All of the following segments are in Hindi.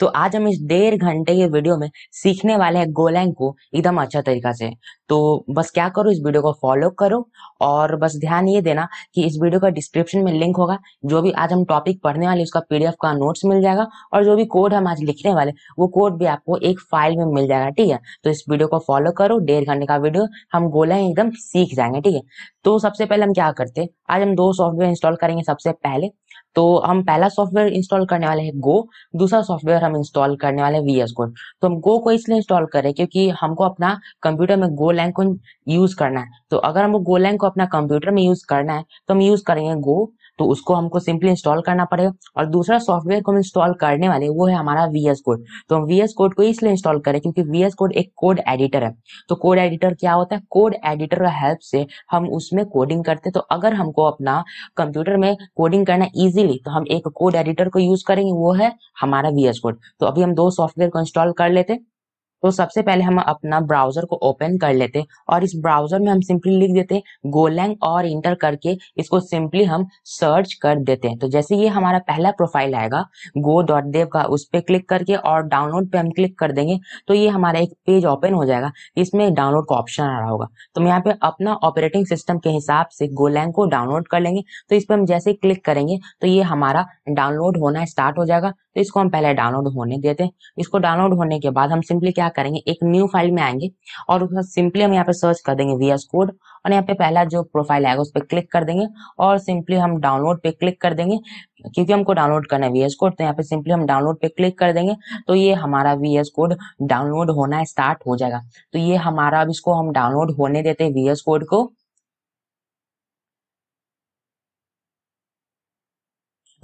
तो आज हम इस डेढ़ घंटे के वीडियो में सीखने वाले हैं गोलैंग को एकदम अच्छा तरीका से तो बस क्या करो इस वीडियो को फॉलो करो और बस ध्यान ये देना कि इस वीडियो का डिस्क्रिप्शन में लिंक होगा जो भी आज हम टॉपिक पढ़ने वाले उसका पीडीएफ का नोट्स मिल जाएगा और जो भी कोड हम आज लिखने वाले वो कोड भी आपको एक फाइल में मिल जाएगा ठीक है तो इस वीडियो को फॉलो करो डेढ़ घंटे का वीडियो हम गोलैंग एकदम सीख जाएंगे ठीक है तो सबसे पहले हम क्या करते हैं आज हम दो सॉफ्टवेयर इंस्टॉल करेंगे सबसे पहले तो हम पहला सॉफ्टवेयर इंस्टॉल करने वाले हैं गो दूसरा सॉफ्टवेयर हम इंस्टॉल करने वाले हैं वीएस कोड तो हम गो को इसलिए इंस्टॉल कर हैं क्योंकि हमको अपना कंप्यूटर में गो लैंग को यूज करना है तो अगर हमको गो लैंग को अपना कंप्यूटर में यूज करना है तो हम यूज करेंगे गो तो उसको हमको सिंपली इंस्टॉल करना पड़ेगा और दूसरा सॉफ्टवेयर को हम इंस्टॉल करने वाले वो है हमारा वीएस कोड तो हम वीएस कोड को इसलिए इंस्टॉल करें क्योंकि वीएस कोड एक कोड एडिटर है तो कोड एडिटर क्या होता है कोड एडिटर हेल्प से हम उसमें कोडिंग करते तो अगर हमको अपना कंप्यूटर में कोडिंग करना ईजिली तो हम एक कोड एडिटर को यूज करेंगे वो है हमारा वीएस कोड तो अभी हम दो सॉफ्टवेयर को इंस्टॉल कर लेते तो सबसे पहले हम अपना ब्राउजर को ओपन कर लेते हैं और इस ब्राउजर में हम सिंपली लिख देते हैं गोलैंग और इंटर करके इसको सिंपली हम सर्च कर देते हैं तो जैसे ये हमारा पहला प्रोफाइल आएगा गो डॉट देव का उस पर क्लिक करके और डाउनलोड पे हम क्लिक कर देंगे तो ये हमारा एक पेज ओपन हो जाएगा इसमें डाउनलोड का ऑप्शन आ रहा होगा तो हम यहाँ पे अपना ऑपरेटिंग सिस्टम के हिसाब से गोलैंग को डाउनलोड कर लेंगे तो इस पर हम जैसे क्लिक करेंगे तो ये हमारा डाउनलोड होना स्टार्ट हो जाएगा तो इसको हम पहले डाउनलोड होने देते हैं इसको डाउनलोड होने के बाद हम सिंपली क्या करेंगे एक न्यू फाइल में आएंगे और सिंपली हम यहाँ पे सर्च कर देंगे वी कोड और यहाँ पे पहला जो प्रोफाइल आएगा उस पर क्लिक कर देंगे और सिंपली हम डाउनलोड पे क्लिक कर देंगे क्योंकि हमको डाउनलोड करना है वी कोड तो यहाँ पे सिंपली हम डाउनलोड पे क्लिक कर देंगे तो ये हमारा वी कोड डाउनलोड होना स्टार्ट हो जाएगा तो ये हमारा अब इसको हम डाउनलोड होने देते हैं वी कोड को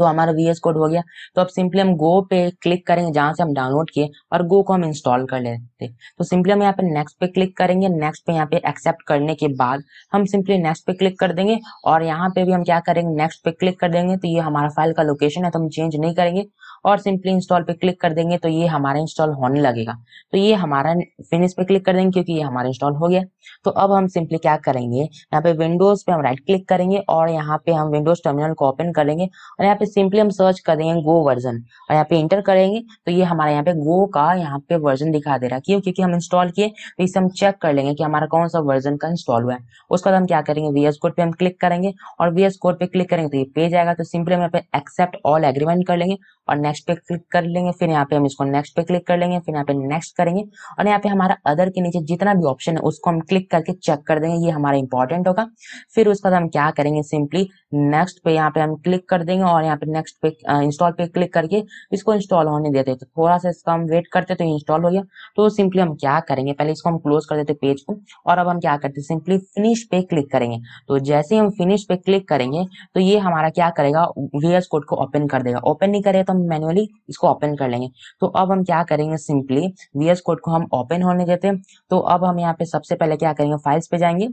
तो हमारा वी कोड हो गया तो अब सिंपली हम गो पे क्लिक करेंगे जहां से हम डाउनलोड किए और गो को हम इंस्टॉल कर लेते तो सिंपली हम यहाँ पे नेक्स्ट पे क्लिक करेंगे नेक्स्ट पे यहाँ पे एक्सेप्ट करने के बाद हम सिंपली नेक्स्ट पे क्लिक कर देंगे और यहाँ पे भी हम क्या करेंगे नेक्स्ट पे क्लिक कर देंगे तो ये हमारा फाइल का लोकेशन है तो हम चेंज नहीं करेंगे और सिंपली इंस्टॉल पे क्लिक कर देंगे तो ये हमारा इंस्टॉल होने लगेगा तो ये हमारा फिनिश पे क्लिक कर देंगे क्योंकि ये हमारा इंस्टॉल हो गया तो अब हम सिंपली क्या करेंगे यहाँ पे विंडोज पे हम राइट क्लिक करेंगे और यहाँ पे हम विंडोज टर्मिनल को ओपन करेंगे और यहाँ पे सिंपली हम सर्च करेंगे गो वर्जन और यहाँ पे इंटर करेंगे तो ये हमारे यहाँ पे गो का यहाँ पे वर्जन दिखा दे रहा है क्यों क्योंकि हम इंस्टॉल किए तो इसे हम चेक कर लेंगे कि हमारा कौन सा वर्जन का इंस्टॉल हुआ है उसके बाद हम क्या करेंगे वीएस कोड पे हम क्लिक करेंगे और वीएस कोड पे क्लिक करेंगे तो ये पेज आएगा तो सिंपली हम यहाँ पे एक्सेप्ट ऑल एग्रीमेंट कर लेंगे और नेक्स्ट पे क्लिक कर लेंगे फिर यहाँ पे हम इसको नेक्स्ट पे क्लिक कर लेंगे फिर यहाँ पे नेक्स्ट करेंगे और यहाँ पे हमारा अदर के नीचे जितना भी ऑप्शन है उसको हम क्लिक करके चेक कर देंगे ये हमारा इंपॉर्टेंट होगा फिर उसके बाद हम क्या करेंगे सिंपली नेक्स्ट पे यहाँ पे हम क्लिक कर देंगे और यहाँ पे नेक्स्ट पे इंस्टॉल पे क्लिक करके इसको इंस्टॉल होने देते तो थोड़ा सा इसका हम वेट करते तो इंस्टॉल हो गया तो सिंपली हम क्या करेंगे पहले इसको हम क्लोज कर देते पेज को और अब हम क्या करते हैं सिंपली फिनिश पे क्लिक करेंगे तो जैसे हम फिनिश पे क्लिक करेंगे तो ये हमारा क्या करेगा वीएस कोड को ओपन कर देगा ओपन नहीं करेगा तो हम मैनुअली इसको ओपन कर लेंगे तो अब हम क्या करेंगे सिंपली वीएस कोड को हम ओपन होने देते हैं तो अब हम यहाँ पे सबसे पहले क्या करेंगे फाइल्स पे जाएंगे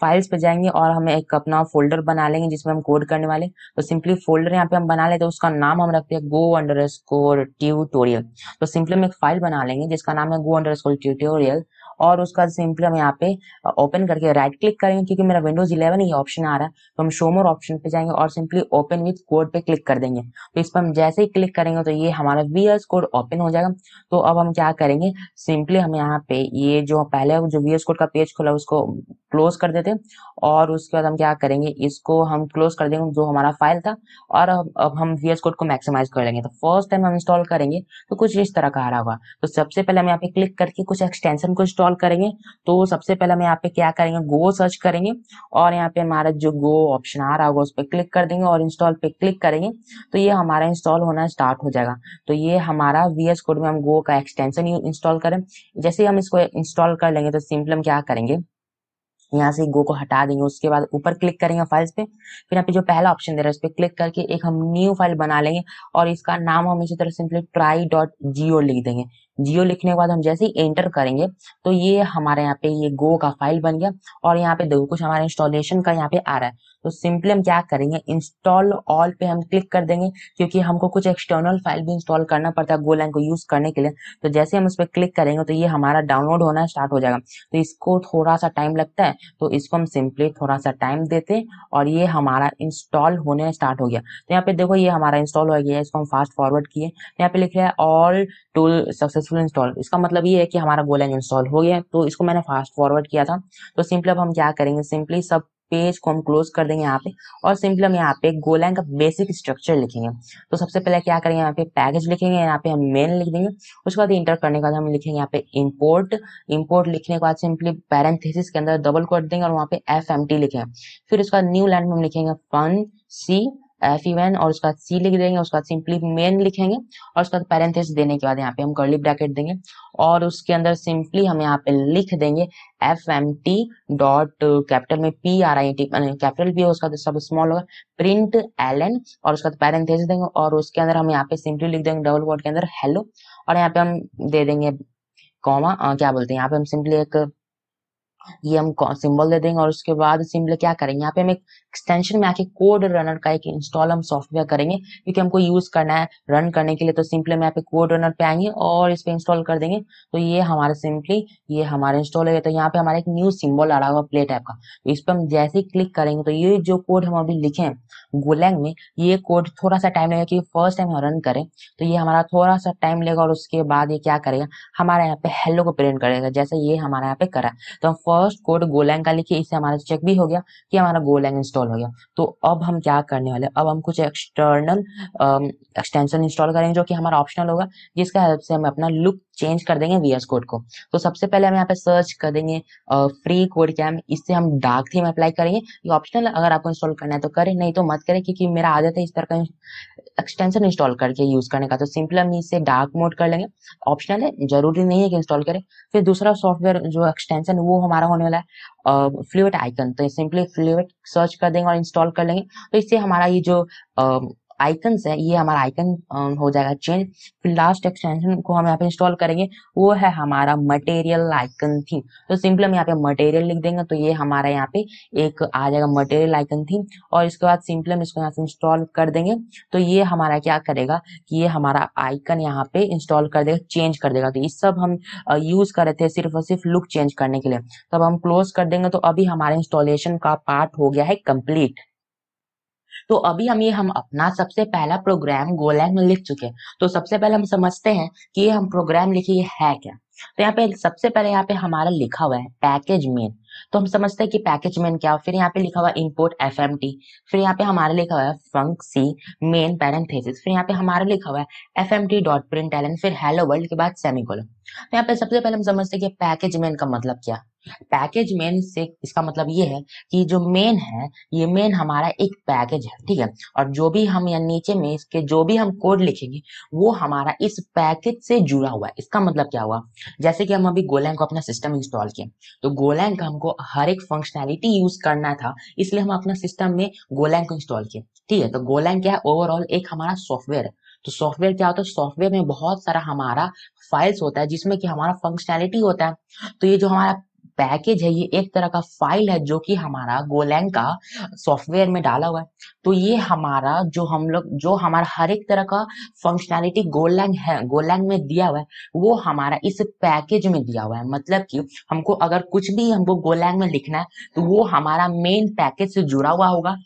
फाइल्स पे जाएंगे और हम एक अपना फोल्डर बना लेंगे जिसमें हम हम कोड करने वाले तो सिंपली फोल्डर यहाँ पे हम बना लेते हैं उसका नाम हम रखते हैं गो अंडर स्कोर ट्यूटोरियल तो सिंपली हम एक फाइल बना लेंगे जिसका नाम है गो अंडर स्कोर ट्यूटोरियल और उसका सिंपली हम यहाँ पे ओपन करके राइट क्लिक करेंगे क्योंकि मेरा विंडोज 11 ये ऑप्शन आ रहा है तो हम शोमोर ऑप्शन पे जाएंगे और सिंपली ओपन विथ कोड पे क्लिक कर देंगे तो इस पर हम जैसे ही क्लिक करेंगे तो ये हमारा वी कोड ओपन हो जाएगा तो अब हम क्या करेंगे सिंपली हम यहाँ पे ये जो पहले जो वी कोड का पेज खुला उसको क्लोज कर देते और उसके बाद हम क्या करेंगे इसको हम क्लोज कर देंगे जो हमारा फाइल था और अब, अब हम वी कोड को मैक्सिमाइज कर लेंगे तो फर्स्ट टाइम हम इंस्टॉल करेंगे तो कुछ इस तरह का आ रहा होगा तो सबसे पहले हम यहाँ पे क्लिक करके कुछ एक्सटेंशन को इंस्टॉल इंस्टॉल करेंगे तो सबसे पहले हम यहाँ पे क्या करेंगे गो सर्च करेंगे और यहाँ पे हमारा जो गो ऑप्शन आ रहा होगा उस पर क्लिक कर देंगे और इंस्टॉल पे क्लिक करेंगे तो ये हमारा इंस्टॉल होना स्टार्ट हो जाएगा तो ये हमारा वी एस कोड में हम गो का एक्सटेंशन इंस्टॉल करें जैसे हम इसको इंस्टॉल कर लेंगे तो सिंपल हम क्या करेंगे यहाँ से गो को हटा देंगे उसके बाद ऊपर क्लिक करेंगे फाइल्स पे फिर यहाँ पे जो पहला ऑप्शन दे रहा है उस पर क्लिक करके एक हम न्यू फाइल बना लेंगे और इसका नाम हम इसी तरह सिंपली ट्राई डॉट जियो लिख देंगे जियो लिखने के बाद हम जैसे ही एंटर करेंगे तो ये हमारे यहाँ पे ये गो का फाइल बन गया और यहाँ पे देखो कुछ हमारे इंस्टॉलेशन का यहाँ पे आ रहा है तो सिंपली हम क्या करेंगे इंस्टॉल ऑल पे हम क्लिक कर देंगे क्योंकि हमको कुछ एक्सटर्नल फाइल भी इंस्टॉल करना पड़ता है लाइन को यूज करने के लिए तो जैसे हम उस पर क्लिक करेंगे तो ये हमारा डाउनलोड होना स्टार्ट हो जाएगा तो इसको थोड़ा सा टाइम लगता है तो इसको हम सिंपली थोड़ा सा टाइम देते हैं और ये हमारा इंस्टॉल होने स्टार्ट हो गया तो यहाँ पे देखो ये हमारा इंस्टॉल हो गया इसको हम फास्ट फॉरवर्ड किए यहाँ पे लिख रहे हैं ऑल टूल सक्सेसफुल इंस्टॉल इसका मतलब ये है कि हमारा गोलैंग इंस्टॉल हो गया तो इसको मैंने फास्ट फॉरवर्ड किया था तो सिंपली अब हम क्या करेंगे सिंपली सब पेज को हम क्लोज कर देंगे यहाँ पे और सिंपली हम यहाँ पे गोलैंग का बेसिक स्ट्रक्चर लिखेंगे तो सबसे पहले क्या करेंगे यहाँ पे पैकेज लिखेंगे यहाँ पे हम मेन लिख देंगे उसके बाद इंटर करने के बाद हम लिखेंगे यहाँ पे इंपोर्ट इंपोर्ट लिखने के बाद सिंपली पैरेंथेसिस के अंदर डबल कर देंगे और वहाँ पे एफ एम टी लिखेंगे फिर उसके बाद न्यू लैंड में हम लिखेंगे fun C F U N और उसके बाद सी लिख देंगे उसके बाद सिंपली मेन लिखेंगे और उसके बाद पैरेंथेस देने के बाद यहाँ पे हम कर्ली ब्रैकेट देंगे और उसके अंदर सिंपली हम यहाँ पे लिख देंगे F M T dot capital में P R I T capital P उसका तो सब स्मॉल होगा प्रिंट एल एन और उसके बाद पैरेंथेस देंगे और उसके अंदर हम यहाँ पे सिंपली लिख देंगे डबल वर्ड के अंदर हेलो और यहाँ पे हम दे देंगे कॉमा क्या बोलते हैं यहाँ पे हम सिंपली एक ये हम सिंबल दे देंगे और उसके बाद सिंबल क्या करेंगे यहाँ पे हम एक्सटेंशन में आके कोड रनर का एक इंस्टॉल हम सॉफ्टवेयर करेंगे क्योंकि हमको यूज करना है रन करने के लिए तो सिंपली हम यहाँ पे कोड रनर पे आएंगे और इस पे इंस्टॉल कर देंगे तो ये हमारे सिंपली ये हमारे इंस्टॉल हो गया तो यहाँ पे हमारा एक न्यू सिम्बल आ रहा होगा प्ले टाइप का तो इस पर हम जैसे ही क्लिक करेंगे तो ये जो कोड हम अभी लिखे हैं गोलैंग में ये कोड थोड़ा सा टाइम लगेगा क्योंकि फर्स्ट टाइम हम रन करें तो ये हमारा थोड़ा सा टाइम लेगा और उसके बाद ये क्या करेगा हमारे यहाँ पे हेलो को प्रिंट करेगा जैसे ये हमारे यहाँ पे करा तो हम फर्स्ट कोड गोलैंग का लिखिए इससे हमारा चेक भी हो गया कि हमारा गोलैंग इंस्टॉल हो गया तो अब हम क्या करने वाले अब हम कुछ एक्सटर्नल एक्सटेंशन इंस्टॉल करेंगे जो कि हमारा ऑप्शनल होगा जिसका हेल्प से हम अपना लुक चेंज कर देंगे वीएस कोड को तो सबसे पहले हम यहाँ पे सर्च कर देंगे फ्री कोड कैम इससे हम डार्क थीम अप्लाई करेंगे ये ऑप्शनल अगर आपको इंस्टॉल करना है तो करें नहीं तो मत करें क्योंकि मेरा आदत है इस तरह का एक्सटेंशन इंस्टॉल करके यूज करने का तो सिंपल हम इसे डार्क मोड कर लेंगे ऑप्शनल है जरूरी नहीं है कि इंस्टॉल करें फिर दूसरा सॉफ्टवेयर जो एक्सटेंशन वो हमारा होने वाला है फ्लूट आइकन तो सिंपली फ्लूट सर्च कर देंगे और इंस्टॉल कर लेंगे तो इससे हमारा ये जो आइकन्स है ये हमारा आइकन हो जाएगा चेंज फिर लास्ट एक्सटेंशन को हम यहाँ पे इंस्टॉल करेंगे वो है हमारा मटेरियल आइकन थीम तो सिंपल हम यहाँ पे मटेरियल लिख देंगे तो ये हमारा यहाँ पे एक आ जाएगा मटेरियल आइकन थीम और इसके बाद सिंपल हम इसको यहाँ से इंस्टॉल कर देंगे तो ये हमारा क्या करेगा कि ये हमारा आइकन यहाँ पे इंस्टॉल कर देगा चेंज कर देगा तो ये सब हम यूज कर रहे थे सिर्फ और सिर्फ लुक चेंज करने के लिए तब हम क्लोज कर देंगे तो अभी हमारे इंस्टॉलेशन का पार्ट हो गया है कंप्लीट तो अभी हम ये हम अपना सबसे पहला प्रोग्राम गोलैंग में लिख चुके हैं तो सबसे पहले हम समझते हैं कि ये हम प्रोग्राम लिखे ये है क्या तो यहाँ पे सबसे पहले यहाँ पे हमारा लिखा हुआ है पैकेज मेन तो हम समझते हैं कि पैकेज मेन क्या फिर यहाँ पे लिखा हुआ इंपोर्ट एफ फिर यहाँ पे हमारा लिखा हुआ है फंक सी मेन पैरेंथेसिस फिर यहाँ पे हमारा लिखा हुआ है F M T dot print L फिर हेलो वर्ल्ड के बाद सेमी कॉलम तो यहाँ पे सबसे पहले हम समझते हैं कि पैकेज मेन का मतलब क्या पैकेज मेन से इसका मतलब ये है कि जो मेन है ये मेन हमारा एक पैकेज है ठीक है और जो भी हम या नीचे में इसके जो भी हम कोड लिखेंगे वो हमारा इस पैकेज से जुड़ा हुआ है इसका मतलब क्या हुआ जैसे कि हम अभी गोलैंग को अपना सिस्टम इंस्टॉल किए तो गोलैंग का हमको हर एक फंक्शनैलिटी यूज करना था इसलिए हम अपना सिस्टम में गोलैंग को इंस्टॉल किए ठीक है तो गोलैंग क्या है ओवरऑल एक हमारा सॉफ्टवेयर है तो सॉफ्टवेयर क्या होता है सॉफ्टवेयर में बहुत सारा हमारा फाइल्स होता है जिसमें कि हमारा फंक्शनैलिटी होता है तो ये जो हमारा पैकेज है ये एक तरह का फाइल है जो कि हमारा गोलैंग का सॉफ्टवेयर में डाला हुआ है तो ये हमारा जो हम लोग जो हमारा हर एक तरह का फंक्शनैलिटी गोलैंग है गोलैंग में दिया हुआ है वो हमारा इस पैकेज में दिया हुआ है मतलब कि हमको अगर कुछ भी हमको गोलैंग में लिखना है तो वो हमारा मेन पैकेज से जुड़ा हुआ होगा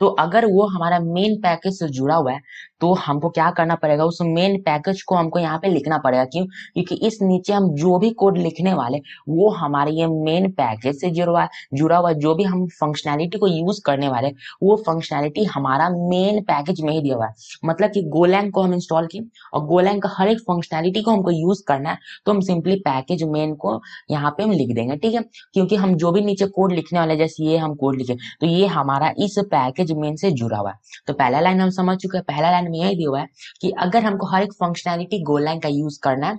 तो अगर वो हमारा मेन पैकेज से जुड़ा हुआ है तो हमको क्या करना पड़ेगा उस मेन पैकेज को हमको यहाँ पे लिखना पड़ेगा क्यों क्योंकि इस नीचे हम जो भी कोड लिखने वाले वो हमारे ये मेन पैकेज से जुड़ा जुड़ा हुआ जो भी हम फंक्शनैलिटी को यूज करने वाले वो फंक्शनैलिटी हमारा मेन पैकेज में ही दिया हुआ है मतलब कि गोलैंग को हम इंस्टॉल किए और गोलैंग का हर एक फंक्शनैलिटी को हमको यूज करना है तो हम सिंपली पैकेज मेन को यहाँ पे हम लिख देंगे ठीक है क्योंकि हम जो भी नीचे कोड लिखने वाले जैसे ये हम कोड लिखे तो ये हमारा इस पैकेज मेन से जुड़ा हुआ है तो पहला लाइन हम समझ चुके हैं पहला लाइन में यही दिया हुआ है कि अगर हमको हर एक फंक्शनैलिटी गोल लाइन का यूज करना है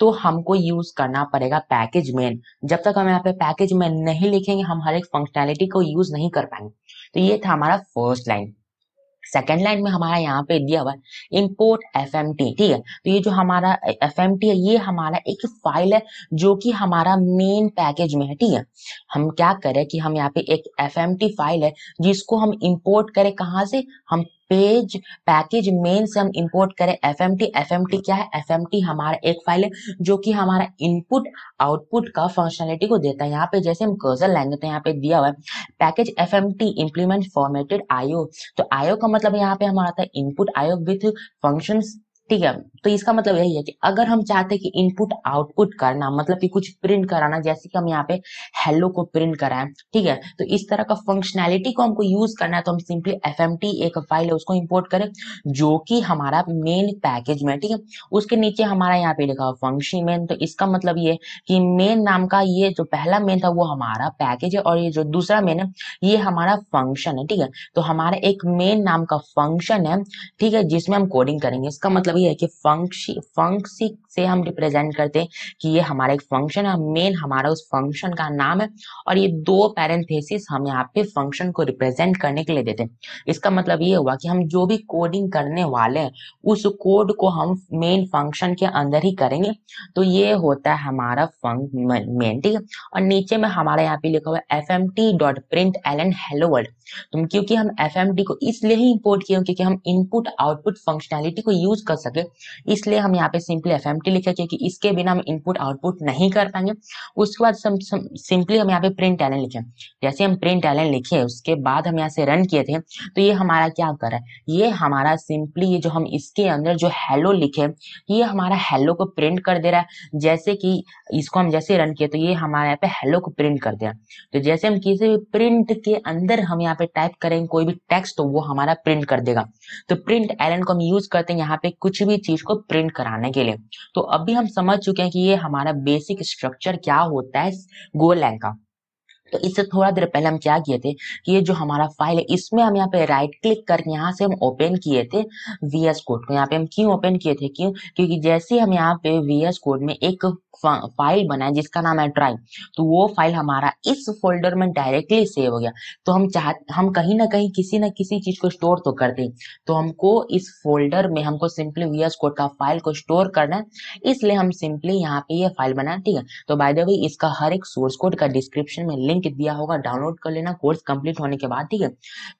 तो हमको यूज करना पड़ेगा पैकेज मेन जब तक हम यहाँ पे पैकेज मेन नहीं लिखेंगे हम हर एक फंक्शनैलिटी को यूज नहीं कर पाएंगे तो ये था हमारा फर्स्ट लाइन सेकेंड लाइन में हमारा यहाँ पे दिया हुआ है इम्पोर्ट एफ ठीक है तो ये जो हमारा एफ है ये हमारा एक फाइल है जो कि हमारा मेन पैकेज में है ठीक है हम क्या करें कि हम यहाँ पे एक एफ फाइल है जिसको हम इम्पोर्ट करें कहाँ से हम पेज पैकेज मेन से हम इंपोर्ट करें एफ एम क्या है एफ हमारा एक फाइल है जो कि हमारा इनपुट आउटपुट का फंक्शनलिटी को देता है यहाँ पे जैसे हम कर्जर लेंगे तो यहाँ पे दिया हुआ है package F M T implement formatted IO तो आयो का मतलब यहाँ पे हमारा था इनपुट आयो विथ फंक्शन ठीक है तो इसका मतलब यही है कि अगर हम चाहते हैं कि इनपुट आउटपुट करना मतलब कि कुछ प्रिंट कराना जैसे कि हम यहाँ पे हेलो को प्रिंट कराएं ठीक है तो इस तरह का फंक्शनैलिटी को हमको यूज करना है तो हम सिंपली एफ एक फाइल है उसको इम्पोर्ट करें जो कि हमारा मेन पैकेज में ठीक है उसके नीचे हमारा यहाँ पे लिखा हुआ फंक्शन मेन तो इसका मतलब ये कि मेन नाम का ये जो पहला मेन था वो हमारा पैकेज है और ये जो दूसरा मेन है ये हमारा फंक्शन है ठीक है तो हमारा एक मेन नाम का फंक्शन है ठीक है जिसमें हम कोडिंग करेंगे इसका मतलब वही है कि फंक्शी फंक्सी से हम रिप्रेजेंट करते हैं कि ये हमारा एक फंक्शन है मेन हमारा उस फंक्शन का नाम है और ये दो पैरेंथेसिस हम यहाँ पे फंक्शन को रिप्रेजेंट करने के लिए देते हैं इसका मतलब ये हुआ कि हम जो भी कोडिंग करने वाले हैं उस कोड को हम मेन फंक्शन के अंदर ही करेंगे तो ये होता है हमारा फंक मेन ठीक है और नीचे में हमारा यहाँ पे लिखा हुआ है F M T dot print L N hello world तो क्योंकि हम एफ एम टी को इसलिए ही इम्पोर्ट किए क्योंकि हम इनपुट आउटपुट फंक्शनैलिटी को यूज कर सकते सके इसलिए हम यहाँ पे सिंपली एफ एम टी लिखे क्योंकि इसके बिना हम इनपुट आउटपुट नहीं कर पाएंगे उसके बाद सिंपली हम यहाँ पे प्रिंट एलन लिखे जैसे हम प्रिंट एलन लिखे उसके बाद हम यहाँ से रन किए थे तो ये हमारा क्या कर रहा है ये हमारा सिंपली ये जो हम इसके अंदर जो हेलो लिखे ये हमारा हेलो को प्रिंट कर दे रहा है जैसे कि इसको हम जैसे रन किए तो ये हमारे यहाँ पे हेलो को प्रिंट कर दे रहा तो जैसे हम किसी भी प्रिंट के अंदर हम यहाँ पे टाइप करेंगे कोई भी टेक्स्ट तो वो हमारा प्रिंट कर देगा तो प्रिंट एलन को हम यूज करते हैं यहाँ पे कुछ कुछ भी चीज को प्रिंट कराने के लिए तो अभी हम समझ चुके हैं कि ये हमारा बेसिक स्ट्रक्चर क्या होता है गोल का तो इससे थोड़ा देर पहले हम क्या किए थे कि ये जो हमारा फाइल है इसमें हम यहाँ पे राइट क्लिक करके यहाँ से हम ओपन किए थे वी एस कोड को यहाँ पे हम क्यों ओपन किए थे क्यों क्योंकि जैसे हम यहाँ पे वी एस कोड में एक फाइल बनाए जिसका नाम है ड्राइव तो वो फाइल हमारा इस फोल्डर में डायरेक्टली सेव हो गया तो हम चाह हम कहीं ना कहीं किसी ना किसी चीज को स्टोर तो करते दें तो हमको इस फोल्डर में हमको सिंपली वी एस कोड का फाइल को स्टोर करना है इसलिए हम सिंपली यहाँ पे ये फाइल बनाए ठीक है तो बाय द वे इसका हर एक सोर्स कोड का डिस्क्रिप्शन में लिंक लिंक दिया होगा डाउनलोड कर लेना कोर्स कंप्लीट होने के बाद ठीक है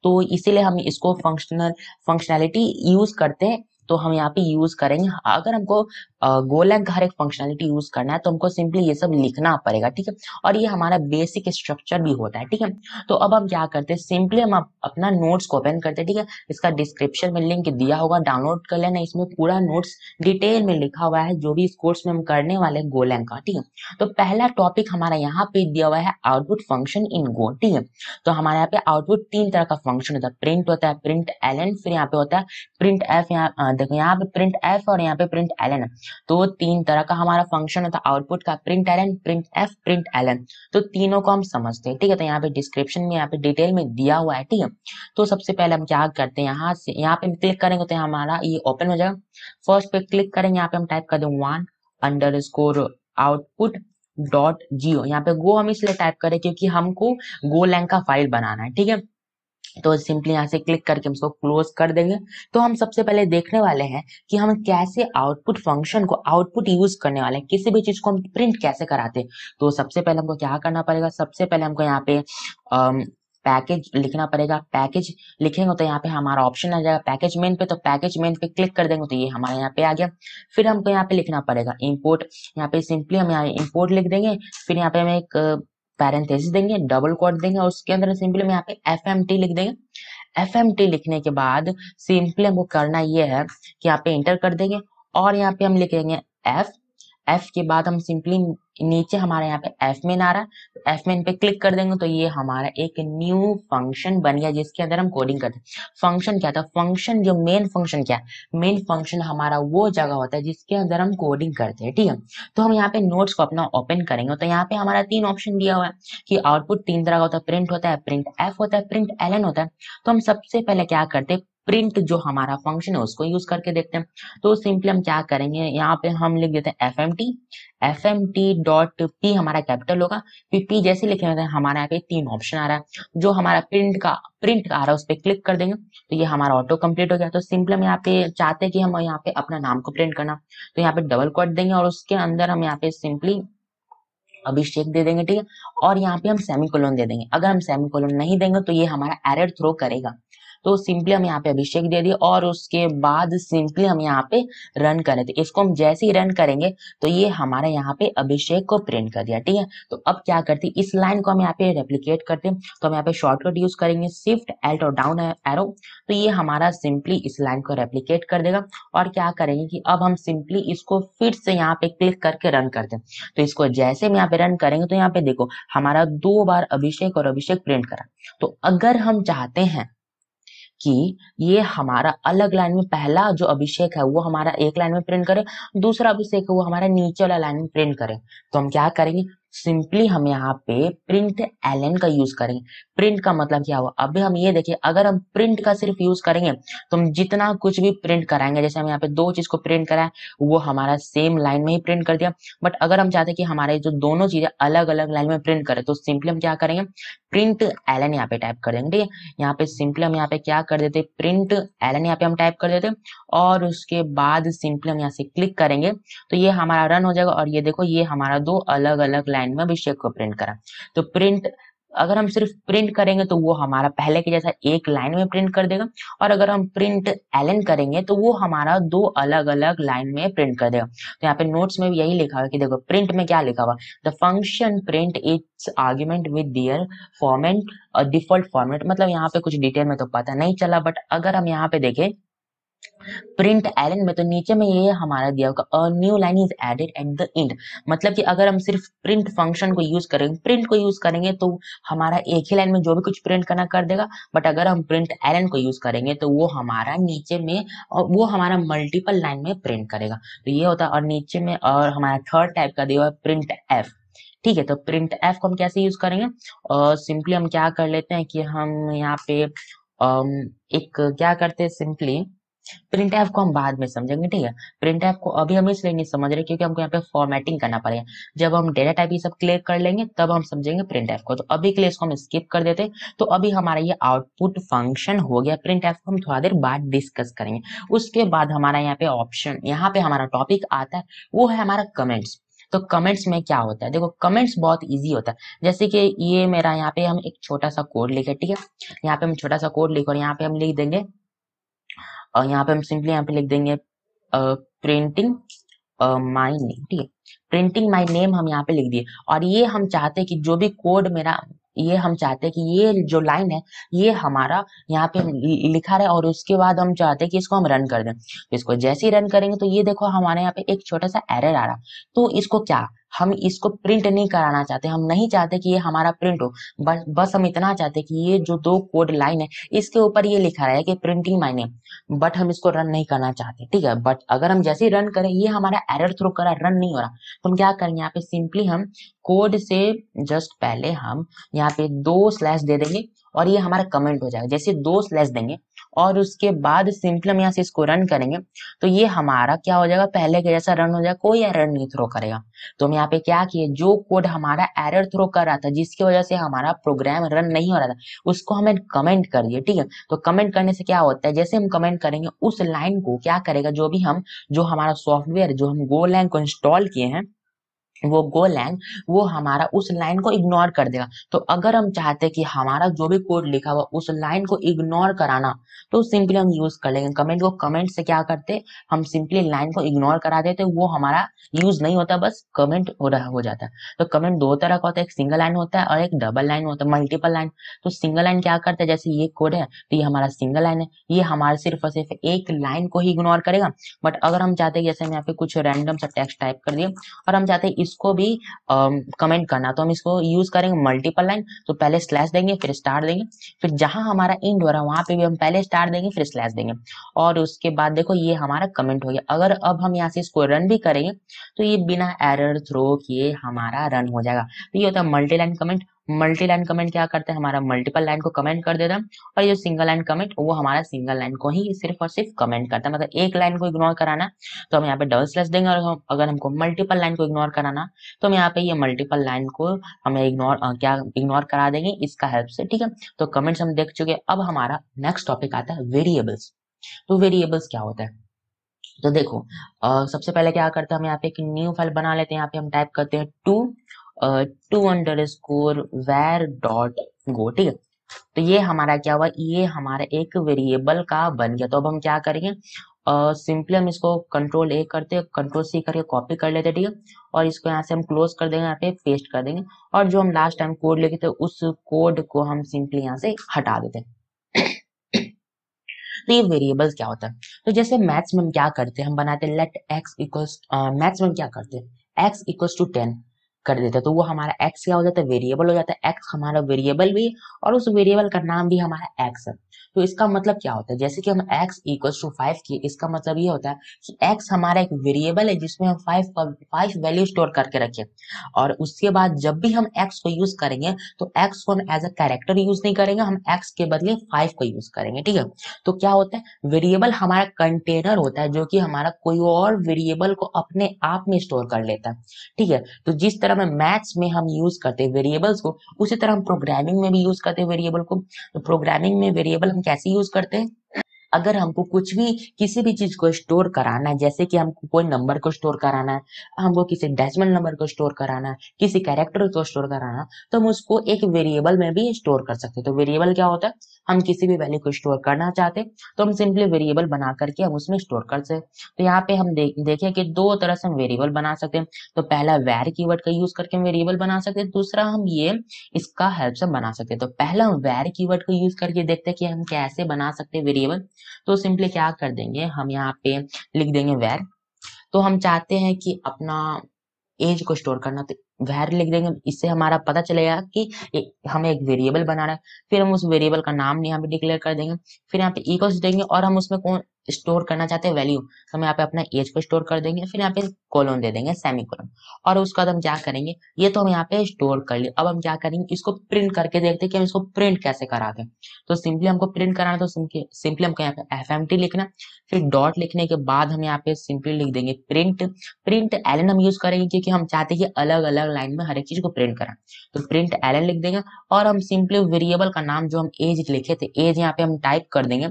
तो इसीलिए हम इसको फंक्शनल फंक्शनैलिटी यूज करते हैं तो हम यहाँ पे यूज करेंगे अगर हमको गोलक घर एक फंक्शनलिटी यूज करना है तो हमको सिंपली ये सब लिखना पड़ेगा ठीक है और ये हमारा बेसिक स्ट्रक्चर भी होता है ठीक है तो अब हम क्या करते हैं सिंपली हम अपना नोट्स को ओपन करते हैं ठीक है इसका डिस्क्रिप्शन में लिंक दिया होगा डाउनलोड कर लेना इसमें पूरा नोट्स डिटेल में लिखा हुआ है जो भी इस कोर्स में हम करने वाले हैं गोलैंग का ठीक है तो पहला टॉपिक हमारा यहाँ पे दिया हुआ है आउटपुट फंक्शन इन गो ठीक है तो हमारे यहाँ पे आउटपुट तीन तरह का फंक्शन होता है प्रिंट होता है प्रिंट एल फिर यहाँ पे होता है प्रिंट एफ यहाँ देखो यहाँ पे प्रिंट एफ और यहाँ पे प्रिंट एल तो तीन तरह का हमारा फंक्शन होता है आउटपुट का print L N print F print L N तो तीनों को हम समझते हैं ठीक है तो यहाँ पे डिस्क्रिप्शन में यहाँ पे डिटेल में दिया हुआ है ठीक है तो सबसे पहले हम क्या करते हैं यहाँ से यहाँ पे हम क्लिक करेंगे तो हमारा ये ओपन हो जाएगा फर्स्ट पे क्लिक करेंगे यहाँ पे हम टाइप कर देंगे one underscore output dot go यहाँ पे गो हम इसलिए टाइप करें क्योंकि हमको गो लैंग का फाइल बनाना है ठीक है तो सिंपली यहाँ से क्लिक करके हम इसको क्लोज कर देंगे तो हम सबसे पहले देखने वाले हैं कि हम कैसे आउटपुट फंक्शन को आउटपुट यूज करने वाले हैं किसी भी चीज को हम प्रिंट कैसे कराते हैं तो सबसे पहले हमको क्या करना पड़ेगा सबसे पहले हमको यहाँ पे अम्म पैकेज लिखना पड़ेगा पैकेज लिखेंगे तो यहाँ पे हमारा ऑप्शन आ जाएगा पैकेज मेन पे तो पैकेज मेन पे क्लिक कर देंगे तो ये हमारे यहाँ पे आ गया फिर हमको यहाँ पे लिखना पड़ेगा इंपोर्ट यहाँ पे सिंपली हम यहाँ इंपोर्ट लिख देंगे फिर यहाँ पे हमें एक पैरेंथेसिस देंगे डबल कोट देंगे और उसके अंदर सिंपली हम यहाँ पे एफ एम टी लिख देंगे एफ एम टी लिखने के बाद सिंपली हमको करना ये है कि यहाँ पे इंटर कर देंगे और यहाँ पे हम लिखेंगे एफ एफ के बाद हम सिंपली नीचे हमारे यहाँ पे एफ मेन आ रहा है एफ तो मेन पे क्लिक कर देंगे तो ये हमारा एक न्यू फंक्शन बन गया जिसके अंदर हम कोडिंग करते हैं फंक्शन क्या था फंक्शन जो मेन फंक्शन क्या है मेन फंक्शन हमारा वो जगह होता है जिसके अंदर हम कोडिंग करते हैं ठीक है तो हम यहाँ पे नोट्स को अपना ओपन करेंगे तो यहाँ पे हमारा तीन ऑप्शन दिया हुआ है कि आउटपुट तीन तरह का होता है प्रिंट होता है प्रिंट एफ होता है प्रिंट एल होता है तो हम सबसे पहले क्या करते हैं प्रिंट जो हमारा फंक्शन है उसको यूज करके देखते हैं तो सिंपली हम क्या करेंगे यहाँ पे हम लिख देते हैं F M T F M T dot P हमारा कैपिटल होगा पी जैसे लिखे होते हैं हमारे यहाँ पे तीन ऑप्शन आ रहा है जो हमारा प्रिंट का प्रिंट आ रहा है उस पर क्लिक कर देंगे तो ये हमारा ऑटो कंप्लीट हो गया तो सिंपली हम यहाँ पे चाहते हैं कि हम यहाँ पे अपना नाम को प्रिंट करना तो यहाँ पे डबल कोट देंगे और उसके अंदर हम यहाँ पे सिंपली अभिषेक दे देंगे ठीक है और यहाँ पे हम सेमी कोलोन दे देंगे अगर हम सेमी कोलोन नहीं देंगे तो ये हमारा एरर थ्रो करेगा तो सिंपली हम यहाँ पे अभिषेक दे दिए और उसके बाद सिंपली हम यहाँ पे रन करें थे इसको हम जैसे ही रन करेंगे तो ये हमारे यहाँ पे अभिषेक को प्रिंट कर दिया ठीक है तो अब क्या करते हैं इस लाइन को हम यहाँ पे रेप्लीकेट करते हैं तो हम यहाँ पे शॉर्टकट यूज करेंगे स्विफ्ट एल्ट और डाउन एरो तो ये हमारा सिंपली इस लाइन को रेप्लीकेट कर देगा और क्या करेंगे कि अब हम सिंपली इसको फिर से यहाँ पे क्लिक करके रन करते हैं तो इसको जैसे हम यहाँ पे रन करेंगे तो यहाँ पे देखो हमारा दो बार अभिषेक और अभिषेक प्रिंट करा तो अगर हम चाहते हैं कि ये हमारा अलग लाइन में पहला जो अभिषेक है वो हमारा एक लाइन में प्रिंट करे दूसरा अभिषेक है वो हमारा नीचे वाला लाइन में प्रिंट करे तो हम क्या करेंगे सिंपली हम यहाँ पे प्रिंट एल का यूज करेंगे प्रिंट का मतलब क्या हुआ अभी हम ये देखिए अगर हम प्रिंट का सिर्फ यूज करेंगे तो हम जितना कुछ भी प्रिंट कराएंगे जैसे हम यहाँ पे दो चीज को प्रिंट कराए वो हमारा सेम लाइन में ही प्रिंट कर दिया बट अगर हम चाहते कि हमारे जो दोनों चीजें अलग अलग लाइन में प्रिंट करें तो सिंपली हम क्या करेंगे प्रिंट एल एन यहाँ पे टाइप कर देंगे ठीक है यहाँ पे सिंपली हम यहाँ पे क्या कर देते प्रिंट एल एन यहाँ पे हम टाइप कर देते और उसके बाद सिंपली हम यहाँ से क्लिक करेंगे तो ये हमारा रन हो जाएगा और ये देखो ये हमारा दो अलग अलग लाइन लाइन में विषय को प्रिंट करा तो प्रिंट अगर हम सिर्फ प्रिंट करेंगे तो वो हमारा पहले के जैसा एक लाइन में प्रिंट कर देगा और अगर हम प्रिंट एल करेंगे तो वो हमारा दो अलग अलग लाइन में प्रिंट कर देगा तो यहाँ पे नोट्स में भी यही लिखा हुआ कि देखो प्रिंट में क्या लिखा हुआ the function print its argument with their format default format मतलब यहाँ पे कुछ डिटेल में तो पता नहीं चला बट अगर हम यहाँ पे देखें प्रिंट एलन में तो नीचे में ये हमारा दिया होगा new line is added at the end मतलब कि अगर हम सिर्फ प्रिंट फंक्शन को यूज करेंगे प्रिंट को यूज करेंगे तो हमारा एक ही लाइन में जो भी कुछ प्रिंट करना कर देगा बट अगर हम प्रिंट एलन को यूज करेंगे तो वो हमारा नीचे में और वो हमारा मल्टीपल लाइन में प्रिंट करेगा तो ये होता है और नीचे में और हमारा थर्ड टाइप का दिया हुआ है प्रिंट एफ ठीक है तो प्रिंट एफ को हम कैसे यूज करेंगे और सिंपली हम क्या कर लेते हैं कि हम यहाँ पे एक क्या करते हैं सिंपली प्रिंट ऐप को हम बाद में समझेंगे ठीक है प्रिंट ऐप को अभी हम इसलिए नहीं समझ रहे क्योंकि हमको यहाँ पे फॉर्मेटिंग करना पड़ेगा जब हम डेटा टाइप ये सब क्लियर कर लेंगे तब हम समझेंगे प्रिंट ऐप को तो अभी के लिए इसको हम स्किप कर देते तो अभी हमारा ये आउटपुट फंक्शन हो गया प्रिंट ऐप को हम थोड़ा देर बाद डिस्कस करेंगे उसके बाद हमारा यहाँ पे ऑप्शन यहाँ पे हमारा टॉपिक आता है वो है हमारा कमेंट्स तो कमेंट्स में क्या होता है देखो कमेंट्स बहुत इजी होता है जैसे कि ये मेरा यहाँ पे हम एक छोटा सा कोड लिखे ठीक है यहाँ पे हम छोटा सा कोड लिखो और यहाँ पे हम लिख देंगे और यहाँ पे हम सिंपली यहाँ पे लिख देंगे प्रिंटिंग माई नेम ठीक है प्रिंटिंग माई नेम हम यहाँ पे लिख दिए और ये हम चाहते हैं कि जो भी कोड मेरा ये हम चाहते हैं कि ये जो लाइन है ये हमारा यहाँ पे लिखा रहे और उसके बाद हम चाहते हैं कि इसको हम रन कर दें इसको जैसे ही रन करेंगे तो ये देखो हमारे यहाँ पे एक छोटा सा एरर आ रहा तो इसको क्या हम इसको प्रिंट नहीं कराना चाहते हम नहीं चाहते कि ये हमारा प्रिंट हो बस बस हम इतना चाहते कि ये जो दो कोड लाइन है इसके ऊपर ये लिखा रहा है कि प्रिंटिंग मायने बट हम इसको रन नहीं करना चाहते ठीक है बट अगर हम जैसे ही रन करें ये हमारा एरर थ्रो करा रन नहीं हो रहा तो हम क्या करेंगे यहाँ पे सिंपली हम कोड से जस्ट पहले हम यहाँ पे दो स्लैश दे देंगे और ये हमारा कमेंट हो जाएगा जैसे दो स्लैश देंगे और उसके बाद सिंपली हम यहाँ से इसको रन करेंगे तो ये हमारा क्या हो जाएगा पहले के जैसा रन हो जाएगा कोई एरर नहीं थ्रो करेगा तो हम यहाँ पे क्या किए जो कोड हमारा एरर थ्रो कर रहा था जिसकी वजह से हमारा प्रोग्राम रन नहीं हो रहा था उसको हमें कमेंट कर दिए ठीक है तो कमेंट करने से क्या होता है जैसे हम कमेंट करेंगे उस लाइन को क्या करेगा जो भी हम जो हमारा सॉफ्टवेयर जो हम गो लाइन को इंस्टॉल किए हैं वो गो लाइन वो हमारा उस लाइन को इग्नोर कर देगा तो अगर हम चाहते हैं कि हमारा जो भी कोड लिखा हुआ उस लाइन को इग्नोर कराना तो सिंपली हम यूज कर लेंगे कमेंट को कमेंट से क्या करते हम सिंपली लाइन को इग्नोर करा देते वो हमारा यूज नहीं होता बस कमेंट हो रहा हो जाता है तो कमेंट दो तरह का होता है एक सिंगल लाइन होता है और एक डबल लाइन होता है मल्टीपल लाइन तो सिंगल लाइन क्या करता है जैसे ये कोड है तो ये हमारा सिंगल लाइन है ये हमारे सिर्फ और सिर्फ एक लाइन को ही इग्नोर करेगा बट अगर हम चाहते जैसे हम यहाँ पे कुछ रैंडम सा टेक्स्ट टाइप कर दिए और हम चाहते इस इसको भी कमेंट करना तो हम इसको यूज करेंगे मल्टीपल लाइन तो पहले स्लैश देंगे फिर स्टार देंगे फिर जहां हमारा इंड हो रहा है वहां पे भी हम पहले स्टार देंगे फिर स्लैश देंगे और उसके बाद देखो ये हमारा कमेंट हो गया अगर अब हम यहाँ से इसको रन भी करेंगे तो ये बिना एरर थ्रो किए हमारा रन हो जाएगा तो ये होता है multi line comment multi line comment क्या करते हैं हमारा मल्टीपल लाइन को कमेंट कर देता है और ये सिंगल लाइन कमेंट वो हमारा सिंगल लाइन को ही सिर्फ और सिर्फ कमेंट करता है मतलब एक लाइन को इग्नोर कराना तो हम यहाँ पे डबल स्लैश देंगे और हम, अगर हमको मल्टीपल लाइन को इग्नोर कराना तो हम यहाँ पे ये मल्टीपल लाइन को हमें इग्नोर क्या इग्नोर करा देंगे इसका हेल्प से ठीक है तो कमेंट्स हम देख चुके अब हमारा नेक्स्ट टॉपिक आता है वेरिएबल्स तो वेरिएबल्स क्या होता है तो देखो आ, सबसे पहले क्या करते हैं हम यहाँ पे एक न्यू फाइल बना लेते हैं यहाँ पे हम टाइप करते हैं two two underscore var dot go ठीक है तो ये हमारा क्या हुआ ये हमारा एक वेरिएबल का बन गया तो अब हम क्या करेंगे सिंपली हम इसको कंट्रोल ए करते हैं कंट्रोल सी करके कॉपी कर लेते हैं ठीक है और इसको यहाँ से हम क्लोज कर देंगे यहाँ पे पेस्ट कर देंगे और जो हम लास्ट टाइम कोड लिखे थे उस कोड को हम सिंपली यहाँ से हटा देते हैं तो ये वेरिएबल्स क्या होता है तो जैसे मैथ्स में हम क्या करते हैं हम बनाते हैं लेट एक्स इक्वल्स मैथ्स में हम क्या करते हैं एक्स इक्वल्स टू टेन कर देते तो वो हमारा एक्स क्या हो जाता है वेरिएबल हो जाता है एक्स हमारा वेरिएबल भी और उस वेरिएबल का नाम भी हमारा एक्स है तो इसका मतलब क्या होता है जैसे कि हम एक्स इक्वल टू फाइव किए इसका मतलब ये होता है कि एक्स हमारा एक वेरिएबल है जिसमें हम फाइव फाइव वैल्यू स्टोर करके रखें और उसके बाद जब भी हम एक्स को यूज करेंगे तो एक्स को हम एज अ कैरेक्टर यूज नहीं करेंगे हम एक्स के बदले फाइव को यूज करेंगे ठीक है तो क्या होता है वेरिएबल हमारा कंटेनर होता है जो कि हमारा कोई और वेरिएबल को अपने आप में स्टोर कर लेता है ठीक है तो जिस तरह तरह में मैथ्स में हम यूज करते हैं वेरिएबल्स को उसी तरह हम प्रोग्रामिंग में भी यूज करते हैं वेरिएबल को तो प्रोग्रामिंग में वेरिएबल हम कैसे यूज करते हैं अगर हमको कुछ भी किसी भी चीज को स्टोर कराना है जैसे कि हमको कोई नंबर को स्टोर कराना है हमको किसी डेसिमल नंबर को स्टोर कराना है किसी कैरेक्टर को स्टोर कराना है तो हम उसको एक वेरिएबल में भी स्टोर कर सकते हैं तो वेरिएबल क्या होता है हम किसी भी वैल्यू को स्टोर करना चाहते तो हम सिंपली वेरिएबल बना करके हम उसमें स्टोर कर सकते तो यहाँ पे हम दे, देखें कि दो तरह से हम वेरिएबल बना सकते हैं तो पहला वैर की का यूज करके हम वेरिएबल बना सकते हैं दूसरा हम ये इसका हेल्प से बना सकते हैं तो पहला हम वैर की का यूज करके देखते हैं कि हम कैसे बना सकते हैं वेरिएबल तो सिंपली क्या कर देंगे हम यहाँ पे लिख देंगे वैर तो हम चाहते हैं कि अपना एज को स्टोर करना तो वैर लिख देंगे इससे हमारा पता चलेगा कि एक, हमें एक वेरिएबल बनाना है फिर हम उस वेरिएबल का नाम यहाँ पे डिक्लेयर कर देंगे फिर यहाँ पे इक्वल्स देंगे और हम उसमें कौन स्टोर करना चाहते हैं वैल्यू तो हम यहाँ पे अपना एज को स्टोर कर देंगे फिर यहाँ पे कॉलोन दे देंगे सेमी कॉलोन और उसके बाद हम क्या करेंगे ये तो हम यहाँ पे स्टोर कर लिए अब हम क्या करेंगे इसको प्रिंट करके देखते हैं कि हम इसको प्रिंट कैसे करा दें तो सिंपली हमको प्रिंट कराना तो सिंपली हमको यहाँ पे एफ एम टी लिखना फिर डॉट लिखने के बाद हम यहाँ पे सिंपली लिख देंगे प्रिंट प्रिंट एलन हम यूज करेंगे क्योंकि हम चाहते हैं कि अलग अलग लाइन में हर एक चीज को प्रिंट करा तो प्रिंट एलन लिख देंगे और हम सिंपली वेरिएबल का नाम जो हम एज लिखे थे एज यहाँ पे हम टाइप कर देंगे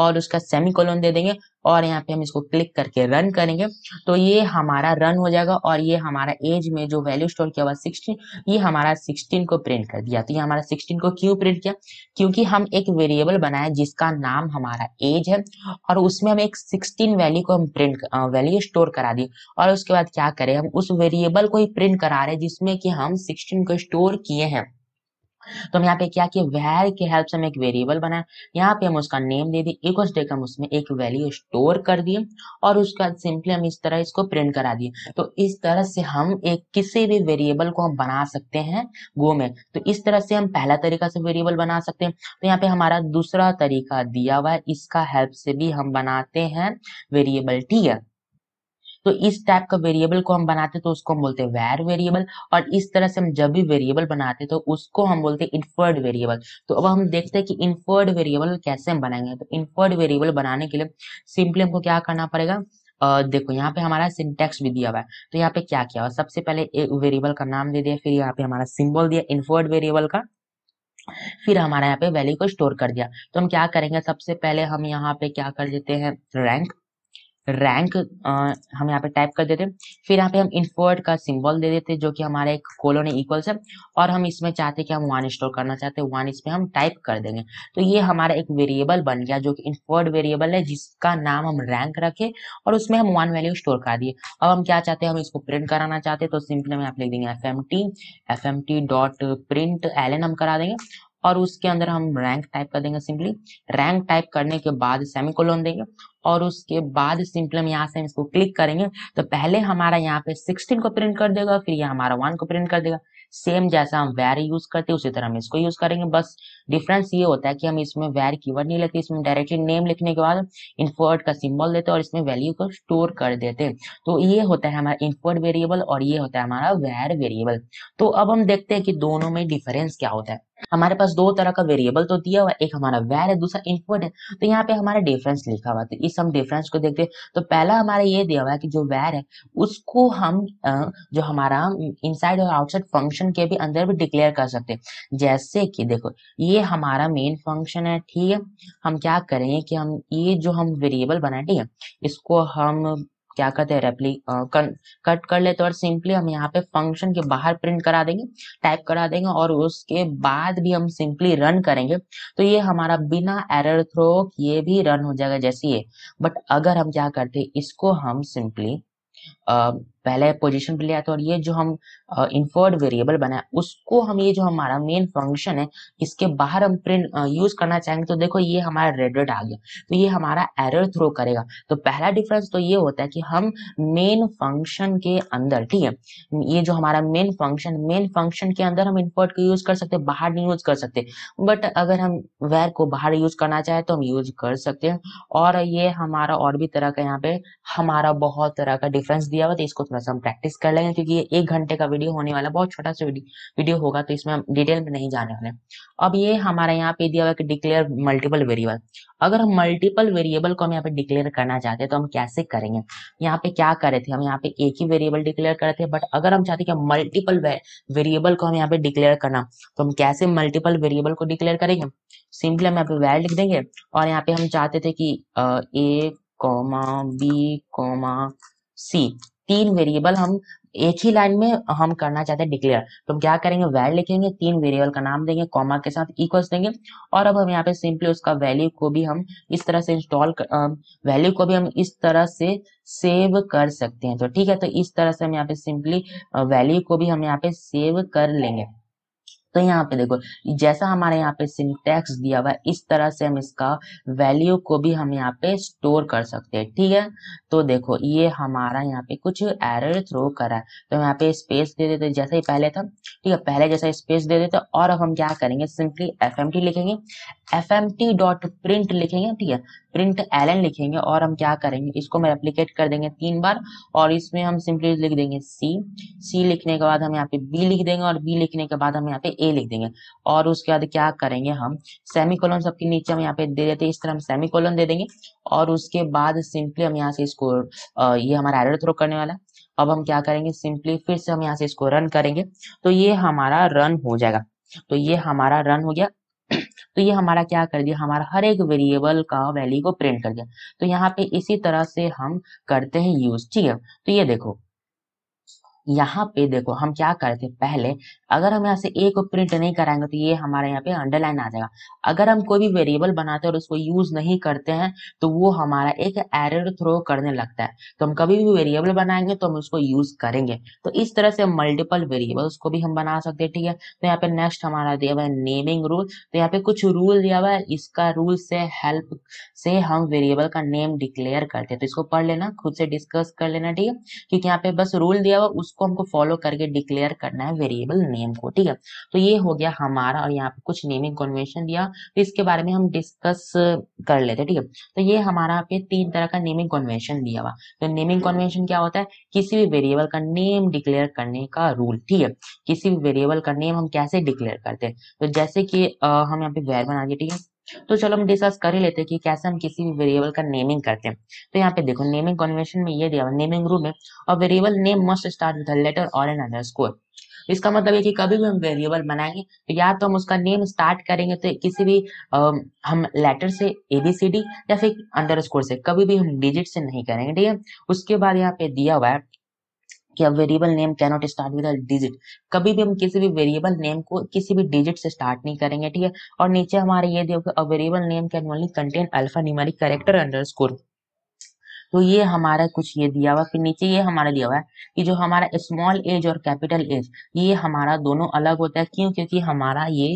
और उसका सेमी कॉलोन दे देंगे और यहाँ पे हम इसको क्लिक करके रन करेंगे तो ये हमारा रन हो जाएगा और ये हमारा एज में जो वैल्यू स्टोर किया हुआ सिक्सटीन ये हमारा सिक्सटीन को प्रिंट कर दिया तो ये हमारा सिक्सटीन को क्यों प्रिंट किया क्योंकि हम एक वेरिएबल बनाए जिसका नाम हमारा एज है और उसमें हम एक सिक्सटीन वैल्यू को हम प्रिंट वैल्यू स्टोर करा दिए और उसके बाद क्या करें हम उस वेरिएबल को ही प्रिंट करा रहे हैं जिसमें कि हम सिक्सटीन को स्टोर किए हैं तो हम यहाँ पे क्या किया वैर के हेल्प से हम एक वेरिएबल बनाए यहाँ पे हम उसका नेम दे दिए इक्वल देकर हम उसमें एक वैल्यू स्टोर कर दिए और उसका सिंपली हम इस तरह इसको प्रिंट करा दिए तो इस तरह से हम एक किसी भी वेरिएबल को हम बना सकते हैं गो में तो इस तरह से हम पहला तरीका से वेरिएबल बना सकते हैं तो यहाँ पे हमारा दूसरा तरीका दिया हुआ है इसका हेल्प से भी हम बनाते हैं वेरिएबल ठीक है तो इस टाइप का वेरिएबल को हम बनाते तो उसको हम बोलते हैं वैर वेरिएबल और इस तरह से हम जब भी वेरिएबल बनाते तो उसको हम बोलते हैं इन्फर्ड वेरिएबल तो अब हम देखते हैं कि इन्फर्ड वेरिएबल कैसे हम बनाएंगे तो इन्फर्ड वेरिएबल बनाने के लिए सिंपली हमको क्या करना पड़ेगा Uh, देखो यहाँ पे हमारा सिंटेक्स भी दिया हुआ है तो यहाँ पे क्या किया हुआ सबसे पहले एक वेरिएबल का नाम दे दिया फिर यहाँ पे हमारा सिंबल दिया इन्फर्ड वेरिएबल का फिर हमारा यहाँ पे वैल्यू को स्टोर कर दिया तो हम क्या करेंगे सबसे पहले हम यहाँ पे क्या कर देते हैं रैंक रैंक हम यहाँ पे टाइप कर देते फिर यहाँ पे हम इनफोर्ट का सिंबल दे देते जो कि हमारा एक कोलोन इक्वल्स है और हम इसमें चाहते कि हम वन स्टोर करना चाहते हैं वन इसमें हम टाइप कर देंगे तो ये हमारा एक वेरिएबल बन गया जो कि इनफोर्ड वेरिएबल है जिसका नाम हम रैंक रखे और उसमें हम वन वैल्यू स्टोर कर दिए अब हम क्या चाहते हैं हम इसको प्रिंट कराना चाहते हैं तो सिंपली हम यहाँ पे लिख देंगे F M T F M T dot print L N हम करा देंगे और उसके अंदर हम रैंक टाइप कर देंगे सिंपली रैंक टाइप करने के बाद कोलोन देंगे और उसके बाद सिंपली हम यहाँ से हम इसको क्लिक करेंगे तो पहले हमारा यहाँ पे 16 को प्रिंट कर देगा फिर ये हमारा वन को प्रिंट कर देगा सेम जैसा हम वैर यूज करते हैं उसी तरह हम इसको यूज करेंगे बस डिफरेंस ये होता है कि हम इसमें वैर वर्ड नहीं लेते इसमें डायरेक्टली नेम लिखने के बाद इनफर्ट का सिंबल देते हैं और इसमें वैल्यू को स्टोर कर देते हैं तो ये होता है हमारा इनफर्ट वेरिएबल और ये होता है हमारा वैर वेरिएबल तो अब हम देखते हैं कि दोनों में डिफरेंस क्या होता है हमारे पास दो तरह का वेरिएबल तो दिया हुआ है एक हमारा वैर है दूसरा इनपुट है तो यहाँ पे हमारा डिफरेंस लिखा हुआ तो इस हम डिफरेंस को देखते हैं तो पहला हमारा ये दिया हुआ है कि जो वैर है उसको हम जो हमारा इनसाइड और आउटसाइड फंक्शन के भी अंदर भी डिक्लेयर कर सकते हैं जैसे कि देखो ये हमारा मेन फंक्शन है ठीक है हम क्या करेंगे कि हम ये जो हम वेरिएबल बनाए ठीक है इसको हम क्या कहते हैं रेप्ली कट कर लेते हैं और सिंपली हम यहाँ पे फंक्शन के बाहर प्रिंट करा देंगे टाइप करा देंगे और उसके बाद भी हम सिंपली रन करेंगे तो ये हमारा बिना एरर थ्रो ये भी रन हो जाएगा जैसे ये बट अगर हम क्या करते इसको हम सिंपली पहले पोजिशन पे लिया था और ये जो हम इन्फर्ड वेरिएबल बनाया उसको हम ये जो हमारा मेन फंक्शन है इसके बाहर हम प्रिंट यूज करना चाहेंगे तो देखो ये हमारा रेडेड आ गया तो ये हमारा एरर थ्रो करेगा तो पहला डिफरेंस तो ये होता है कि हम मेन फंक्शन के अंदर ठीक है ये जो हमारा मेन फंक्शन मेन फंक्शन के अंदर हम इन्फर्ट को यूज कर सकते बाहर नहीं यूज कर सकते बट अगर हम वेर को बाहर यूज करना चाहे तो हम यूज कर सकते हैं और ये हमारा और भी तरह का यहाँ पे हमारा बहुत तरह का डिफरेंस दिया हुआ था तो इसको थोड़ा सा हम प्रैक्टिस कर लेंगे क्योंकि ये एक घंटे का वीडियो होने वाला बहुत छोटा सा वीडियो होगा तो इसमें हम डिटेल में नहीं जाने वाले अब ये हमारे यहाँ पे दिया हुआ कि डिक्लेयर मल्टीपल वेरिएबल अगर हम मल्टीपल वेरिएबल को हम यहाँ पे डिक्लेयर करना चाहते हैं तो हम कैसे करेंगे यहाँ पे क्या करे थे हम यहाँ पे एक ही वेरिएबल डिक्लेयर करे थे बट अगर हम चाहते कि मल्टीपल वेरिएबल को हम यहाँ पे डिक्लेयर करना तो हम कैसे मल्टीपल वेरिएबल को डिक्लेयर करेंगे सिंपली हम यहाँ पे वैल लिख देंगे और यहाँ पे हम चाहते थे कि A comma B comma C तीन वेरिएबल हम एक ही लाइन में हम करना चाहते हैं डिक्लेयर तो हम क्या करेंगे वैल लिखेंगे तीन वेरिएबल का नाम देंगे कॉमा के साथ इक्वल्स देंगे और अब हम यहाँ पे सिंपली उसका वैल्यू को भी हम इस तरह से इंस्टॉल वैल्यू को भी हम इस तरह से सेव कर सकते हैं तो ठीक है तो इस तरह से हम यहाँ पे सिंपली वैल्यू को भी हम यहाँ पे सेव कर लेंगे तो यहाँ पे देखो जैसा हमारे यहाँ पे सिंटेक्स दिया हुआ है इस तरह से हम इसका वैल्यू को भी हम यहाँ पे स्टोर कर सकते हैं ठीक है तो देखो ये हमारा यहाँ पे कुछ एरर थ्रो करा है तो यहाँ पे स्पेस दे देते जैसा ही पहले था ठीक है पहले जैसा स्पेस दे देते और अब हम क्या करेंगे सिंपली एफ लिखेंगे एफ लिखेंगे ठीक है प्रिंट एल लिखेंगे और हम क्या करेंगे इसको हम रेप्लीकेट कर देंगे तीन बार और इसमें हम सिंपली लिख देंगे सी सी लिखने के बाद हम यहाँ पे बी लिख देंगे और बी लिखने के बाद हम यहाँ पे ए लिख देंगे और उसके बाद क्या करेंगे हम सेमी कोलोन सबके नीचे हम यहाँ पे दे देते हैं इस तरह हम सेमी कोलोन दे देंगे और उसके बाद सिंपली हम यहाँ से इसको ये हमारा एरर थ्रो करने वाला अब हम क्या करेंगे सिंपली फिर से हम यहाँ से इसको रन करेंगे तो ये हमारा रन हो जाएगा तो ये हमारा रन हो गया तो ये हमारा क्या कर दिया हमारा हर एक वेरिएबल का वैल्यू को प्रिंट कर दिया तो यहाँ पे इसी तरह से हम करते हैं यूज ठीक है तो ये देखो यहाँ पे देखो हम क्या करते थे पहले अगर हम यहाँ से ए को प्रिंट नहीं कराएंगे तो ये हमारे यहाँ पे अंडरलाइन आ जाएगा अगर हम कोई भी वेरिएबल बनाते हैं और उसको यूज नहीं करते हैं तो वो हमारा एक एरर थ्रो करने लगता है तो हम कभी भी वेरिएबल बनाएंगे तो हम उसको यूज करेंगे तो इस तरह से मल्टीपल वेरिएबल को भी हम बना सकते हैं ठीक है तो यहाँ पे नेक्स्ट हमारा दिया हुआ है नेमिंग रूल तो यहाँ पे कुछ रूल दिया हुआ है इसका रूल से हेल्प से हम वेरिएबल का नेम डिक्लेयर करते हैं तो इसको पढ़ लेना खुद से डिस्कस कर लेना ठीक है क्योंकि यहाँ पे बस रूल दिया हुआ उस उसको हमको फॉलो करके डिक्लेयर करना है वेरिएबल नेम को ठीक है तो ये हो गया हमारा और यहाँ पे कुछ नेमिंग कन्वेंशन दिया तो इसके बारे में हम डिस्कस कर लेते हैं ठीक है तो ये हमारा पे तीन तरह का नेमिंग कन्वेंशन दिया हुआ तो नेमिंग कन्वेंशन क्या होता है किसी भी वेरिएबल का नेम डिक्लेयर करने का रूल ठीक है किसी भी वेरिएबल का नेम हम कैसे डिक्लेयर करते हैं तो जैसे कि हम यहाँ पे वेर बना दिए ठीक है तो चलो हम डिस्कस कर ही लेते हैं कि कैसे हम किसी भी वेरिएबल का नेमिंग करते हैं तो यहाँ पे देखो नेमिंग कॉन्वेंशन में ये दिया नेमिंग रूल में और variable name must start with letter और एन अंडर इसका मतलब है कि कभी भी हम वेरिएबल बनाएंगे तो या तो हम उसका नेम स्टार्ट करेंगे तो किसी भी आ, हम लेटर से एबीसीडी या फिर अंडर से कभी भी हम डिजिट से नहीं करेंगे ठीक है उसके बाद यहाँ पे दिया हुआ है कि variable name can not start with digit कभी भी हम किसी भी वेरिएबल नेम को किसी भी डिजिट से स्टार्ट नहीं करेंगे ठीक है और नीचे हमारे ये दिया a variable name can only contain alphanumeric character underscore तो ये हमारा कुछ ये दिया हुआ फिर नीचे ये हमारा दिया हुआ है कि जो हमारा स्मॉल एज और कैपिटल एज ये हमारा दोनों अलग होता है क्यों क्योंकि हमारा ये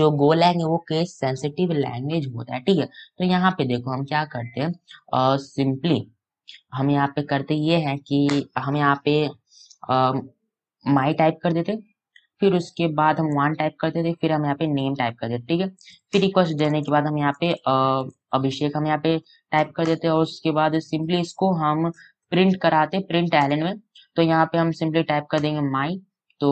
जो गो लैंग है वो केस सेंसिटिव लैंग्वेज होता है ठीक है तो यहाँ पे देखो हम क्या करते हैं सिंपली uh, हम यहाँ पे करते ये है कि हम यहाँ पे माई टाइप कर देते फिर उसके बाद हम वन टाइप कर थे फिर हम यहाँ पे नेम टाइप कर देते ठीक है फिर रिक्वेस्ट देने के बाद हम यहाँ पे अभिषेक हम यहाँ पे टाइप कर देते और उसके बाद सिंपली इसको हम प्रिंट कराते प्रिंट एलन में तो यहाँ पे हम सिंपली टाइप कर देंगे माई तो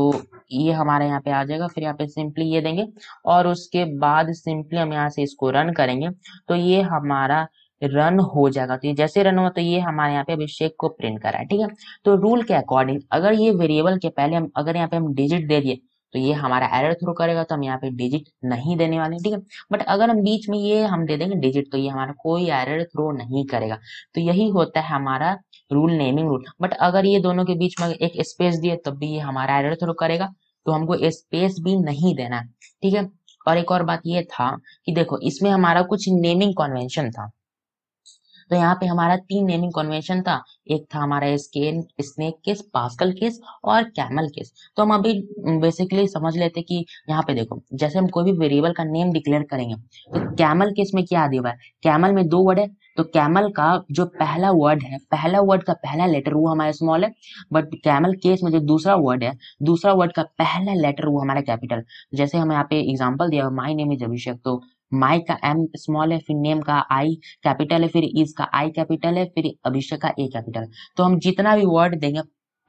ये हमारे यहाँ पे आ जाएगा फिर यहाँ पे सिंपली ये देंगे और उसके बाद सिंपली हम यहाँ से इसको रन करेंगे तो ये हमारा रन हो जाएगा तो ये जैसे रन हुआ तो ये हमारे यहाँ पे अभिषेक को प्रिंट करा है ठीक है तो रूल के अकॉर्डिंग अगर ये वेरिएबल के पहले हम अगर यहाँ पे हम डिजिट दे दिए तो ये हमारा एरर थ्रो करेगा तो हम यहाँ पे डिजिट नहीं देने वाले ठीक है बट अगर हम बीच में ये हम दे देंगे डिजिट तो ये हमारा कोई एरर थ्रो नहीं करेगा तो यही होता है हमारा रूल नेमिंग रूल बट अगर ये दोनों के बीच में एक स्पेस दिए तब भी ये हमारा एरर थ्रो करेगा तो हमको स्पेस भी नहीं देना है ठीक है और एक और बात ये था कि देखो इसमें हमारा कुछ नेमिंग कॉन्वेंशन था तो यहाँ पे हमारा तीन नेमिंग कन्वेंशन था एक था हमारा स्केन स्नेक केस पास्कल केस और कैमल केस तो हम अभी बेसिकली समझ लेते कि यहाँ पे देखो जैसे हम कोई भी वेरिएबल का नेम डिक्लेयर करेंगे तो कैमल केस में क्या आदि हुआ है कैमल में दो वर्ड है तो कैमल का जो पहला वर्ड है पहला वर्ड का पहला लेटर वो हमारा स्मॉल है बट कैमल केस में जो दूसरा वर्ड है दूसरा वर्ड का पहला लेटर वो हमारा कैपिटल जैसे हम यहाँ पे एग्जाम्पल दिया माई नेम इज अभिषेक तो माई का एम स्मॉल है फिर नेम का आई कैपिटल है फिर इज का आई कैपिटल है फिर अभिषेक का ए कैपिटल तो हम जितना भी वर्ड देंगे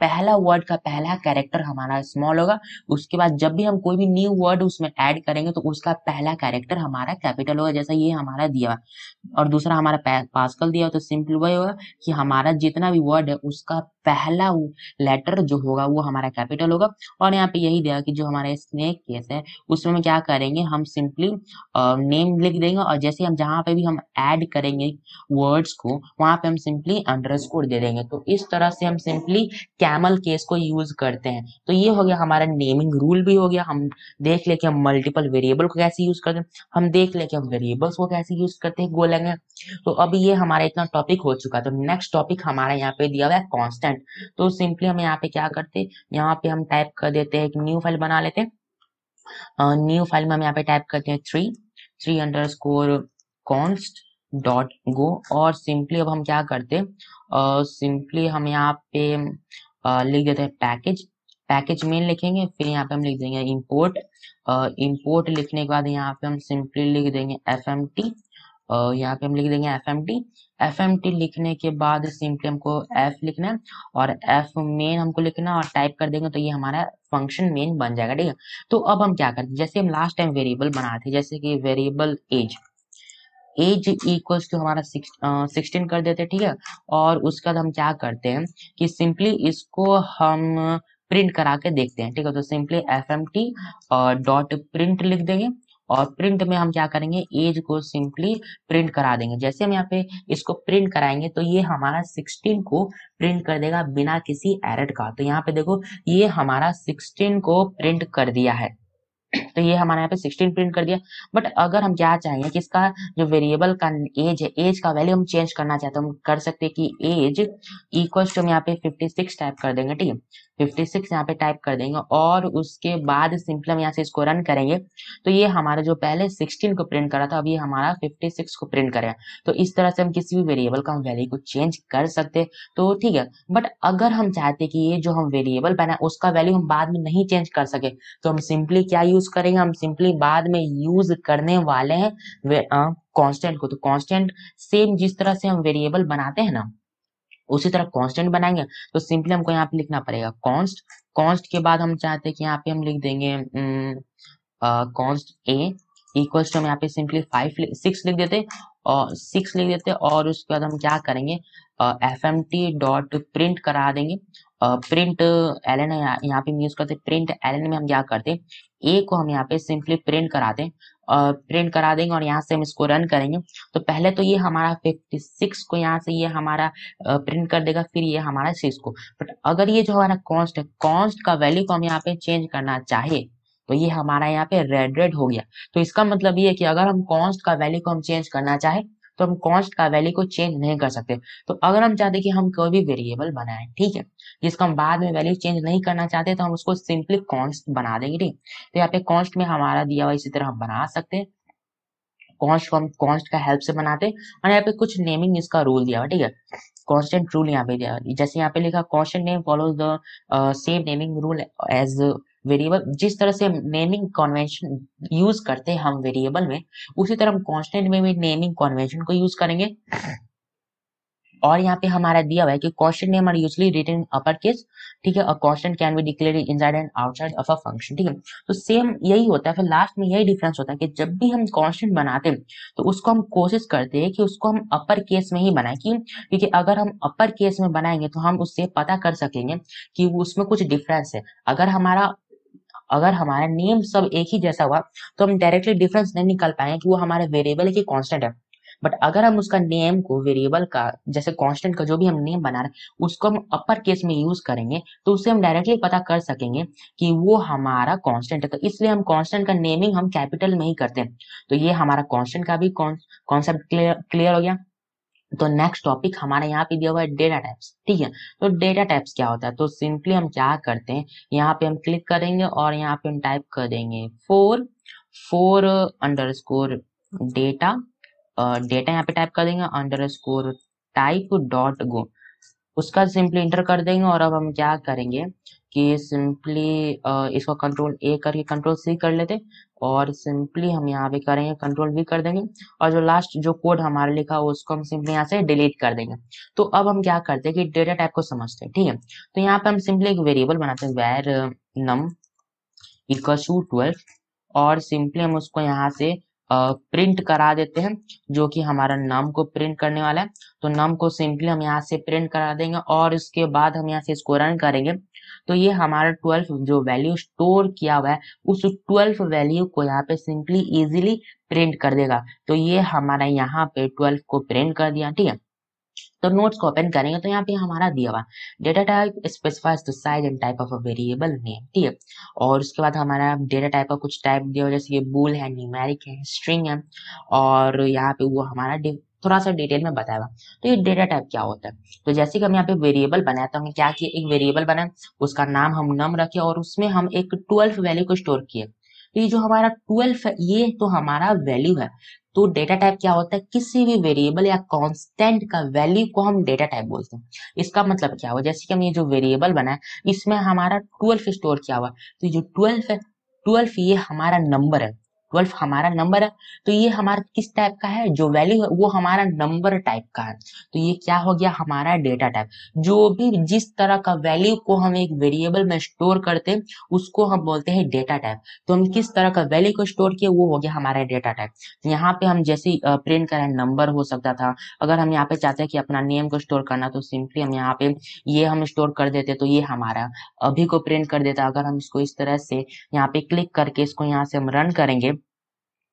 पहला वर्ड का पहला कैरेक्टर हमारा स्मॉल होगा उसके बाद जब भी हम कोई भी न्यू वर्ड उसमें ऐड करेंगे तो उसका पहला कैरेक्टर हमारा कैपिटल होगा जैसा ये हमारा दिया हुआ और दूसरा हमारा पास्कल दिया हुआ तो सिंपल वही होगा कि हमारा जितना भी वर्ड है उसका पहला लेटर जो होगा वो हमारा कैपिटल होगा और यहाँ पे यही देगा कि जो हमारा स्नेक केस है उसमें हम क्या करेंगे हम सिंपली नेम लिख देंगे और जैसे हम जहाँ पे भी हम ऐड करेंगे वर्ड्स को वहाँ पे हम सिंपली अंडरस्कोर दे देंगे तो इस तरह से हम सिंपली कैमल केस को यूज करते हैं तो ये हो गया हमारा नेमिंग रूल भी हो गया हम देख लेके हम मल्टीपल वेरिएबल को कैसे यूज करते हैं हम देख लेके हम वेरिएबल्स को कैसे यूज करते हैं गोलेंगे तो अब ये हमारा इतना टॉपिक हो चुका तो नेक्स्ट टॉपिक हमारा यहाँ पे दिया हुआ है कॉन्स्टेंट परसेंट तो सिंपली हम यहाँ पे क्या करते यहाँ पे हम टाइप कर देते हैं एक न्यू फाइल बना लेते हैं न्यू फाइल में हम यहाँ पे टाइप करते हैं three three underscore const dot go और सिंपली अब हम क्या करते सिंपली हम यहाँ पे आ, लिख देते हैं पैकेज पैकेज मेन लिखेंगे फिर यहाँ पे हम लिख देंगे इम्पोर्ट इम्पोर्ट लिखने के बाद यहाँ पे हम सिंपली लिख देंगे एफ एम टी और यहाँ पे हम लिख देंगे F M T F M T लिखने के बाद सिंपली हमको एफ लिखना है और एफ मेन हमको लिखना है और टाइप कर देंगे तो ये हमारा फंक्शन मेन बन जाएगा ठीक है तो अब हम क्या करते हैं जैसे हम लास्ट टाइम वेरिएबल बनाए थे जैसे कि variable age age equals to हमारा सिक्सटीन कर देते ठीक है और उसके बाद हम क्या करते हैं कि सिंपली इसको हम प्रिंट करा के देखते हैं ठीक है तो सिंपली एफ एम टी और डॉट प्रिंट लिख देंगे और प्रिंट में हम क्या करेंगे एज को सिंपली प्रिंट करा देंगे जैसे हम यहाँ पे इसको प्रिंट कराएंगे तो ये हमारा 16 को प्रिंट कर देगा बिना किसी एरर का तो यहाँ पे देखो ये हमारा 16 को प्रिंट कर दिया है तो ये हमारे यहाँ पे 16 प्रिंट कर दिया बट अगर हम क्या चाहेंगे कि इसका जो वेरिएबल का एज है एज का वैल्यू हम चेंज करना चाहते हैं हम कर सकते हैं कि एज इक्वल टू हम यहाँ पे 56 टाइप कर देंगे ठीक है फिफ्टी सिक्स यहाँ पे टाइप कर देंगे और उसके बाद सिंपली हम यहाँ से इसको रन करेंगे तो ये हमारा जो पहले सिक्सटीन को प्रिंट करा था अब ये हमारा फिफ्टी सिक्स को प्रिंट करेगा तो इस तरह से हम किसी भी वेरिएबल का हम वैल्यू को चेंज कर सकते तो ठीक है बट अगर हम चाहते कि ये जो हम वेरिएबल बनाए उसका वैल्यू हम बाद में नहीं चेंज कर सके तो हम सिंपली क्या यूज करेंगे हम सिंपली बाद में यूज करने वाले हैं कॉन्स्टेंट को तो कॉन्स्टेंट सेम जिस तरह से हम वेरिएबल बनाते हैं ना उसी तरह कांस्टेंट बनाएंगे तो सिंपली हमको यहाँ पे लिखना पड़ेगा कॉन्स्ट कॉन्स्ट के बाद हम चाहते हैं कि यहाँ पे हम लिख देंगे कॉन्स्ट ए इक्वल्स टू हम यहाँ पे सिंपली फाइव सिक्स लिख देते और सिक्स लिख देते और उसके बाद हम क्या करेंगे F M T dot print करा देंगे प्रिंट एल एन यहाँ पे यूज करते प्रिंट एल एन में हम क्या करते ए को हम यहाँ पे सिंपली प्रिंट कराते प्रिंट करा देंगे और यहाँ से हम इसको रन करेंगे तो पहले तो ये हमारा फिफ्टी सिक्स को यहाँ से ये हमारा प्रिंट कर देगा फिर ये हमारा सिक्स को बट अगर ये जो हमारा कॉन्स्ट है कॉन्स्ट का वैल्यू को तो हम यहाँ पे चेंज करना चाहे तो ये हमारा यहाँ पे रेड रेड हो गया तो इसका मतलब ये है कि अगर हम कॉन्स्ट का वैल्यू को हम चेंज करना चाहे तो हम कॉन्स्ट का वैल्यू को चेंज नहीं कर सकते तो अगर हम चाहते कि हम कोई भी वेरिएबल बनाए ठीक है जिसका हम बाद में वैल्यू चेंज नहीं करना चाहते तो हम उसको सिंपली कॉन्स्ट बना देंगे ठीक तो यहाँ पे कॉन्स्ट में हमारा दिया हुआ इसी तरह हम बना सकते हैं कॉन्स्ट को हम कॉन्स्ट का हेल्प से बनाते हैं और यहाँ पे कुछ नेमिंग इसका रूल दिया हुआ ठीक है कॉन्स्टेंट रूल यहाँ पे दिया जैसे यहाँ पे लिखा constant name follows the same naming rule as variable जिस तरह से नेमिंग कॉन्वेंशन यूज करते हैं हम वेरिएबल में उसी तरह हम कॉन्स्टेंट में भी नेमिंग कॉन्वेंशन को यूज करेंगे और यहाँ पे हमारा दिया हुआ है कि question name are usually written upper case ठीक है और question can be declare inside and outside of a function ठीक है तो सेम यही होता है फिर लास्ट में यही डिफरेंस होता है कि जब भी हम कांस्टेंट बनाते हैं तो उसको हम कोशिश करते हैं कि उसको हम अपर केस में ही बनाए क्यों क्योंकि अगर हम अपर केस में बनाएंगे तो हम उससे पता कर सकेंगे कि उसमें कुछ डिफरेंस है अगर हमारा अगर हमारा नेम सब एक ही जैसा हुआ तो हम डायरेक्टली डिफरेंस नहीं निकाल पाएंगे कि वो हमारे वेरिएबल की कॉन्स्टेंट है बट अगर हम उसका नेम को वेरिएबल का जैसे कांस्टेंट का जो भी हम नेम बना रहे हैं उसको हम अपर केस में यूज करेंगे तो उससे हम डायरेक्टली पता कर सकेंगे कि वो हमारा कांस्टेंट है तो इसलिए हम कांस्टेंट का नेमिंग हम कैपिटल में ही करते हैं तो ये हमारा कांस्टेंट का भी कॉन्सेप्ट क्लियर हो गया तो नेक्स्ट टॉपिक हमारे यहाँ पे दिया हुआ है डेटा टाइप्स ठीक है तो डेटा टाइप्स क्या होता है तो सिंपली हम क्या करते हैं यहाँ पे हम क्लिक करेंगे और यहाँ पे हम टाइप कर देंगे four four underscore data data यहाँ पे टाइप कर देंगे underscore type dot go उसका सिंपली इंटर कर देंगे और अब हम क्या करेंगे कि सिंपली इसको कंट्रोल ए करके कंट्रोल सी कर लेते और सिंपली हम यहाँ पे करेंगे कंट्रोल भी कर देंगे और जो लास्ट जो कोड हमारा लिखा हो उसको हम सिंपली यहाँ से डिलीट कर देंगे तो अब हम क्या करते हैं कि डेटा टाइप को समझते हैं ठीक है तो यहाँ पे हम सिंपली एक वेरिएबल बनाते हैं var num equal to twelve और सिंपली हम उसको यहाँ से प्रिंट करा देते हैं जो कि हमारा नाम को प्रिंट करने वाला है तो नाम को सिंपली हम यहाँ से प्रिंट करा देंगे और इसके बाद हम यहाँ से इसको रन करेंगे तो ये हमारा ट्वेल्व जो वैल्यू स्टोर किया हुआ है उस ट्वेल्व वैल्यू को यहाँ पे सिंपली इजिली प्रिंट कर देगा तो ये हमारा यहाँ पे ट्वेल्व को प्रिंट कर दिया ठीक है तो नोट्स को ओपन करेंगे तो यहाँ पे हमारा दिया हुआ data type specifies the size and type of a variable name ठीक है और उसके बाद हमारा डेटा टाइप का कुछ टाइप दिया हुआ जैसे कि बूल है न्यूमेरिक है स्ट्रिंग है और यहाँ पे वो हमारा थोड़ा सा डिटेल में बताएगा तो ये डेटा टाइप क्या होता है तो जैसे कि हम यहाँ पे वेरिएबल बनाया तो हमने क्या किया एक वेरिएबल बनाए उसका नाम हम नम रखे और उसमें हम एक ट्वेल्थ वैल्यू को स्टोर किए तो ये जो हमारा ट्वेल्व है ये तो हमारा वैल्यू है तो डेटा टाइप क्या होता है किसी भी वेरिएबल या कांस्टेंट का वैल्यू को हम डेटा टाइप बोलते हैं इसका मतलब क्या हुआ जैसे कि हम ये जो वेरिएबल बनाए इसमें हमारा ट्वेल्व स्टोर किया हुआ तो जो ट्वेल्व है ट्वेल्व ये हमारा नंबर है ट्वेल्व हमारा नंबर है तो ये हमारा किस टाइप का है जो वैल्यू है वो हमारा नंबर टाइप का है तो ये क्या हो गया हमारा डेटा टाइप जो भी जिस तरह का वैल्यू को हम एक वेरिएबल में स्टोर करते हैं उसको हम बोलते हैं डेटा टाइप तो हम किस तरह का वैल्यू को स्टोर किए वो हो गया हमारा डेटा टाइप तो यहाँ पे हम जैसे प्रिंट करें नंबर हो सकता था अगर हम यहाँ पे चाहते हैं कि अपना नेम को स्टोर करना तो सिंपली हम यहाँ पे ये हम स्टोर कर देते तो ये हमारा अभी को प्रिंट कर देता अगर हम इसको इस तरह से यहाँ पे क्लिक करके इसको यहाँ से हम रन करेंगे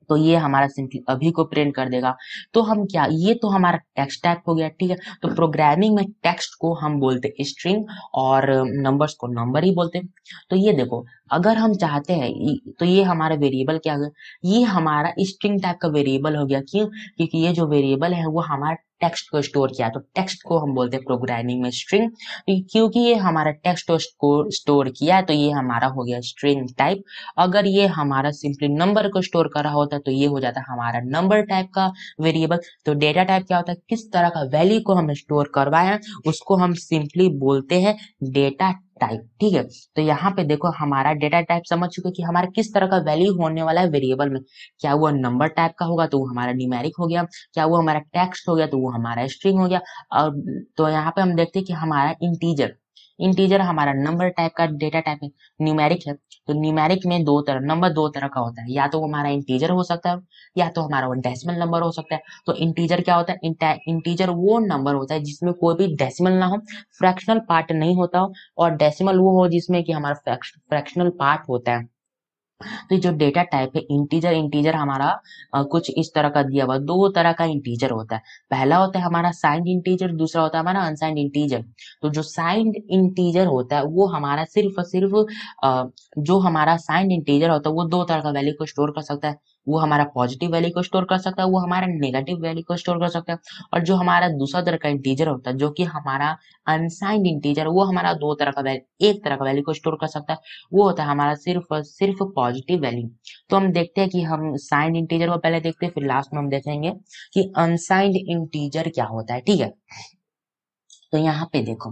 तो ये हमारा सिंपली अभी को प्रिंट कर देगा तो हम क्या ये तो हमारा टेक्स्ट टाइप हो गया ठीक है तो प्रोग्रामिंग में टेक्स्ट को हम बोलते स्ट्रिंग और नंबर्स को नंबर ही बोलते तो ये देखो अगर हम चाहते हैं तो ये हमारा वेरिएबल क्या हो गया ये हमारा स्ट्रिंग टाइप का वेरिएबल हो गया क्यों क्योंकि ये जो वेरिएबल है वो हमारा टेक्स्ट को स्टोर किया तो टेक्स्ट को हम बोलते हैं प्रोग्रामिंग में स्ट्रिंग तो क्योंकि ये हमारा टेक्स्ट को स्टोर किया तो ये हमारा हो गया स्ट्रिंग टाइप अगर ये हमारा सिंपली नंबर को स्टोर कर रहा होता तो ये हो जाता हमारा नंबर टाइप का वेरिएबल तो डेटा टाइप क्या होता है किस तरह का वैल्यू को हम स्टोर करवाए उसको हम सिंपली बोलते हैं डेटा टाइप ठीक है तो यहाँ पे देखो हमारा डेटा टाइप समझ चुके कि हमारा किस तरह का वैल्यू होने वाला है वेरिएबल में क्या वो नंबर टाइप का होगा तो वो हमारा न्यूमेरिक हो गया क्या वो हमारा टेक्स्ट हो गया तो वो हमारा स्ट्रिंग हो गया और तो यहाँ पे हम देखते हैं कि हमारा इंटीजर इंटीजर हमारा नंबर टाइप का डेटा टाइप है न्यूमेरिक है तो न्यूमेरिक में दो तरह नंबर दो तरह का होता है या तो हमारा इंटीजर हो सकता है या तो हमारा वो डेसिमल नंबर हो सकता है तो इंटीजर क्या होता है इंटीजर वो नंबर होता है जिसमें कोई भी डेसिमल ना हो फ्रैक्शनल पार्ट नहीं होता हो और डेसिमल वो हो जिसमें कि हमारा फ्रैक्शनल पार्ट होता है तो जो डेटा टाइप है इंटीजर इंटीजर हमारा आ, कुछ इस तरह का दिया हुआ दो तरह का इंटीजर होता है पहला होता है हमारा साइंड इंटीजर दूसरा होता है हमारा अनसाइंड इंटीजर तो जो साइंड इंटीजर होता है वो हमारा सिर्फ और सिर्फ आ, जो हमारा साइंड इंटीजर होता है वो दो तरह का वैल्यू को स्टोर कर सकता है वो हमारा पॉजिटिव वैल्यू को स्टोर कर सकता है वो हमारा नेगेटिव वैल्यू को स्टोर कर सकता है और जो हमारा दूसरा तरह का इंटीजर होता है जो कि हमारा अनसाइंड इंटीजर वो हमारा दो तरह का वैल्यू एक तरह का वैल्यू को स्टोर कर सकता है वो होता है हमारा सिर्फ सिर्फ पॉजिटिव वैल्यू तो हम देखते हैं कि हम साइंड इंटीजर को पहले देखते हैं फिर लास्ट में हम देखेंगे कि अनसाइंड इंटीजर क्या होता है ठीक है तो यहाँ पे देखो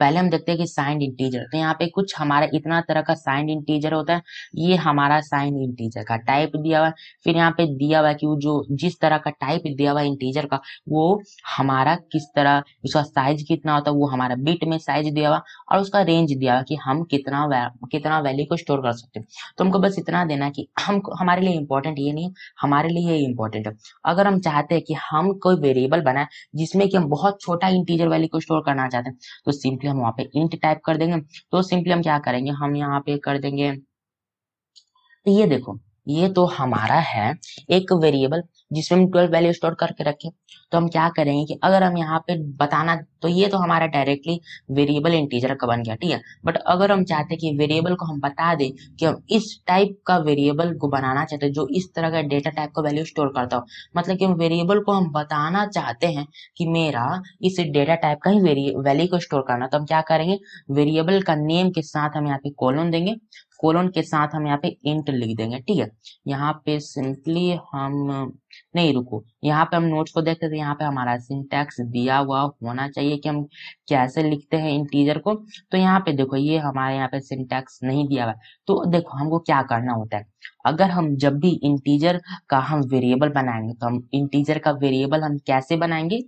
पहले हम देखते हैं कि साइंड इंटीजर तो यहाँ पे कुछ हमारा इतना तरह का साइंड इंटीजर होता है ये हमारा साइंड इंटीजर का टाइप दिया हुआ है फिर यहाँ पे दिया हुआ है कि वो जो जिस तरह का टाइप दिया हुआ है इंटीजर का वो हमारा किस तरह उसका साइज कितना होता है वो हमारा बिट में साइज दिया हुआ और उसका रेंज दिया हुआ कि हम कितना वै, कितना वैल्यू को स्टोर कर सकते हैं तो हमको बस इतना देना कि हम हमारे लिए इंपॉर्टेंट ये नहीं हमारे लिए ये इंपॉर्टेंट है अगर हम चाहते हैं कि हम कोई वेरिएबल बनाए जिसमें कि हम बहुत छोटा इंटीजर वैल्यू को स्टोर करना चाहते हैं तो सिंपली हम वहाँ पे इंट टाइप कर देंगे तो सिंपली हम क्या करेंगे हम यहाँ पे कर देंगे तो ये देखो ये तो हमारा है एक वेरिएबल जिसमें हम ट्वेल्व वैल्यू स्टोर करके रखें तो हम क्या करेंगे कि अगर हम यहाँ पे बताना तो ये तो हमारा डायरेक्टली वेरिएबल इंटीजर का बन गया ठीक है बट अगर हम चाहते हैं कि वेरिएबल को हम बता दें कि हम इस टाइप का वेरिएबल को बनाना चाहते हैं जो इस तरह का डेटा टाइप का वैल्यू स्टोर करता हो मतलब कि वेरिएबल को हम बताना चाहते हैं कि मेरा इस डेटा टाइप का ही वैल्यू को स्टोर करना तो हम क्या करेंगे वेरिएबल का नेम के साथ हम यहाँ पे कॉलम देंगे कोलोन के साथ हम यहाँ पे इंट लिख देंगे ठीक है यहाँ पे सिंपली हम नहीं रुको यहाँ पे हम नोट्स को देखते थे यहाँ पे हमारा सिंटैक्स दिया हुआ होना चाहिए कि हम कैसे लिखते हैं इंटीजर को तो यहाँ पे देखो ये हमारे यहाँ पे सिंटैक्स नहीं दिया हुआ तो देखो हमको क्या करना होता है अगर हम जब भी इंटीजर का हम वेरिएबल बनाएंगे तो हम इंटीजर का वेरिएबल हम कैसे बनाएंगे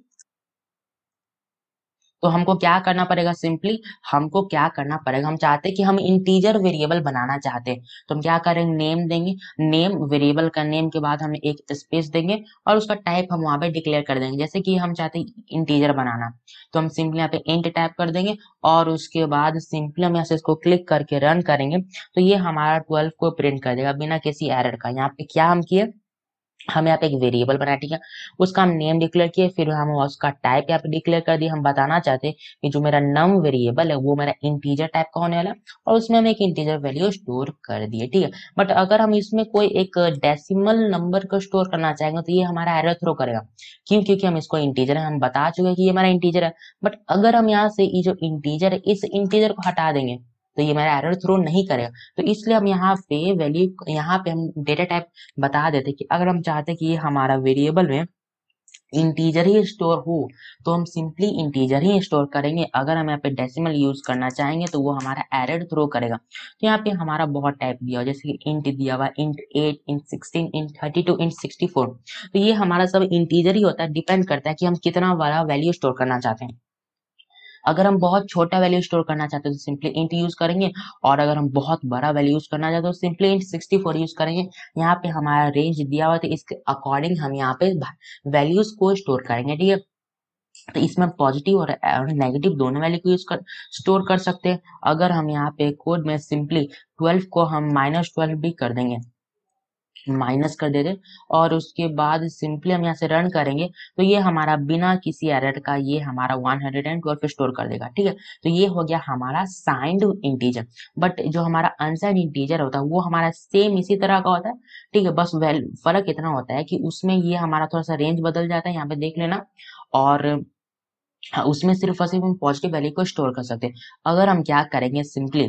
तो हमको क्या करना पड़ेगा सिंपली हमको क्या करना पड़ेगा हम चाहते हैं कि हम इंटीजर वेरिएबल बनाना चाहते हैं तो हम क्या करेंगे नेम देंगे नेम वेरिएबल का नेम के बाद हम एक स्पेस देंगे और उसका टाइप हम वहां पे डिक्लेयर कर देंगे जैसे कि हम चाहते हैं इंटीजर बनाना तो हम सिंपली यहाँ पे एंट टाइप कर देंगे और उसके बाद सिंपली हम यहाँ से इसको क्लिक करके रन करेंगे तो ये हमारा ट्वेल्व को प्रिंट कर देगा बिना किसी एरर का यहाँ पे क्या हम किए हम यहाँ पे एक वेरिएबल बनाया ठीक है उसका हम नेम डिक्लेयर किए फिर हम उसका टाइप यहाँ पे डिक्लेयर कर दिया हम बताना चाहते हैं कि जो मेरा नम वेरिएबल है वो मेरा इंटीजर टाइप का होने वाला है और उसमें हम एक इंटीजर वैल्यू स्टोर कर दिए ठीक है बट अगर हम इसमें कोई एक डेसिमल नंबर को स्टोर करना चाहेंगे तो ये हमारा एरर थ्रो करेगा क्यों क्योंकि हम इसको इंटीजर है हम बता चुके हैं कि ये हमारा इंटीजर है बट अगर हम यहाँ से ये जो इंटीजर है इस इंटीजर को हटा देंगे तो ये मेरा एरर थ्रो नहीं करेगा तो इसलिए हम यहाँ पे वैल्यू यहाँ पे हम डेटा टाइप बता देते कि अगर हम चाहते कि हमारा वेरिएबल में इंटीजर ही स्टोर हो तो हम सिंपली इंटीजर ही स्टोर करेंगे अगर हम यहाँ पे डेसिमल यूज करना चाहेंगे तो वो हमारा एरर थ्रो करेगा तो यहाँ पे हमारा बहुत टाइप दिया हुआ जैसे कि इंट दिया हुआ int eight int sixteen int thirty two int sixty four तो ये हमारा सब इंटीजर ही होता है डिपेंड करता है कि हम कितना वाला वैल्यू स्टोर करना चाहते हैं अगर हम बहुत छोटा वैल्यू स्टोर करना चाहते हैं तो सिंपली इंट यूज करेंगे और अगर हम बहुत बड़ा वैल्यू यूज करना चाहते हैं तो simply int sixty four use करेंगे यहाँ पे हमारा रेंज दिया हुआ था इसके अकॉर्डिंग हम यहाँ पे वैल्यूज को स्टोर करेंगे ठीक है तो इसमें हम पॉजिटिव और नेगेटिव दोनों वैल्यू को यूज कर स्टोर कर सकते हैं अगर हम यहाँ पे कोड में सिंपली ट्वेल्व को हम माइनस ट्वेल्व भी कर देंगे माइनस कर देंगे और उसके बाद सिंपली हम यहाँ से रन करेंगे तो ये हमारा बिना किसी एरर का ये हमारा 112 स्टोर कर देगा ठीक है तो ये हो गया हमारा साइंड इंटीजर बट जो हमारा अनसाइंड इंटीजर होता है वो हमारा सेम इसी तरह का होता है ठीक है बस वेल फर्क इतना होता है कि उसमें ये हमारा थोड़ा सा रेंज बदल जाता है यहाँ पे देख लेना और हाँ, उसमें सिर्फ और सिर्फ हम पॉजिटिव वैल्यू को स्टोर कर सकते हैं अगर हम क्या करेंगे सिंपली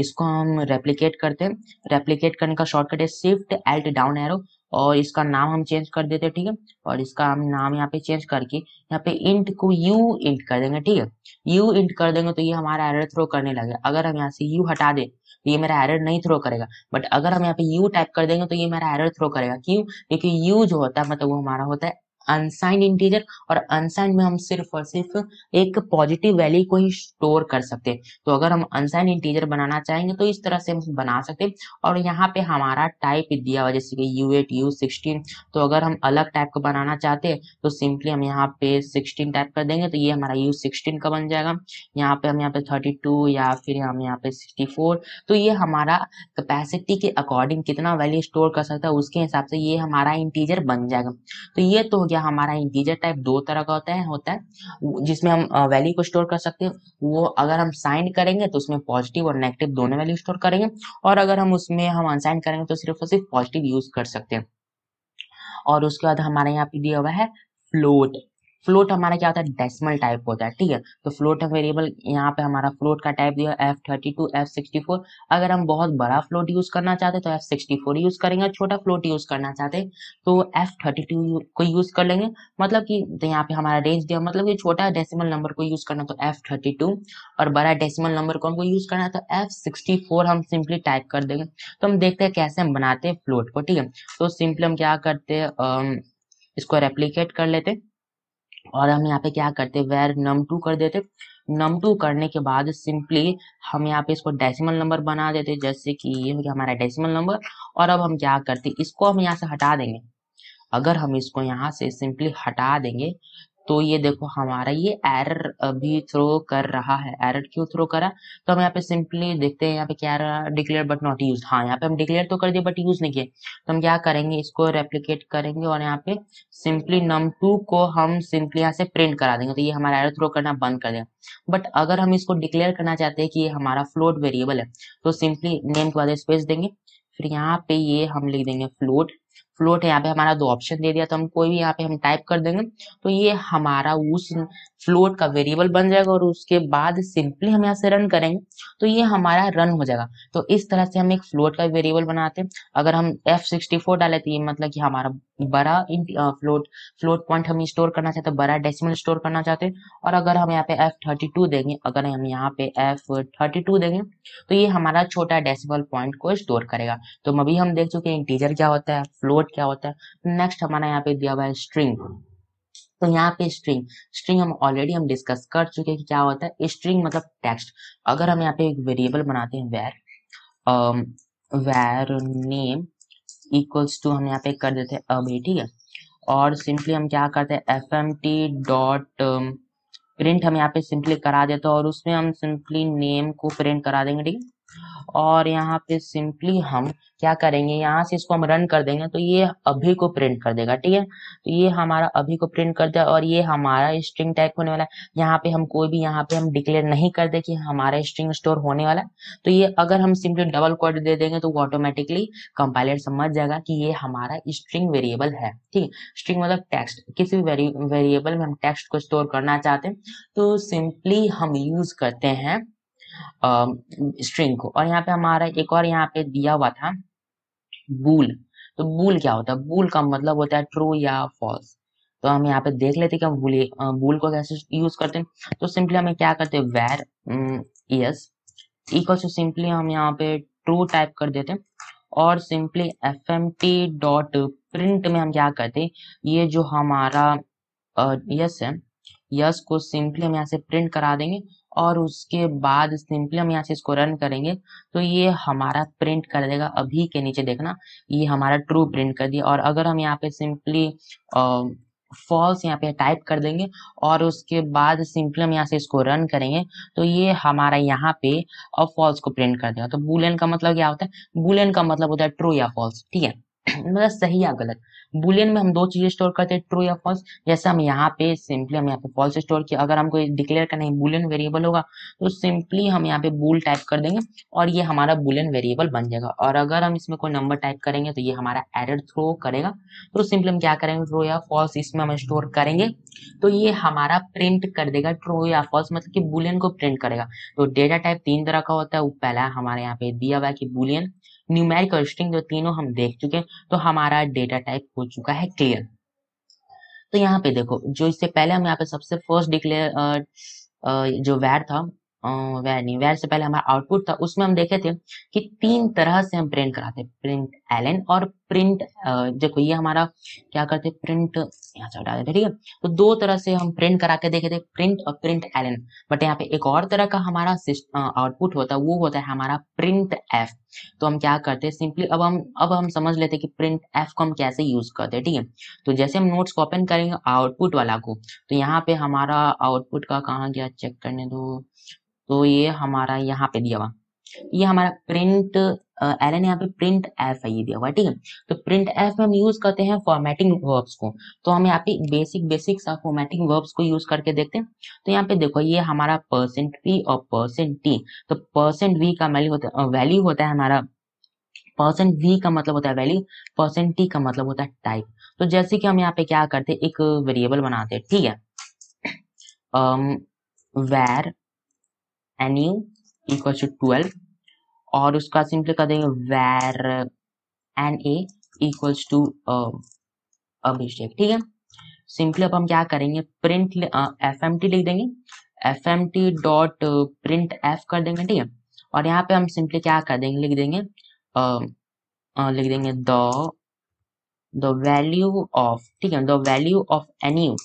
इसको हम रेप्लीकेट करते हैं रेप्लीकेट करने का शॉर्टकट है स्विफ्ट एल्ट डाउन एरो और इसका नाम हम चेंज कर देते हैं ठीक है और इसका हम नाम यहाँ पे चेंज करके यहाँ पे इंट को यू इंट कर देंगे ठीक है यू इंट कर देंगे तो ये हमारा एरर थ्रो करने लगेगा अगर हम यहाँ से यू हटा दें तो ये मेरा एरर नहीं थ्रो करेगा बट अगर हम यहाँ पे यू टाइप कर देंगे तो ये मेरा एरर थ्रो करेगा क्यों क्योंकि यू जो होता है मतलब वो हमारा होता है अनसाइन इंटीजर और अनसाइन में हम सिर्फ और सिर्फ एक पॉजिटिव वैल्यू को ही स्टोर कर सकते हैं तो अगर हम अनसाइन इंटीजर बनाना चाहेंगे तो इस तरह से हम बना सकते हैं और यहाँ पे हमारा टाइप दिया हुआ जैसे कि यू एट यू सिक्सटीन तो अगर हम अलग टाइप का बनाना चाहते हैं तो सिंपली हम यहाँ पे सिक्सटीन टाइप कर देंगे तो ये हमारा यू सिक्सटीन का बन जाएगा यहाँ पे हम यहाँ पे थर्टी टू या फिर हम यहाँ पे सिक्सटी फोर तो ये हमारा कैपेसिटी के अकॉर्डिंग कितना वैल्यू स्टोर कर सकता है उसके हिसाब से ये हमारा इंटीजर बन जाएगा तो ये तो हो गया या हमारा इंटीजर टाइप दो तरह का होता है होता है जिसमें हम वैल्यू को स्टोर कर सकते हैं वो अगर हम साइन करेंगे तो उसमें पॉजिटिव और नेगेटिव दोनों वैल्यू स्टोर करेंगे और अगर हम उसमें हम अनसाइन करेंगे तो सिर्फ और सिर्फ पॉजिटिव यूज कर सकते हैं और उसके बाद हमारे यहाँ पे दिया हुआ है फ्लोट फ्लोट हमारा क्या होता है डेसिमल टाइप होता है ठीक है तो फ्लोट वेरिएबल यहाँ पे हमारा फ्लोट का टाइप दिया F thirty two F sixty four अगर हम बहुत बड़ा फ्लोट यूज करना चाहते तो एफ सिक्सटी फोर यूज करेंगे छोटा फ्लोट यूज करना चाहते तो एफ थर्टी टू को यूज कर लेंगे मतलब कि तो यहाँ पे हमारा रेंज दिया मतलब कि छोटा डेसिमल नंबर को यूज करना तो एफ थर्टी टू और बड़ा डेसिमल नंबर को हमको यूज करना तो एफ सिक्सटी फोर हम सिंपली टाइप कर देंगे तो हम देखते हैं कैसे हम बनाते हैं फ्लोट को ठीक है तो सिंपली हम क्या करते हैं इसको रेप्लीकेट कर लेते हैं और हम यहाँ पे क्या करते वेर नम टू कर देते नम टू करने के बाद सिंपली हम यहाँ पे इसको डेसिमल नंबर बना देते जैसे कि ये हो गया हमारा डेसिमल नंबर और अब हम क्या करते इसको हम यहाँ से हटा देंगे अगर हम इसको यहाँ से सिंपली हटा देंगे तो ये देखो हमारा ये एरर अभी थ्रो कर रहा है एरर क्यों थ्रो करा तो हम यहाँ पे सिंपली देखते हैं यहाँ पे क्या डिक्लेयर बट नॉट यूज हाँ यहाँ पे हम डिक्लेयर तो कर दिए बट यूज नहीं किए तो हम क्या करेंगे इसको रेप्लीकेट करेंगे और यहाँ पे सिंपली नम टू को हम सिंपली यहाँ से प्रिंट करा देंगे तो ये हमारा एरर थ्रो करना बंद कर देगा बट अगर हम इसको डिक्लेयर करना चाहते हैं कि ये हमारा फ्लोट वेरिएबल है तो सिंपली नेम के बाद स्पेस देंगे फिर यहाँ पे ये हम लिख देंगे फ्लोट फ्लोट है यहाँ पे हमारा दो ऑप्शन दे दिया तो हम कोई भी यहाँ पे हम टाइप कर देंगे तो ये हमारा उस फ्लोट का वेरिएबल बन जाएगा और उसके बाद सिंपली हम यहाँ से रन करेंगे तो ये हमारा रन हो जाएगा तो इस तरह से हम एक फ्लोट का वेरिएबल बनाते हैं अगर हम एफ सिक्सटी फोर डाले तो ये मतलब कि हमारा बड़ा फ्लोट फ्लोट पॉइंट हम स्टोर करना चाहते हैं बड़ा डेसिमल स्टोर करना चाहते हैं और अगर हम यहाँ पे एफ थर्टी टू देंगे अगर हम यहाँ पे एफ थर्टी टू देंगे तो ये हमारा छोटा डेसिमल पॉइंट को स्टोर करेगा तो अभी हम देख चुके हैं इंटीजर क्या होता है फ्लोट क्या होता है नेक्स्ट हमारा यहाँ पे दिया हुआ है स्ट्रिंग तो यहाँ पे स्ट्रिंग स्ट्रिंग हम ऑलरेडी हम डिस्कस कर चुके हैं कि क्या होता है स्ट्रिंग मतलब टेक्स्ट अगर हम यहाँ पे एक वेरिएबल बनाते हैं var var name equals to हम यहाँ पे कर देते हैं अभी ठीक है और सिंपली हम क्या करते हैं F M T dot print हम यहाँ पे सिंपली करा देते हैं और उसमें हम सिंपली नेम को प्रिंट करा देंगे ठीक है और यहाँ पे सिंपली हम क्या करेंगे यहाँ से इसको हम रन कर देंगे तो ये अभी को प्रिंट कर देगा ठीक है तो ये हमारा अभी को प्रिंट कर देगा और ये हमारा स्ट्रिंग टाइप होने वाला है यहाँ पे हम कोई भी यहाँ पे हम डिक्लेयर नहीं कर दे कि हमारा स्ट्रिंग स्टोर होने वाला है तो ये अगर हम सिंपली डबल कोड दे देंगे तो वो ऑटोमेटिकली कंपाइलर समझ जाएगा कि ये हमारा स्ट्रिंग वेरिएबल है ठीक है स्ट्रिंग मतलब टेक्स्ट किसी भी वेरिएबल में हम टेक्स्ट को स्टोर करना चाहते हैं तो सिंपली हम यूज करते हैं स्ट्रिंग को और यहाँ पे हमारा एक और यहाँ पे दिया हुआ था बूल तो बूल क्या होता है बूल का मतलब होता है ट्रू या फॉल्स तो हम यहाँ पे देख लेते कि हम बूल बूल को कैसे यूज करते हैं तो सिंपली हमें क्या करते हैं var yes equal to simply हम यहाँ पे ट्रू टाइप कर देते हैं और simply F M T dot print में हम क्या करते हैं ये जो हमारा यस है यस को सिंपली हम यहाँ से प्रिंट करा देंगे और उसके बाद सिंपली हम यहाँ से इसको रन करेंगे तो ये हमारा प्रिंट कर देगा अभी के नीचे देखना ये हमारा ट्रू प्रिंट कर दिया और अगर हम यहाँ पे सिंपली फॉल्स यहाँ पे टाइप कर देंगे और उसके बाद सिंपली हम यहाँ से इसको रन करेंगे तो ये हमारा यहाँ पे अब फॉल्स को प्रिंट कर देगा तो बुलेन का मतलब क्या होता है बुलेन का मतलब होता है ट्रू या फॉल्स ठीक है मतलब सही या गलत बुलियन में हम दो चीजें स्टोर करते हैं ट्रू या फॉल्स जैसे हम यहाँ पे सिंपली हम यहाँ पे फॉल्स स्टोर किया अगर हमको डिक्लेयर करना है बुलियन वेरिएबल होगा तो सिंपली हम यहाँ पे बुल टाइप कर देंगे और ये हमारा बुलियन वेरिएबल बन जाएगा और अगर हम इसमें कोई नंबर टाइप करेंगे तो ये हमारा एरर थ्रो करेगा तो सिंपली हम क्या करेंगे ट्रू या फॉल्स इसमें हम स्टोर करेंगे तो ये हमारा प्रिंट कर देगा ट्रू या फॉल्स मतलब की बुलियन को प्रिंट करेगा तो डेटा टाइप तीन तरह का होता है पहला हमारे यहाँ पे दिया हुआ है कि बुलियन न्यूमेरिकल स्ट्रिंग जो तीनों हम देख चुके हैं तो हमारा डेटा टाइप हो चुका है क्लियर तो यहाँ पे देखो जो इससे पहले हम यहाँ पे सबसे फर्स्ट डिक्लेयर जो वैर था वैनी वैर से पहले हमारा आउटपुट था उसमें हम देखे थे कि तीन तरह से हम प्रिंट कराते हैं प्रिंट एल एन और प्रिंट देखो ये हमारा क्या करते प्रिंट यहाँ से हटा देते ठीक है तो दो तरह से हम प्रिंट करा के देखे थे प्रिंट और प्रिंट एल एन बट यहाँ पे एक और तरह का हमारा आउटपुट होता है वो होता है हमारा प्रिंट एफ तो हम क्या करते हैं सिंपली अब हम अब हम समझ लेते हैं कि प्रिंट एफ को हम कैसे यूज करते हैं ठीक है तो जैसे हम नोट्स को ओपन करेंगे आउटपुट वाला को तो यहाँ पे हमारा आउटपुट का कहाँ गया चेक करने दो तो ये हमारा यहाँ पे दिया हुआ ये हमारा प्रिंट एल एन यहाँ पे प्रिंट एफ है ये दिया हुआ ठीक है तो प्रिंट एफ में हम यूज करते हैं फॉर्मेटिंग वर्ब्स को तो हम यहाँ पे बेसिक बेसिक सा फॉर्मेटिंग वर्ब्स को यूज करके देखते हैं तो यहाँ पे देखो ये हमारा परसेंट पी और परसेंट टी तो परसेंट वी का वैल्यू होता है वैल्यू होता है हमारा परसेंट वी का मतलब होता है वैल्यू परसेंट टी का मतलब होता है टाइप तो जैसे कि हम यहाँ पे क्या करते हैं एक वेरिएबल बनाते हैं ठीक है var N U equal to twelve और उसका सिंपली कर देंगे var N A equals to Abhishek ठीक है सिंपली अब हम क्या करेंगे प्रिंट एफ एम टी लिख देंगे F M T dot print F कर देंगे ठीक है और यहाँ पे हम सिंपली क्या कर देंगे लिख देंगे uh, uh, लिख देंगे द द वैल्यू ऑफ ठीक है the value of N U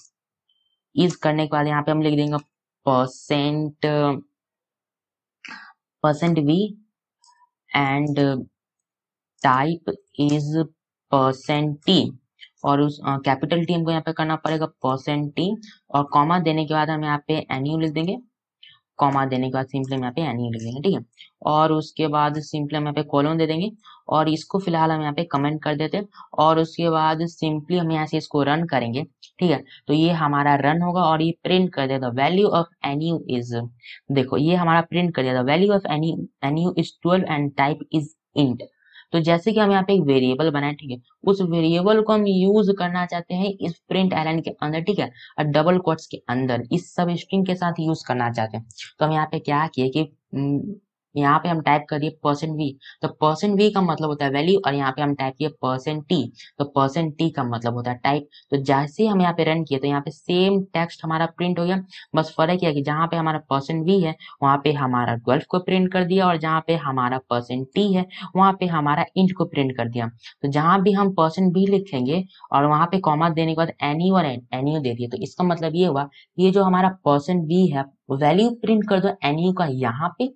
is करने के बाद यहाँ पे हम लिख देंगे percent percent %v and uh, type is percent %t और उस कैपिटल टी हमको यहाँ पे करना पड़ेगा परसेंट टी और कॉमा देने के बाद हम यहाँ पे एनयू लिख देंगे कॉमा देने के बाद सिंपली हम यहाँ पे एनी लिख देंगे ठीक है और उसके बाद सिंपली हम यहाँ पे कॉलोन दे देंगे और इसको फिलहाल हम यहाँ पे कमेंट कर देते हैं और उसके बाद सिंपली हम यहाँ से इसको रन करेंगे ठीक है तो ये हमारा रन होगा और ये प्रिंट कर देगा वैल्यू ऑफ एनी इज देखो ये हमारा प्रिंट कर देगा value of any any is twelve and type is int तो जैसे कि हम यहाँ पे एक वेरिएबल बनाए ठीक है उस वेरिएबल को हम यूज करना चाहते हैं इस प्रिंट एलन के अंदर ठीक है और डबल कोट्स के अंदर इस सब स्ट्रिंग के साथ यूज करना चाहते हैं तो हम यहाँ पे क्या किए कि हम्म, यहाँ पे हम टाइप करिए परसेंट वी तो परसेंट वी का मतलब होता है वैल्यू और यहाँ पे हम टाइप किए परसेंट टी तो परसेंट टी का मतलब होता है टाइप तो जैसे हम यहाँ पे रन किए तो यहाँ पे सेम टेक्स्ट हमारा प्रिंट हो गया बस फर्क है कि जहाँ पे हमारा परसेंट वी है वहाँ पे हमारा ट्वेल्व को प्रिंट कर दिया और जहाँ पे हमारा परसेंट टी है वहाँ पे हमारा इंच को प्रिंट कर दिया तो जहाँ भी हम परसेंट वी लिखेंगे और वहाँ पे कॉमा देने के बाद एनी और एनी दे दिए तो इसका मतलब ये हुआ ये जो हमारा परसेंट वी है वैल्यू प्रिंट कर दो एनयू का यहाँ पे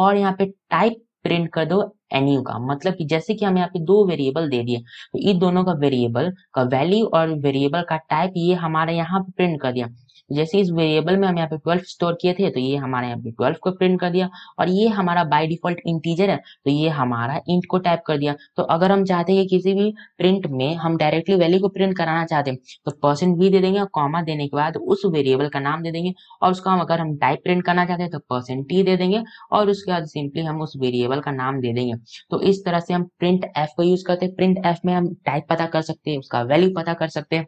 और यहाँ पे टाइप प्रिंट कर दो एनयू का मतलब कि जैसे कि हम यहाँ पे दो वेरिएबल दे दिए तो इन दोनों का वेरिएबल का वैल्यू और वेरिएबल का टाइप ये हमारे यहाँ पे प्रिंट कर दिया जैसे इस वेरिएबल में हम यहाँ पे ट्वेल्व स्टोर किए थे तो ये हमारे यहाँ पे ट्वेल्व को प्रिंट कर दिया और ये हमारा बाय डिफॉल्ट इंटीजर है तो ये हमारा इंट को टाइप कर दिया तो अगर हम चाहते हैं किसी भी प्रिंट में हम डायरेक्टली वैल्यू को प्रिंट कराना चाहते हैं तो परसेंट भी दे देंगे और कॉमा देने के बाद उस वेरिएबल का नाम दे देंगे और उसका हम अगर हम टाइप प्रिंट करना चाहते हैं तो परसेंट टी दे देंगे और उसके बाद सिंपली हम उस वेरिएबल का नाम दे देंगे तो इस तरह से हम प्रिंट एफ को यूज करते हैं प्रिंट एफ में हम टाइप पता कर सकते हैं उसका वैल्यू पता कर सकते हैं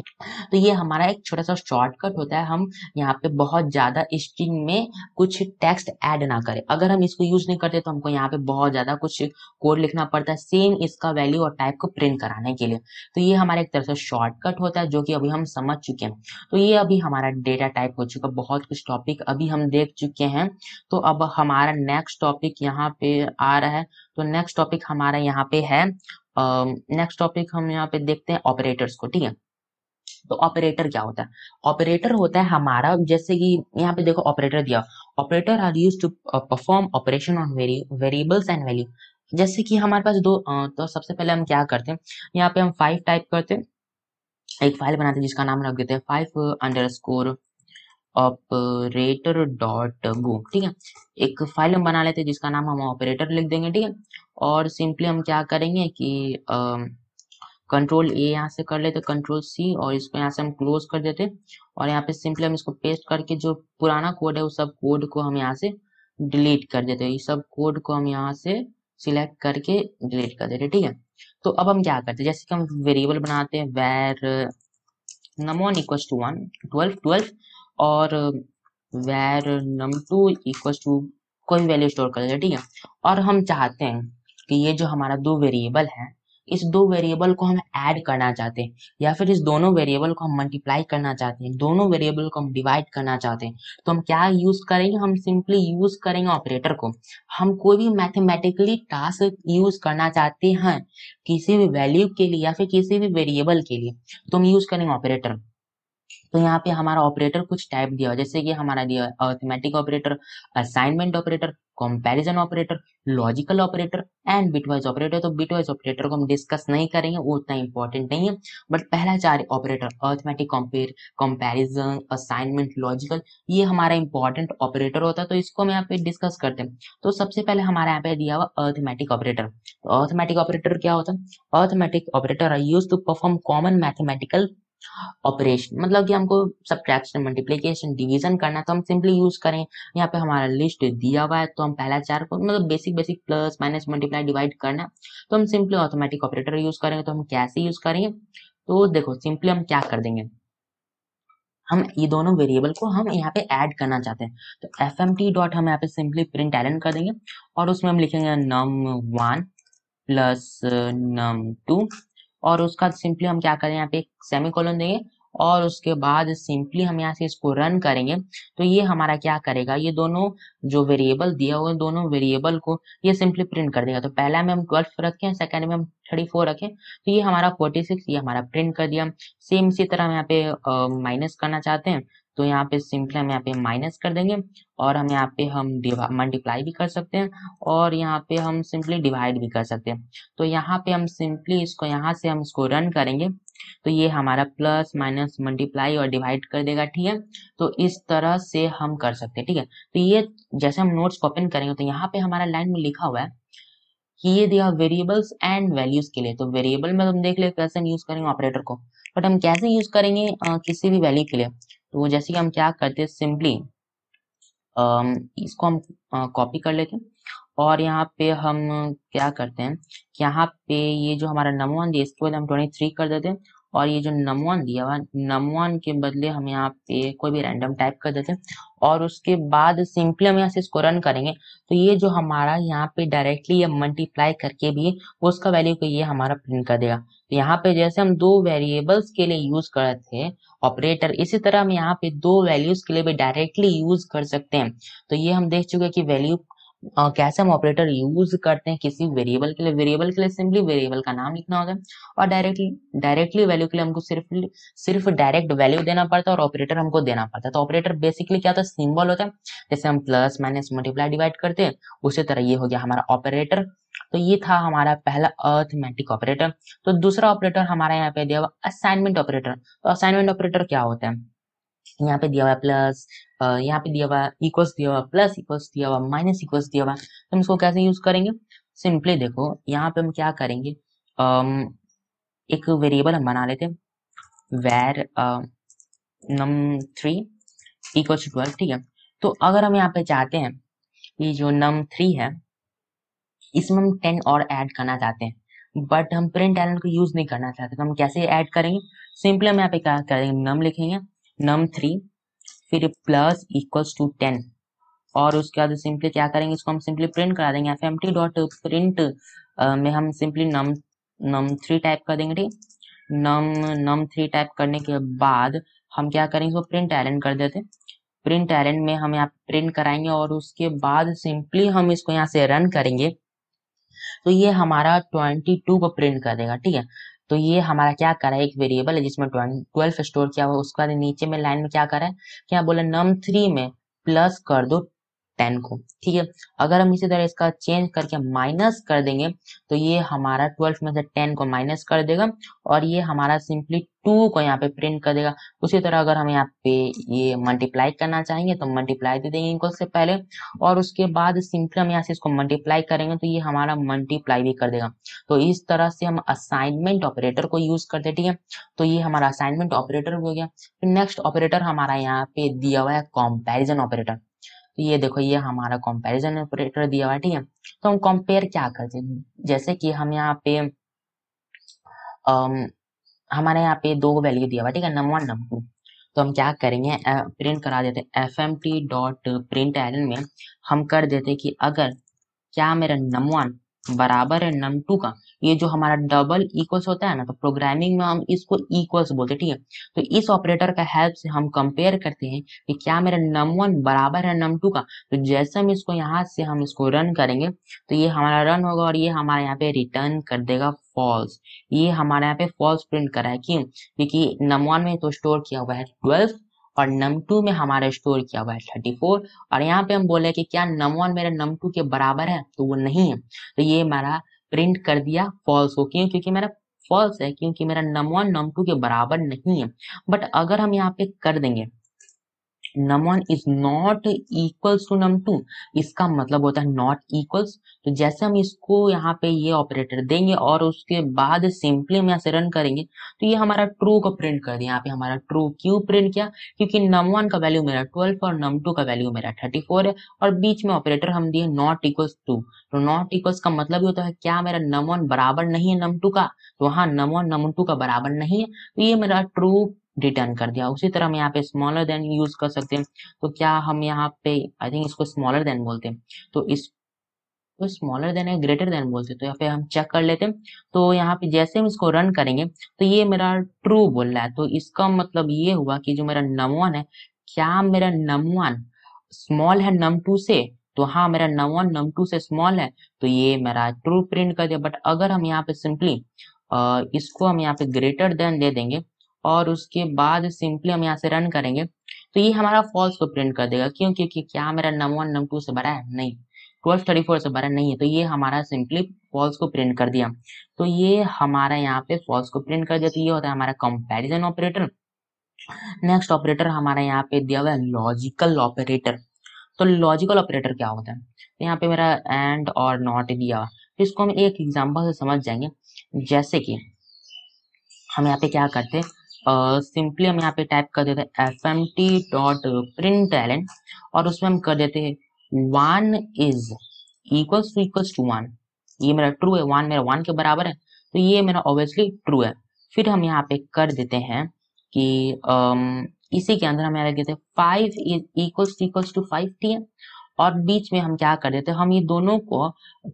तो ये हमारा एक छोटा सा शॉर्टकट होता है हम यहाँ पे बहुत ज्यादा स्ट्रिंग में कुछ टेक्स्ट ऐड ना करें अगर हम इसको यूज नहीं करते तो हमको यहाँ पे बहुत ज्यादा कुछ कोड लिखना पड़ता है सेम इसका वैल्यू और टाइप को प्रिंट कराने के लिए तो ये हमारा एक तरह से शॉर्टकट होता है जो कि अभी हम समझ चुके हैं तो ये अभी हमारा डेटा टाइप हो चुका बहुत कुछ टॉपिक अभी हम देख चुके हैं तो अब हमारा नेक्स्ट टॉपिक यहाँ पे आ रहा है तो नेक्स्ट टॉपिक हमारा यहाँ पे है नेक्स्ट टॉपिक हम यहाँ पे देखते हैं ऑपरेटर्स को ठीक है तो ऑपरेटर क्या होता है ऑपरेटर होता है हमारा जैसे कि यहाँ पे देखो ऑपरेटर दिया operator are use to perform operation on variables and value जैसे कि हमारे पास दो तो सबसे पहले हम क्या करते हैं यहाँ पे हम फाइव टाइप करते हैं एक फाइल बनाते हैं जिसका नाम रख देते हैं five underscore operator dot go ठीक है एक फाइल हम बना लेते हैं जिसका नाम हम ऑपरेटर लिख देंगे ठीक है और सिंपली हम क्या करेंगे कि आ, कंट्रोल ए यहाँ से कर लेते कंट्रोल सी और इसको यहाँ से हम क्लोज कर देते और यहाँ पे सिंपली हम इसको पेस्ट करके जो पुराना कोड है उस सब कोड को हम यहाँ से डिलीट कर देते ये सब कोड को हम यहाँ से सिलेक्ट करके डिलीट कर देते ठीक है तो अब हम क्या करते हैं जैसे कि हम वेरिएबल बनाते हैं var num one equal to one twelve twelve और var num two equal to कोई वैल्यू स्टोर कर देते ठीक है और हम चाहते हैं कि ये जो हमारा दो वेरिएबल है इस दो वेरिएबल को हम ऐड करना चाहते हैं या फिर इस दोनों वेरिएबल को हम मल्टीप्लाई करना चाहते हैं दोनों वेरिएबल को हम डिवाइड करना चाहते हैं तो हम क्या यूज करेंगे हम सिंपली यूज करेंगे ऑपरेटर को हम कोई भी मैथमेटिकली टास्क यूज करना चाहते हैं किसी भी वैल्यू के लिए या फिर किसी भी वेरिएबल के लिए तो हम यूज करेंगे ऑपरेटर तो यहाँ पे हमारा ऑपरेटर कुछ टाइप दिया हुआ जैसे कि हमारा दिया arithmetic operator assignment operator comparison operator logical operator and bitwise operator तो बिटवाइज ऑपरेटर को हम डिस्कस नहीं करेंगे वो उतना इंपॉर्टेंट नहीं है बट पहला चार operator arithmetic comparison assignment logical ये हमारा इंपॉर्टेंट ऑपरेटर होता है तो इसको हम यहाँ पे डिस्कस करते हैं तो सबसे पहले हमारे यहाँ पे दिया हुआ अर्थमेटिक ऑपरेटर तो अर्थमेटिक ऑपरेटर क्या होता है arithmetic operator use to perform common mathematical operation मतलब कि हमको सब्ट्रैक्शन मल्टीप्लीकेशन डिवीजन करना है तो हम सिंपली यूज करें यहाँ पे हमारा लिस्ट दिया हुआ है तो हम पहला चार को मतलब basic basic plus minus multiply divide करना तो हम सिंपली ऑटोमेटिक ऑपरेटर यूज करेंगे तो हम कैसे यूज करेंगे तो देखो सिंपली हम क्या कर देंगे हम ये दोनों वेरिएबल को हम यहाँ पे ऐड करना चाहते हैं तो एफ एम टी डॉट हम यहाँ पे सिंपली प्रिंट एलन कर देंगे और उसमें हम लिखेंगे num one plus num two और उसका सिंपली हम क्या करें यहाँ पे सेमी कॉलन देंगे और उसके बाद सिंपली हम यहाँ से इसको रन करेंगे तो ये हमारा क्या करेगा ये दोनों जो वेरिएबल दिया हुआ दोनों वेरिएबल को ये सिंपली प्रिंट कर देगा तो पहला में हम ट्वेल्व रखें सेकंड में हम थर्टी फोर रखें तो ये हमारा फोर्टी सिक्स ये हमारा प्रिंट कर दिया सेम इसी तरह हम यहाँ पे माइनस करना चाहते हैं तो यहाँ पे सिंपली हम यहाँ पे माइनस कर देंगे और हम यहाँ पे हम मल्टीप्लाई भी कर सकते हैं और यहाँ पे हम सिंपली डिवाइड भी कर सकते हैं तो यहाँ पे हम सिंपली इसको यहाँ से हम इसको रन करेंगे तो ये हमारा प्लस माइनस मल्टीप्लाई और डिवाइड कर देगा ठीक है तो इस तरह से हम कर सकते हैं ठीक है तो ये जैसे हम नोट्स ओपन करेंगे तो यहाँ पे हमारा लाइन में लिखा हुआ है कि ये दिया वेरिएबल्स एंड वैल्यूज के लिए तो वेरिएबल में तो हम देख ले कैसे यूज करेंगे ऑपरेटर को बट हम कैसे यूज करेंगे किसी भी वैल्यू के लिए तो जैसे कि हम क्या करते हैं सिंपली इसको हम कॉपी कर लेते हैं और यहाँ पे हम क्या करते हैं कि यहाँ पे ये जो हमारा नंबर वन दिया इसके बाद हम ट्वेंटी थ्री कर देते हैं और ये जो वन दिया हुआ वन के बदले हम यहाँ पे कोई भी रैंडम टाइप कर देते हैं और उसके बाद सिंपली हम यहाँ से इसको रन करेंगे तो ये जो हमारा यहाँ पे डायरेक्टली ये मल्टीप्लाई करके भी उसका वैल्यू को ये हमारा प्रिंट कर देगा तो यहाँ पे जैसे हम दो वेरिएबल्स के लिए यूज कर रहे थे ऑपरेटर इसी तरह हम यहाँ पे दो वैल्यूज के लिए भी डायरेक्टली यूज कर सकते हैं तो ये हम देख चुके हैं कि वैल्यू कैसे हम ऑपरेटर यूज करते हैं किसी वेरिएबल के लिए वेरिएबल के लिए सिंपली वेरिएबल का नाम लिखना होगा और डायरेक्टली डायरेक्टली वैल्यू के लिए हमको सिर्फ सिर्फ डायरेक्ट वैल्यू देना पड़ता है और ऑपरेटर हमको देना पड़ता है तो ऑपरेटर बेसिकली क्या होता है सिंबल होता है जैसे हम प्लस माइनस मल्टीप्लाई डिवाइड करते हैं उसी तरह ये हो गया हमारा ऑपरेटर तो ये था हमारा पहला अर्थमेटिक ऑपरेटर तो दूसरा ऑपरेटर हमारा यहाँ पे दिया हुआ असाइनमेंट ऑपरेटर तो असाइनमेंट ऑपरेटर क्या होता है यहाँ पे दिया हुआ प्लस यहाँ पे दिया हुआ इक्वस दिया हुआ प्लस इक्वस दिया हुआ माइनस इक्वस दिया हुआ तो हम इसको कैसे यूज करेंगे सिंपली देखो यहाँ पे हम क्या करेंगे um, एक वेरिएबल हम बना लेते var num three equal to twelve ठीक है तो अगर हम यहाँ पे चाहते हैं ये जो नम थ्री है इसमें हम टेन और ऐड करना चाहते हैं बट हम प्रिंट एलन को यूज नहीं करना चाहते तो हम कैसे ऐड करेंगे सिंपली हम यहाँ पे क्या करेंगे नम लिखेंगे नम थ्री फिर प्लस इक्वल्स टू टेन और उसके बाद सिंपली क्या करेंगे इसको हम सिंपली प्रिंट करा देंगे F M T dot print में हम simply num num three type कर देंगे ठीक नम नम थ्री टाइप करने के बाद हम क्या करेंगे इसको प्रिंट एलेंट कर देते प्रिंट एलेंट में हम यहाँ प्रिंट कराएंगे और उसके बाद सिंपली हम इसको यहाँ से रन करेंगे तो ये हमारा ट्वेंटी टू को प्रिंट कर देगा ठीक है तो ये हमारा क्या करा है एक वेरिएबल है जिसमें ट्वेल्व स्टोर किया हुआ उसके बाद नीचे में लाइन में क्या करा है क्या हाँ, बोला नम थ्री में प्लस कर दो टेन को ठीक है अगर हम इसी तरह इसका चेंज करके माइनस कर देंगे तो ये हमारा ट्वेल्थ में से टेन को माइनस कर देगा और ये हमारा सिंपली टू को यहाँ पे प्रिंट कर देगा उसी तरह अगर हम यहाँ पे ये मल्टीप्लाई करना चाहेंगे तो मल्टीप्लाई दे देंगे इनको से पहले और उसके बाद सिंपली हम यहाँ से इसको मल्टीप्लाई करेंगे तो ये हमारा मल्टीप्लाई भी कर देगा तो इस तरह से हम असाइनमेंट ऑपरेटर को यूज करते ठीक है तो ये हमारा असाइनमेंट ऑपरेटर हो गया नेक्स्ट ऑपरेटर हमारा यहाँ पे दिया हुआ है कॉम्पेरिजन ऑपरेटर तो ये देखो ये हमारा कंपैरिजन ऑपरेटर दिया हुआ है ठीक है तो हम कंपेयर क्या करते हैं जैसे कि हम यहाँ पे अम, हमारे यहाँ पे दो वैल्यू दिया हुआ ठीक है नंबर वन नंबर टू तो हम क्या करेंगे प्रिंट करा देते F M T dot print Elon में हम कर देते कि अगर क्या मेरा नंबर वन बराबर है नम टू का ये जो हमारा डबल इक्वल्स होता है ना तो प्रोग्रामिंग में हम इसको इक्वल्स बोलते हैं ठीक है तो इस ऑपरेटर का हेल्प से हम कंपेयर करते हैं कि क्या मेरा नम वन बराबर है नम टू का तो जैसे हम इसको यहाँ से हम इसको रन करेंगे तो ये हमारा रन होगा और ये हमारे यहाँ पे रिटर्न कर देगा फॉल्स ये हमारे यहाँ पे फॉल्स प्रिंट करा है क्यों क्योंकि नम वन में तो स्टोर किया हुआ है ट्वेल्व और नम टू में हमारा स्टोर किया हुआ है थर्टी फोर और यहाँ पे हम बोले कि क्या नम वन मेरे नम टू के बराबर है तो वो नहीं है तो ये मेरा प्रिंट कर दिया फॉल्स हो क्यों क्योंकि मेरा फॉल्स है क्योंकि मेरा नम वन नम टू के बराबर नहीं है बट अगर हम यहाँ पे कर देंगे num one is not equals to num two इसका मतलब होता है नॉट इक्वल्स तो जैसे हम इसको यहाँ पे ये ऑपरेटर देंगे और उसके बाद सिंपली हम यहाँ से रन करेंगे तो ये हमारा ट्रू को प्रिंट कर दिया यहाँ पे हमारा ट्रू क्यों प्रिंट किया क्योंकि नम वन का वैल्यू मेरा ट्वेल्व और नम टू का वैल्यू मेरा थर्टी फोर है और बीच में ऑपरेटर हम दिए नॉट इक्वल्स टू तो नॉट इक्वल्स का मतलब ये होता है क्या मेरा नम वन बराबर नहीं है नम टू का तो वहां नम वन नम टू का बराबर नहीं है तो ये मेरा ट्रू रिटर्न कर दिया उसी तरह हम यहाँ पे स्मॉलर देन यूज कर सकते हैं तो क्या हम यहाँ पे आई थिंक इसको स्मॉलर देन बोलते हैं तो इस तो स्मॉलर देन है ग्रेटर देन बोलते हैं तो यहाँ पे हम चेक कर लेते हैं तो यहाँ पे जैसे हम इसको रन करेंगे तो ये मेरा ट्रू बोल रहा है तो इसका मतलब ये हुआ कि जो मेरा नम वन है क्या मेरा नम वन स्मॉल है नम टू से तो हाँ मेरा नम वन नम टू से स्मॉल है तो ये मेरा ट्रू प्रिंट कर दिया बट अगर हम यहाँ पे सिंपली इसको हम यहाँ पे ग्रेटर देन दे देंगे और उसके बाद सिंपली हम यहाँ से रन करेंगे तो ये हमारा फॉल्स को प्रिंट कर देगा क्यों क्योंकि क्या मेरा नम वन नम टू से भरा है नहीं ट्वेल्व थर्टी फोर से भरा नहीं है तो ये हमारा सिंपली फॉल्स को प्रिंट कर दिया तो ये हमारा यहाँ पे फॉल्स को प्रिंट कर दिया तो ये होता है हमारा कंपेरिजन ऑपरेटर नेक्स्ट ऑपरेटर हमारा यहाँ पे दिया हुआ है लॉजिकल ऑपरेटर तो लॉजिकल ऑपरेटर क्या होता है तो यहाँ पे मेरा एंड और नॉट दिया हुआ तो इसको हम एक एग्जाम्पल से समझ जाएंगे जैसे कि हम यहाँ पे क्या करते हैं सिंपली हम यहाँ पे टाइप कर देते हैं F M T dot print एलेंट और उसमें हम कर देते हैं one is equals to equals to one ये मेरा ट्रू है वन मेरा वन के बराबर है तो ये मेरा ऑब्वियसली ट्रू है फिर हम यहाँ पे कर देते हैं कि इसी के अंदर हम यहाँ देते हैं five is equals to equals to five टी है और बीच में हम क्या कर देते हैं हम ये दोनों को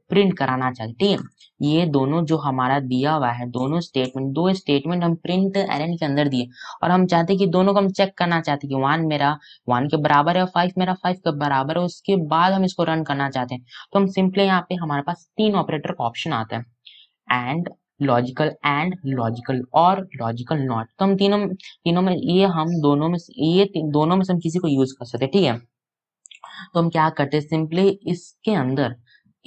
प्रिंट कराना चाहते हैं ये दोनों जो हमारा दिया हुआ है दोनों स्टेटमेंट दो स्टेटमेंट हम प्रिंट एरेंज के अंदर दिए और हम चाहते कि दोनों को हम चेक करना चाहते कि वन मेरा वन के बराबर है और फाइव मेरा फाइव के बराबर है उसके बाद हम इसको रन करना चाहते हैं तो हम सिंपली यहाँ पे हमारे पास तीन ऑपरेटर का ऑप्शन आता है एंड लॉजिकल एंड लॉजिकल और लॉजिकल नॉट तो हम तीनों तीनों में ये हम दोनों में ये दोनों में से हम किसी को यूज कर सकते हैं ठीक है तो हम क्या करते हैं सिंपली इसके अंदर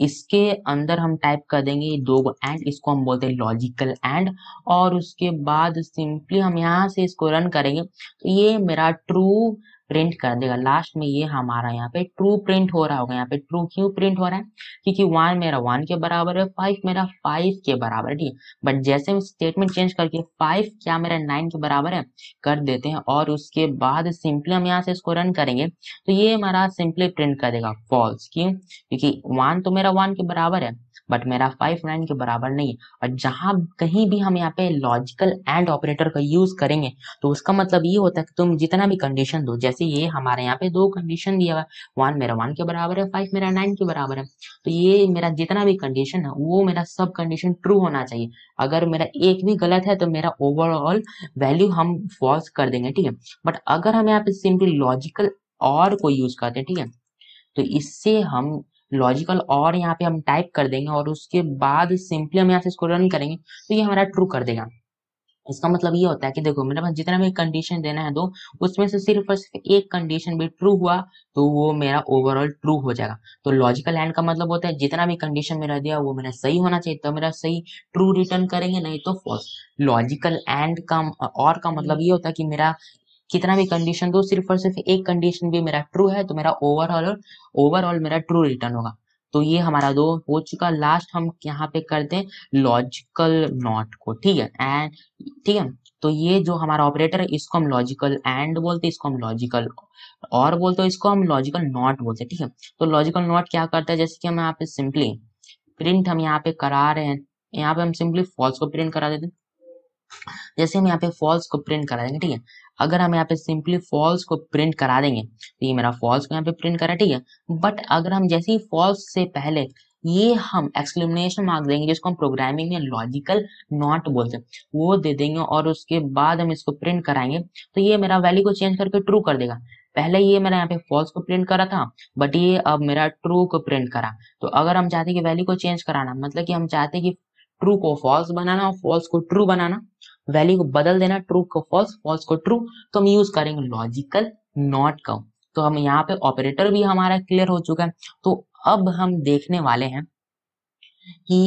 इसके अंदर हम टाइप कर देंगे दो दो एंड इसको हम बोलते हैं लॉजिकल एंड और उसके बाद सिंपली हम यहाँ से इसको रन करेंगे तो ये मेरा ट्रू प्रिंट कर देगा लास्ट में ये हमारा यहाँ पे ट्रू प्रिंट हो रहा होगा यहाँ पे ट्रू क्यों प्रिंट हो रहा है क्योंकि वन मेरा वन के बराबर है फाइव मेरा फाइव के बराबर है ठीक है बट जैसे हम स्टेटमेंट चेंज करके फाइव क्या मेरा नाइन के बराबर है कर देते हैं और उसके बाद सिंपली हम यहाँ से इसको रन करेंगे तो ये हमारा सिंपली प्रिंट कर देगा फॉल्स क्यों क्योंकि वन तो मेरा वन के बराबर है बट मेरा फाइव नाइन के बराबर नहीं है और जहां कहीं भी हम यहाँ पे लॉजिकल एंड ऑपरेटर का यूज करेंगे तो उसका मतलब ये होता है कि तुम जितना भी कंडीशन दो जैसे ये हमारे यहाँ पे दो कंडीशन दिया हुआ है वन मेरा वन के बराबर है फाइव मेरा नाइन के बराबर है तो ये मेरा जितना भी कंडीशन है वो मेरा सब कंडीशन ट्रू होना चाहिए अगर मेरा एक भी गलत है तो मेरा ओवरऑल वैल्यू हम फॉल्स कर देंगे ठीक है बट अगर हम यहाँ पे सिंपली लॉजिकल और को यूज करते हैं ठीक है तो इससे हम लॉजिकल और यहाँ पे हम टाइप कर देंगे और उसके बाद सिंपली हम यहाँ से इसको रन करेंगे तो ये हमारा ट्रू कर देगा इसका मतलब ये होता है कि देखो मेरे मतलब पास जितना भी कंडीशन देना है दो उसमें से सिर्फ और सिर्फ एक कंडीशन भी ट्रू हुआ तो वो मेरा ओवरऑल ट्रू हो जाएगा तो लॉजिकल एंड का मतलब होता है जितना भी कंडीशन मेरा दिया वो मेरा सही होना चाहिए तो मेरा सही ट्रू रिटर्न करेंगे नहीं तो फॉल्स लॉजिकल एंड का और का मतलब ये होता है कि मेरा कितना भी कंडीशन दो सिर्फ और सिर्फ एक कंडीशन भी मेरा ट्रू है तो मेरा ओवरऑल ओवरऑल मेरा ट्रू रिटर्न होगा तो ये हमारा दो हो चुका लास्ट हम यहाँ पे कर दें लॉजिकल नॉट को ठीक है एंड ठीक है तो ये जो हमारा ऑपरेटर है इसको हम लॉजिकल एंड बोलते इसको हम लॉजिकल और बोलते हैं इसको हम लॉजिकल नॉट बोलते हैं ठीक है तो लॉजिकल नॉट क्या करता है जैसे कि हम यहाँ पे सिंपली प्रिंट हम यहाँ पे करा रहे हैं यहाँ पे हम सिंपली फॉल्स को प्रिंट करा देते हैं जैसे हम यहाँ पे फॉल्स को प्रिंट करा देंगे ठीक है अगर हम यहाँ पे सिंपली फॉल्स को प्रिंट करा देंगे तो ये मेरा फॉल्स को यहाँ पे प्रिंट करा ठीक है बट अगर हम जैसे ही फॉल्स से पहले ये हम एक्सक्लेमिनेशन मार्क देंगे जिसको हम प्रोग्रामिंग में लॉजिकल नॉट बोलते हैं वो दे देंगे और उसके बाद हम इसको प्रिंट कराएंगे तो ये मेरा वैल्यू को चेंज करके ट्रू कर देगा पहले ये मेरा यहाँ पे फॉल्स को प्रिंट करा था बट ये अब मेरा ट्रू को प्रिंट करा तो अगर हम चाहते कि वैल्यू को चेंज कराना मतलब कि हम चाहते कि ट्रू को फॉल्स बनाना और फॉल्स को ट्रू बनाना वैल्यू को बदल देना ट्रू को फॉल्स फॉल्स को ट्रू तो हम यूज करेंगे लॉजिकल नॉट का तो हम यहाँ पे ऑपरेटर भी हमारा क्लियर हो चुका है तो अब हम देखने वाले हैं कि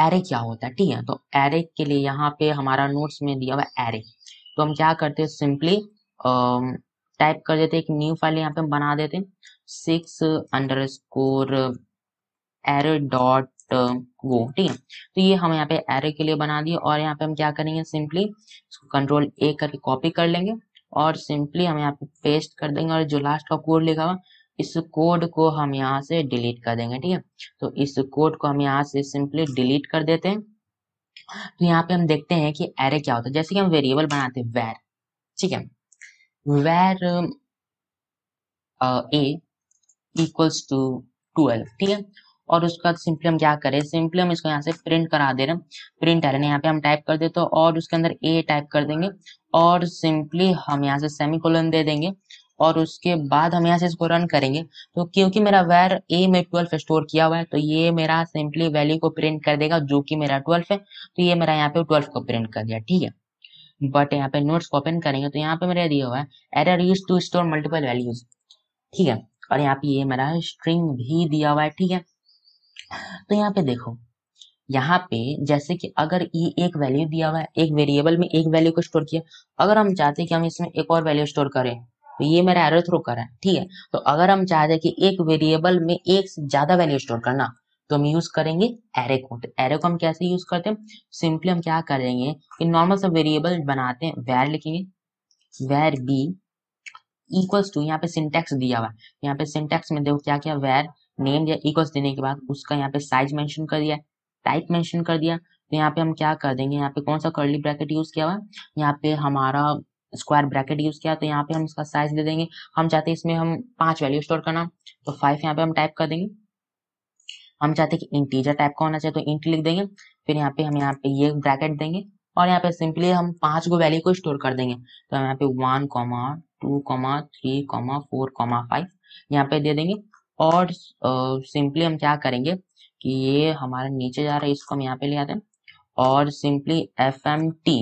एरे क्या होता है ठीक है तो एरे के लिए यहाँ पे हमारा नोट्स में दिया हुआ एरे तो हम क्या करते हैं सिंपली टाइप um, कर देते एक न्यू फाइल यहाँ पे हम बना देते six underscore array dot वो ठीक है तो ये हम यहाँ पे एरे के लिए बना दिए और यहाँ पे हम क्या करेंगे सिंपली कंट्रोल ए करके कॉपी कर लेंगे और सिंपली हम यहाँ पे पेस्ट कर देंगे और जो लास्ट का कोड लिखा हुआ इस कोड को हम यहाँ से डिलीट कर देंगे ठीक है तो इस कोड को हम यहाँ से सिंपली डिलीट कर देते हैं तो यहाँ पे हम देखते हैं कि एरे क्या होता है जैसे कि हम वेरिएबल बनाते हैं वैर ठीक है वैर ए इक्वल्स टू ट्वेल्व ठीक है और उसके बाद सिंपली हम क्या करें सिंपली हम इसको यहाँ से प्रिंट करा दे रहे हैं प्रिंट एलन यहाँ पे हम टाइप कर देते हैं और उसके अंदर ए टाइप कर देंगे और सिंपली हम यहाँ से सेमी कोलन दे देंगे और उसके बाद हम यहाँ से इसको रन करेंगे तो क्योंकि मेरा वेर ए में ट्वेल्व स्टोर किया हुआ है तो ये मेरा सिंपली वैल्यू को प्रिंट कर देगा जो कि मेरा ट्वेल्व है तो ये मेरा यहाँ पे ट्वेल्व को प्रिंट कर दिया ठीक है बट यहाँ पे नोट्स को ओपन करेंगे तो यहाँ पे मेरा दिया हुआ है array use to store multiple values ठीक है और यहाँ पे ये मेरा स्ट्रिंग भी दिया हुआ है ठीक है तो यहाँ पे देखो यहाँ पे जैसे कि अगर ये e एक वैल्यू दिया हुआ है एक वेरिएबल में एक वैल्यू को स्टोर किया अगर हम चाहते हैं कि हम इसमें एक और वैल्यू स्टोर करें तो ये मेरा एरर थ्रो कर है ठीक है तो अगर हम चाहते हैं कि एक वेरिएबल में एक से ज्यादा वैल्यू स्टोर करना तो हम यूज करेंगे एरे को तो एरे को हम कैसे यूज करते हैं सिंपली हम क्या करेंगे कि नॉर्मल सब वेरिएबल बनाते हैं वेर लिखेंगे वेर बी इक्वल्स टू यहाँ पे सिंटेक्स दिया हुआ है यहाँ पे सिंटेक्स में देखो क्या क्या वेर नेम दिया इक्वल्स देने के बाद उसका यहाँ पे साइज मेंशन कर दिया टाइप मेंशन कर दिया तो यहाँ पे हम क्या कर देंगे यहाँ पे कौन सा कर्ली ब्रैकेट यूज किया हुआ यहाँ पे हमारा स्क्वायर ब्रैकेट यूज किया तो यहाँ पे हम इसका साइज दे देंगे हम चाहते हैं इसमें हम पांच वैल्यू स्टोर करना तो फाइव यहाँ पे हम टाइप कर देंगे हम चाहते हैं कि इंटीजर टाइप का होना चाहिए तो इंट लिख देंगे फिर यहाँ पे हम यहाँ पे ये ब्रैकेट देंगे और यहाँ पे सिंपली हम पांच गो वैल्यू को स्टोर कर देंगे तो हम यहाँ पे one comma two comma three comma four comma five यहाँ पे दे देंगे और सिंपली हम क्या करेंगे कि ये हमारा नीचे जा रहा है इसको हम यहाँ पे ले आते हैं और simply F M T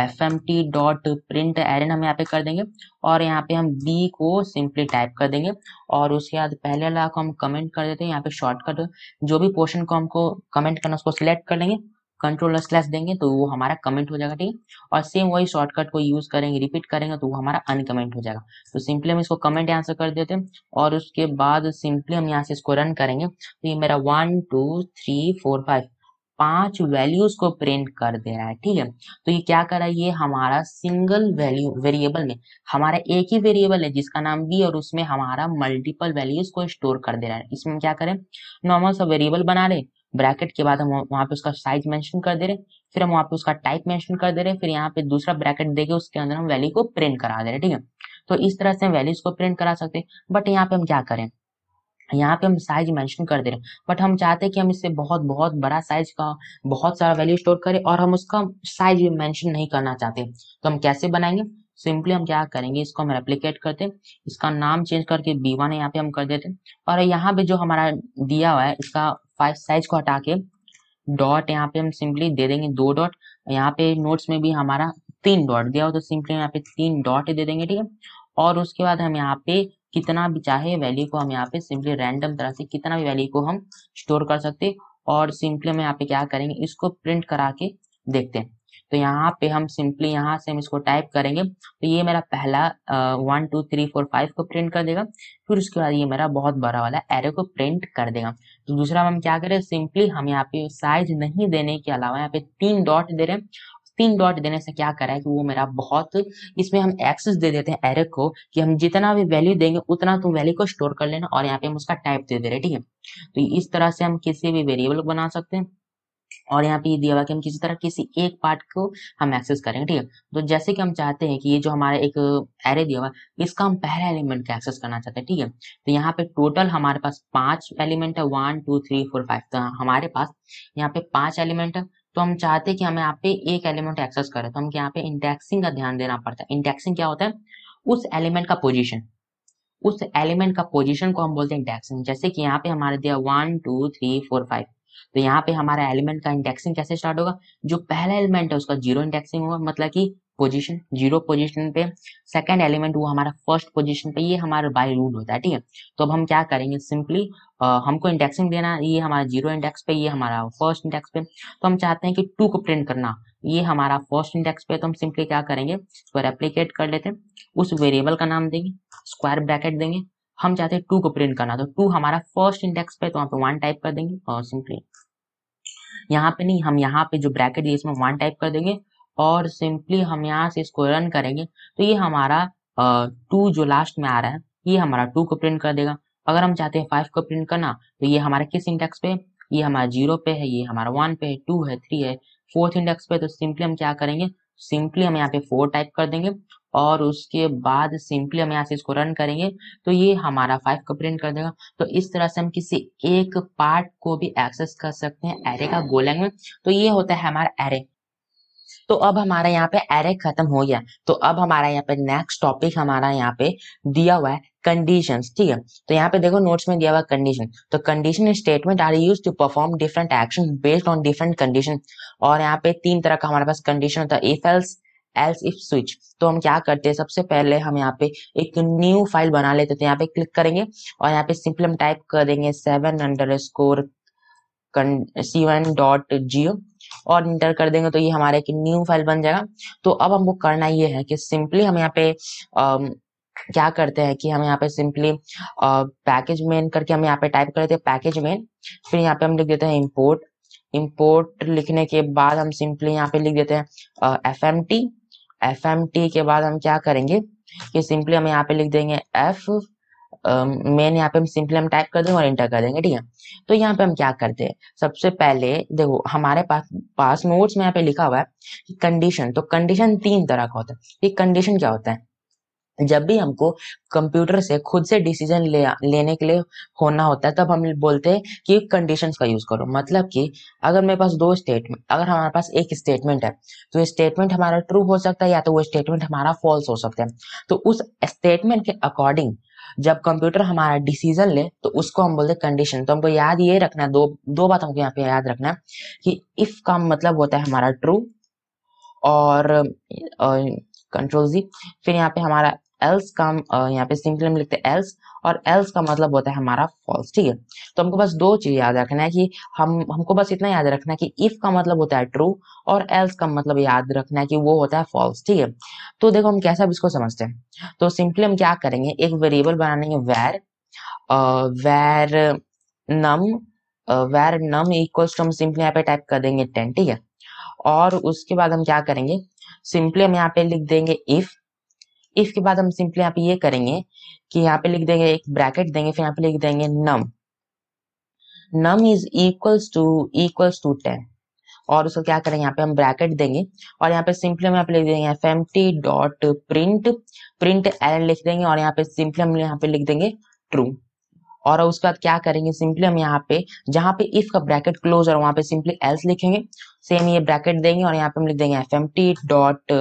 F M T dot println हम यहाँ पे कर देंगे और यहाँ पे हम बी को सिंपली टाइप कर देंगे और उसके बाद पहले वाला को हम कमेंट कर देते हैं यहाँ पे शॉर्टकट जो भी पोर्शन को हमको कमेंट करना उसको सिलेक्ट कर लेंगे कंट्रोल स्लैश देंगे तो वो हमारा कमेंट हो जाएगा ठीक है और सेम वही शॉर्टकट को यूज करेंगे रिपीट करेंगे तो वो हमारा अनकमेंट हो जाएगा तो सिंपली हम इसको कमेंट आंसर कर देते हैं और उसके बाद सिंपली हम यहाँ से इसको रन करेंगे तो ये मेरा one two three four five पांच वैल्यूज को प्रिंट कर दे रहा है ठीक है तो ये क्या कर रहा है ये हमारा सिंगल वैल्यू वेरिएबल में हमारा एक ही वेरिएबल है जिसका नाम बी और उसमें हमारा मल्टीपल वैल्यूज को स्टोर कर दे रहा है इसमें क्या करें नॉर्मल सा वेरिएबल बना रहे ब्रैकेट के बाद हम वहाँ पे उसका साइज मेंशन कर दे रहे फिर हम वहाँ पे उसका टाइप मेंशन कर दे रहे फिर यहाँ पे दूसरा ब्रैकेट देके उसके अंदर हम वैल्यू को प्रिंट करा दे रहे ठीक है तो इस तरह से हम वैल्यूज को प्रिंट करा सकते हैं बट यहाँ पे हम क्या करें यहाँ पे हम साइज मेंशन कर दे रहे हैं बट हम चाहते हैं कि हम इससे बहुत बहुत बड़ा साइज का बहुत सारा वैल्यू स्टोर करें और हम उसका साइज मेंशन नहीं करना चाहते तो हम कैसे बनाएंगे सिंपली हम क्या करेंगे इसको हम रेप्लीकेट करते हैं इसका नाम चेंज करके बी वन यहाँ पे हम कर देते हैं और यहाँ पे जो हमारा दिया हुआ है इसका फाइव साइज को हटा के डॉट यहाँ पे हम सिंपली दे देंगे दो डॉट यहाँ पे नोट्स में भी हमारा तीन डॉट दिया हो तो सिंपली यहाँ पे तीन डॉट दे देंगे ठीक है और उसके बाद हम यहाँ पे कितना भी चाहे वैल्यू को हम यहाँ पे सिंपली रैंडम तरह से कितना भी वैल्यू को हम स्टोर कर सकते और सिंपली हम यहाँ पे क्या करेंगे इसको प्रिंट करा के देखते हैं तो यहाँ पे हम सिंपली यहाँ से हम इसको टाइप करेंगे तो ये मेरा पहला one two three four five को प्रिंट कर देगा फिर उसके बाद ये मेरा बहुत बड़ा वाला एरे को प्रिंट कर देगा तो दूसरा हम क्या करें सिंपली हम यहाँ पे साइज नहीं देने के अलावा यहाँ पे तीन डॉट दे रहे हैं तीन डॉट देने से क्या करा है कि वो मेरा बहुत इसमें हम एक्सेस दे देते हैं एरे को कि हम जितना भी वैल्यू देंगे उतना तुम वैल्यू को स्टोर कर लेना और यहाँ पे हम उसका टाइप दे दे रहे ठीक है तो इस तरह से हम किसी भी वेरिएबल को बना सकते हैं और यहाँ पे ये दिया हुआ कि हम किसी तरह किसी एक पार्ट को हम एक्सेस करेंगे ठीक है तो जैसे कि हम चाहते हैं कि ये जो हमारा एक एरे दिया हुआ इसका हम पहला एलिमेंट का एक्सेस करना चाहते हैं ठीक है तो यहाँ पे टोटल हमारे पास पांच एलिमेंट है one two three four five तो हमारे पास यहाँ पे पांच एलिमेंट है तो हम चाहते हैं कि हम यहाँ पे एक एलिमेंट एक्सेस करें तो हम यहाँ पे इंडेक्सिंग का ध्यान देना पड़ता है इंडेक्सिंग क्या होता है उस एलिमेंट का पोजिशन उस एलिमेंट का पोजिशन को हम बोलते हैं इंडेक्सिंग जैसे कि यहाँ पे हमारे दिया one two three four five तो यहाँ पे हमारा एलिमेंट का इंडेक्सिंग कैसे स्टार्ट होगा जो पहला एलिमेंट है उसका जीरो इंडेक्सिंग होगा मतलब की पोजिशन जीरो पोजिशन पे सेकेंड एलिमेंट वो हमारा फर्स्ट पोजिशन पे ये हमारा बाई रूल होता है ठीक है तो अब हम क्या करेंगे सिंपली हमको इंडेक्सिंग देना ये हमारा जीरो इंडेक्स पे ये हमारा फर्स्ट इंडेक्स पे तो हम चाहते हैं कि टू को प्रिंट करना ये हमारा फर्स्ट इंडेक्स पे तो हम सिंपली क्या करेंगे इसको रेप्लीकेट कर लेते हैं उस वेरिएबल का नाम देंगे स्क्वायर ब्रैकेट देंगे हम चाहते हैं टू को प्रिंट करना तो टू हमारा फर्स्ट इंडेक्स पे तो वहां पे वन टाइप कर देंगे और सिंपली यहाँ पे नहीं हम यहाँ पे जो ब्रैकेट दिए इसमें वन टाइप कर देंगे और सिंपली हम यहाँ से इसको रन करेंगे तो ये हमारा टू जो लास्ट में आ रहा है ये हमारा टू को प्रिंट कर देगा अगर हम चाहते हैं फाइव को प्रिंट करना तो ये हमारा किस इंडेक्स पे ये हमारा जीरो पे है ये हमारा वन पे है टू है थ्री है फोर्थ इंडेक्स पे तो सिंपली हम क्या करेंगे सिंपली हम यहाँ पे फोर टाइप कर देंगे और उसके बाद सिंपली हम यहाँ से इसको रन करेंगे तो ये हमारा फाइव को प्रिंट कर देगा तो इस तरह से हम किसी एक पार्ट को भी एक्सेस कर सकते हैं एरे का गोलैंग में तो ये होता है हमारा एरे तो अब हमारा यहाँ पे एरे खत्म हो गया तो अब हमारा यहाँ पे नेक्स्ट टॉपिक हमारा यहाँ पे दिया हुआ है कंडीशन ठीक है तो यहाँ पे देखो नोट्स में दिया हुआ कंडीशन तो condition statement are use to perform different action based on different condition और यहाँ पे तीन तरह का हमारे पास कंडीशन होता है if else else if switch तो हम क्या करते हैं सबसे पहले हम यहाँ पे एक न्यू फाइल बना लेते थे यहाँ पे क्लिक करेंगे और यहाँ पे सिंपल हम टाइप करेंगे seven underscore seven dot go और इंटर कर देंगे तो ये हमारा एक न्यू फाइल बन जाएगा तो अब हमको करना ये है कि सिंपली हम यहाँ पे आ, um, क्या करते हैं कि हम यहाँ पे सिंपली पैकेज मेन करके हम यहाँ पे टाइप करते हैं पैकेज मेन फिर यहाँ पे हम लिख देते हैं इम्पोर्ट इम्पोर्ट लिखने के बाद हम सिंपली यहाँ पे लिख देते हैं F M T F M T के बाद हम क्या करेंगे कि सिंपली हम यहाँ पे लिख देंगे एफ मेन um, यहाँ पे हम सिंपली हम टाइप कर देंगे और इंटर कर देंगे ठीक है तो यहाँ पे हम क्या करते हैं सबसे पहले देखो हमारे पास पास नोट्स में यहाँ पे लिखा हुआ है कंडीशन तो कंडीशन तीन तरह का होता है कंडीशन क्या होता है जब भी हमको कंप्यूटर से खुद से डिसीजन ले लेने के लिए होना होता है तब हम बोलते हैं कि कंडीशंस का यूज करो मतलब कि अगर मेरे पास दो स्टेटमेंट अगर हमारे पास एक स्टेटमेंट है तो स्टेटमेंट हमारा ट्रू हो सकता है या तो वो स्टेटमेंट हमारा फॉल्स हो सकता है तो उस स्टेटमेंट के अकॉर्डिंग जब कंप्यूटर हमारा डिसीजन ले तो उसको हम बोलते हैं कंडीशन तो हमको याद ये रखना है दो दो बात हमको यहाँ पे याद रखना है कि इफ का मतलब होता है हमारा ट्रू और कंट्रोल जी फिर यहाँ पे हमारा एल्स का यहाँ पे सिंपली हम लिखते हैं एल्स और एल्स का मतलब होता है हमारा फॉल्स ठीक है तो हमको बस दो चीज याद रखना है कि हम हमको बस इतना याद रखना है कि इफ का मतलब होता है ट्रू और एल्स का मतलब याद रखना है कि वो होता है फॉल्स ठीक है तो देखो हम कैसे अब इसको समझते हैं तो सिंपली हम क्या करेंगे एक वेरिएबल के वैर var num var num equals to हम सिंपली यहाँ पे टाइप कर देंगे टेन ठीक है और उसके बाद हम क्या करेंगे सिंपली हम यहाँ पे लिख देंगे इफ इफ के बाद हम सिंपली यहाँ पे ये करेंगे कि यहाँ पे लिख देंगे एक ब्रैकेट देंगे फिर यहाँ पे लिख देंगे num num is equals to equals to ten और उसको क्या करेंगे यहाँ पे हम ब्रैकेट देंगे और यहाँ पे सिंपली हम यहाँ पे लिख देंगे F M T dot print print L लिख देंगे और यहाँ पे सिंपली हम यहाँ पे लिख देंगे ट्रू और उसके बाद क्या करेंगे सिंपली हम यहाँ पे जहाँ पे इफ का ब्रैकेट क्लोज और वहां पे सिंपली एल्स लिखेंगे सेम ये ब्रैकेट देंगे और यहाँ पे हम लिख देंगे F M T dot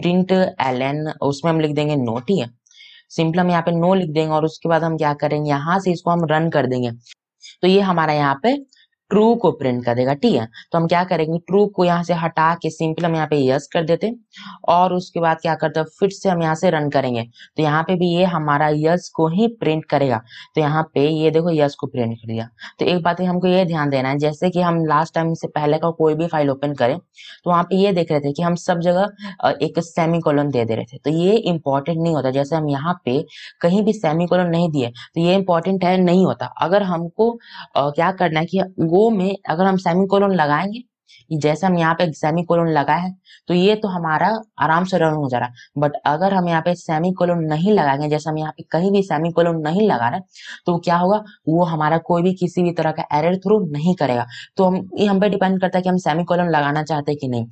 print L N उसमें हम लिख देंगे नोट है सिंपल हम यहाँ पे नो लिख देंगे और उसके बाद हम क्या करेंगे यहाँ से इसको हम रन कर देंगे तो ये हमारा यहाँ पे ट्रू को प्रिंट कर देगा ठीक है तो हम क्या करेंगे ट्रू को यहाँ से हटा के सिंपल हम यहाँ पे यस कर देते और उसके बाद क्या करते फिर से हम यहाँ से रन करेंगे तो यहाँ पे भी ये हमारा यस को ही प्रिंट करेगा तो यहाँ पे ये देखो यस को प्रिंट कर दिया तो एक बात हमको ये ध्यान देना है जैसे कि हम लास्ट टाइम से पहले का कोई भी फाइल ओपन करें तो वहाँ पे ये देख रहे थे कि हम सब जगह एक सेमी कॉलन दे दे रहे थे तो ये इंपॉर्टेंट नहीं होता जैसे हम यहाँ पे कहीं भी सेमी कॉलम नहीं दिए तो ये इंपॉर्टेंट है नहीं होता अगर हमको क्या करना है कि वो में अगर हम सेमी कोलोन लगाएंगे जैसे हम यहाँ पे सेमी कोलोन लगाए हैं तो ये तो हमारा आराम से रन हो जा रहा है बट अगर हम यहाँ पे सेमी कोलोन नहीं लगाएंगे जैसे हम यहाँ पे कहीं भी सेमी कोलोन नहीं लगा रहे तो क्या होगा वो हमारा कोई भी किसी भी तरह का एरर थ्रू नहीं करेगा तो हम ये हम पे डिपेंड करता है कि हम सेमी कोलोन लगाना चाहते कि नहीं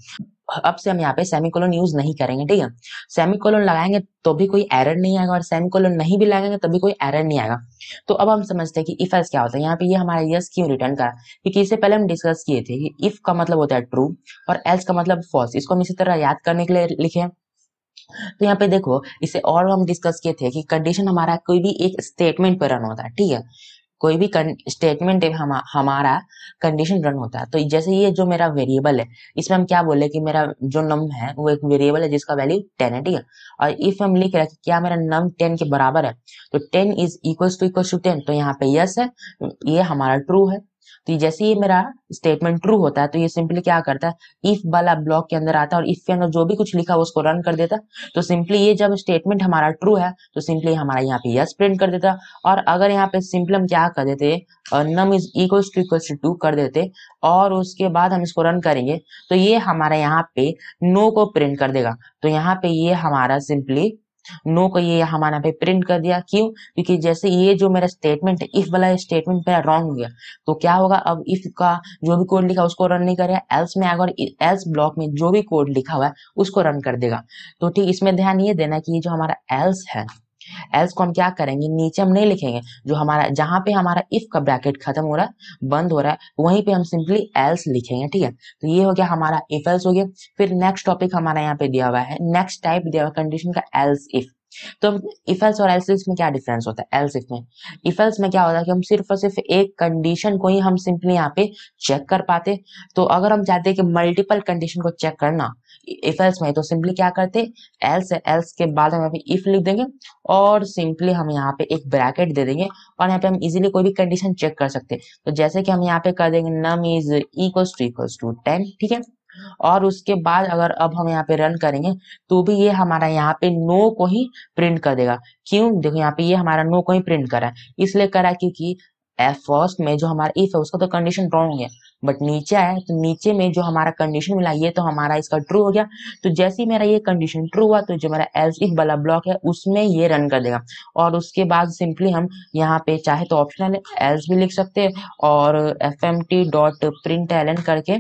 अब से हम यहाँ पे सेमी यूज नहीं करेंगे ठीक है सेमी लगाएंगे तो भी कोई एरर नहीं आएगा और सेमी नहीं भी लगाएंगे तो भी कोई एरर नहीं आएगा तो अब हम समझते हैं कि इफ एल्स क्या होता है यहाँ पे ये यह हमारा यस क्यों रिटर्न करा क्योंकि इससे पहले हम डिस्कस किए थे कि इफ का मतलब होता है ट्रू और एल्स का मतलब फॉल्स इसको हम इसी तरह याद करने के लिए लिखे तो यहाँ पे देखो इसे और हम डिस्कस किए थे कि कंडीशन हमारा कोई भी एक स्टेटमेंट पर रन होता है ठीक है कोई भी स्टेटमेंट हम, हमारा कंडीशन रन होता है तो जैसे ये जो मेरा वेरिएबल है इसमें हम क्या बोले कि मेरा जो नम है वो एक वेरिएबल है जिसका वैल्यू टेन है ठीक है और इफ हम लिख रहे हैं क्या मेरा नम टेन के बराबर है तो ten is equal to equal to ten तो यहाँ पे यस है ये हमारा ट्रू है तो जैसे ये मेरा स्टेटमेंट ट्रू होता है तो ये सिंपली क्या करता है इफ वाला ब्लॉक के अंदर आता है और इफ के अंदर जो भी कुछ लिखा है उसको रन कर देता तो सिंपली ये जब स्टेटमेंट हमारा ट्रू है तो सिंपली हमारा यहाँ पे यस प्रिंट कर देता और अगर यहाँ पे सिंपली हम क्या कर देते num is equal to equal to two कर देते और उसके बाद हम इसको रन करेंगे तो ये हमारा यहाँ पे नो को प्रिंट कर देगा तो यहाँ पे ये हमारा सिंपली नो को ये माना पे प्रिंट कर दिया क्यों क्योंकि जैसे ये जो मेरा स्टेटमेंट है इफ वाला स्टेटमेंट मेरा रॉन्ग हो गया तो क्या होगा अब इफ का जो भी कोड लिखा उसको रन नहीं करेगा एल्स में अगर एल्स ब्लॉक में जो भी कोड लिखा हुआ है उसको रन कर देगा तो ठीक इसमें ध्यान ये देना कि जो हमारा एल्स है एल्स को हम क्या करेंगे नीचे हम नहीं लिखेंगे जो हमारा जहां पे हमारा इफ का ब्रैकेट खत्म हो रहा है बंद हो रहा है वहीं पे हम सिंपली एल्स लिखेंगे ठीक है तो ये हो गया हमारा इफ एल्स हो गया फिर नेक्स्ट टॉपिक हमारा यहाँ पे दिया हुआ है नेक्स्ट टाइप दिया हुआ कंडीशन का एल्स इफ तो इफ एल्स और एल्स इफ में क्या डिफरेंस होता है एल्स इफ में इफ एल्स में क्या होता है कि हम सिर्फ और सिर्फ एक कंडीशन को ही हम सिंपली यहाँ पे चेक कर पाते तो अगर हम चाहते हैं कि मल्टीपल कंडीशन को चेक करना इफ एल्स में तो सिंपली क्या करते एल्स एल्स के बाद हम यहाँ पे इफ लिख देंगे और सिंपली हम यहाँ पे एक ब्रैकेट दे देंगे और यहाँ पे हम इजीली कोई भी कंडीशन चेक कर सकते हैं तो जैसे कि हम यहाँ पे कर देंगे num is equals to equals to ten ठीक है और उसके बाद अगर अब हम यहाँ पे रन करेंगे तो भी ये हमारा यहाँ पे नो को ही प्रिंट कर देगा क्यों देखो यहाँ पे ये हमारा नो को ही प्रिंट करा है इसलिए करा क्योंकि फर्स्ट में जो हमारा इफ है उसका तो कंडीशन रॉन्ग है बट नीचे आया तो नीचे में जो हमारा कंडीशन मिला ये तो हमारा इसका ट्रू हो गया तो जैसे ही मेरा ये कंडीशन ट्रू हुआ तो जो मेरा एल्स इफ वाला ब्लॉक है उसमें ये रन कर देगा और उसके बाद सिंपली हम यहाँ पे चाहे तो ऑप्शनल एल्स भी लिख सकते हैं और F M T dot print L N करके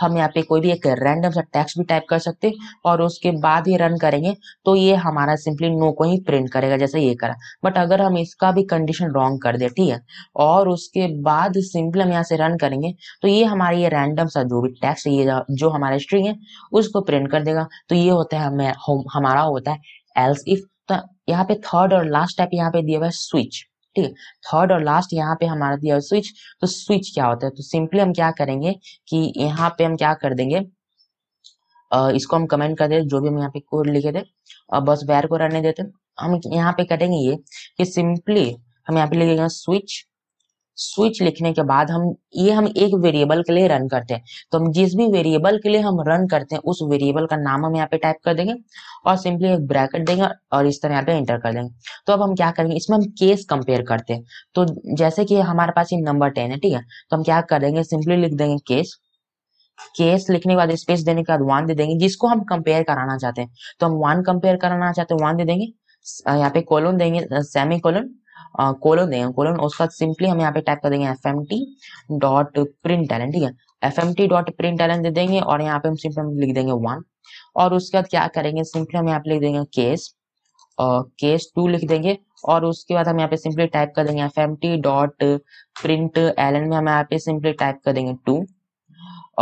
हम यहाँ पे कोई भी एक रैंडम सा टेक्स्ट भी टाइप कर सकते हैं और उसके बाद ही रन करेंगे तो ये हमारा सिंपली नो को ही प्रिंट करेगा जैसे ये करा बट अगर हम इसका भी कंडीशन रॉन्ग कर दे ठीक है और उसके बाद सिंपली हम यहाँ से रन करेंगे तो ये हमारे ये रैंडम सा जो भी टेक्स्ट ये जो हमारा स्ट्रिंग है उसको प्रिंट कर देगा तो ये होता है हमें हमारा होता है एल्स इफ तो यहाँ पे थर्ड और लास्ट टाइप यहाँ पे दिया हुआ है स्विच ठीक है थर्ड और लास्ट यहाँ पे हमारा दिया स्विच तो स्विच क्या होता है तो सिंपली हम क्या करेंगे कि यहाँ पे हम क्या कर देंगे Uh, इसको हम कमेंट कर देते जो भी हम यहाँ पे कोड लिखे थे और बस वैर को रहने देते हम यहाँ पे करेंगे ये कि सिंपली हम यहाँ पे लिखेंगे स्विच स्विच लिखने के बाद हम ये हम एक वेरिएबल के लिए रन करते हैं तो हम जिस भी वेरिएबल के लिए हम रन करते हैं उस वेरिएबल का नाम हम यहाँ पे टाइप कर देंगे और सिंपली एक ब्रैकेट देंगे और इस तरह यहाँ पे एंटर कर देंगे तो अब हम क्या करेंगे इसमें हम केस कंपेयर करते हैं तो जैसे कि हमारे पास ये नंबर टेन है ठीक है तो हम क्या कर देंगे सिंपली लिख देंगे केस केस लिखने के बाद स्पेस देने के बाद वन दे देंगे जिसको हम कंपेयर कराना चाहते हैं तो हम वन कंपेयर कराना चाहते हैं वन दे देंगे यहाँ पे कोलन देंगे सेमी कोलन कोलन देंगे कोलन उसके बाद सिंपली हम यहाँ पे टाइप कर देंगे F M T dot print println ठीक है F M T dot print println दे देंगे और यहाँ पे हम सिंपली हम लिख देंगे वन और उसके बाद क्या करेंगे सिंपली हम यहाँ पे लिख देंगे केस केस टू लिख देंगे और उसके बाद हम यहाँ पे सिंपली टाइप कर देंगे F M T dot print Elon में हम यहाँ पे सिंपली टाइप कर देंगे टू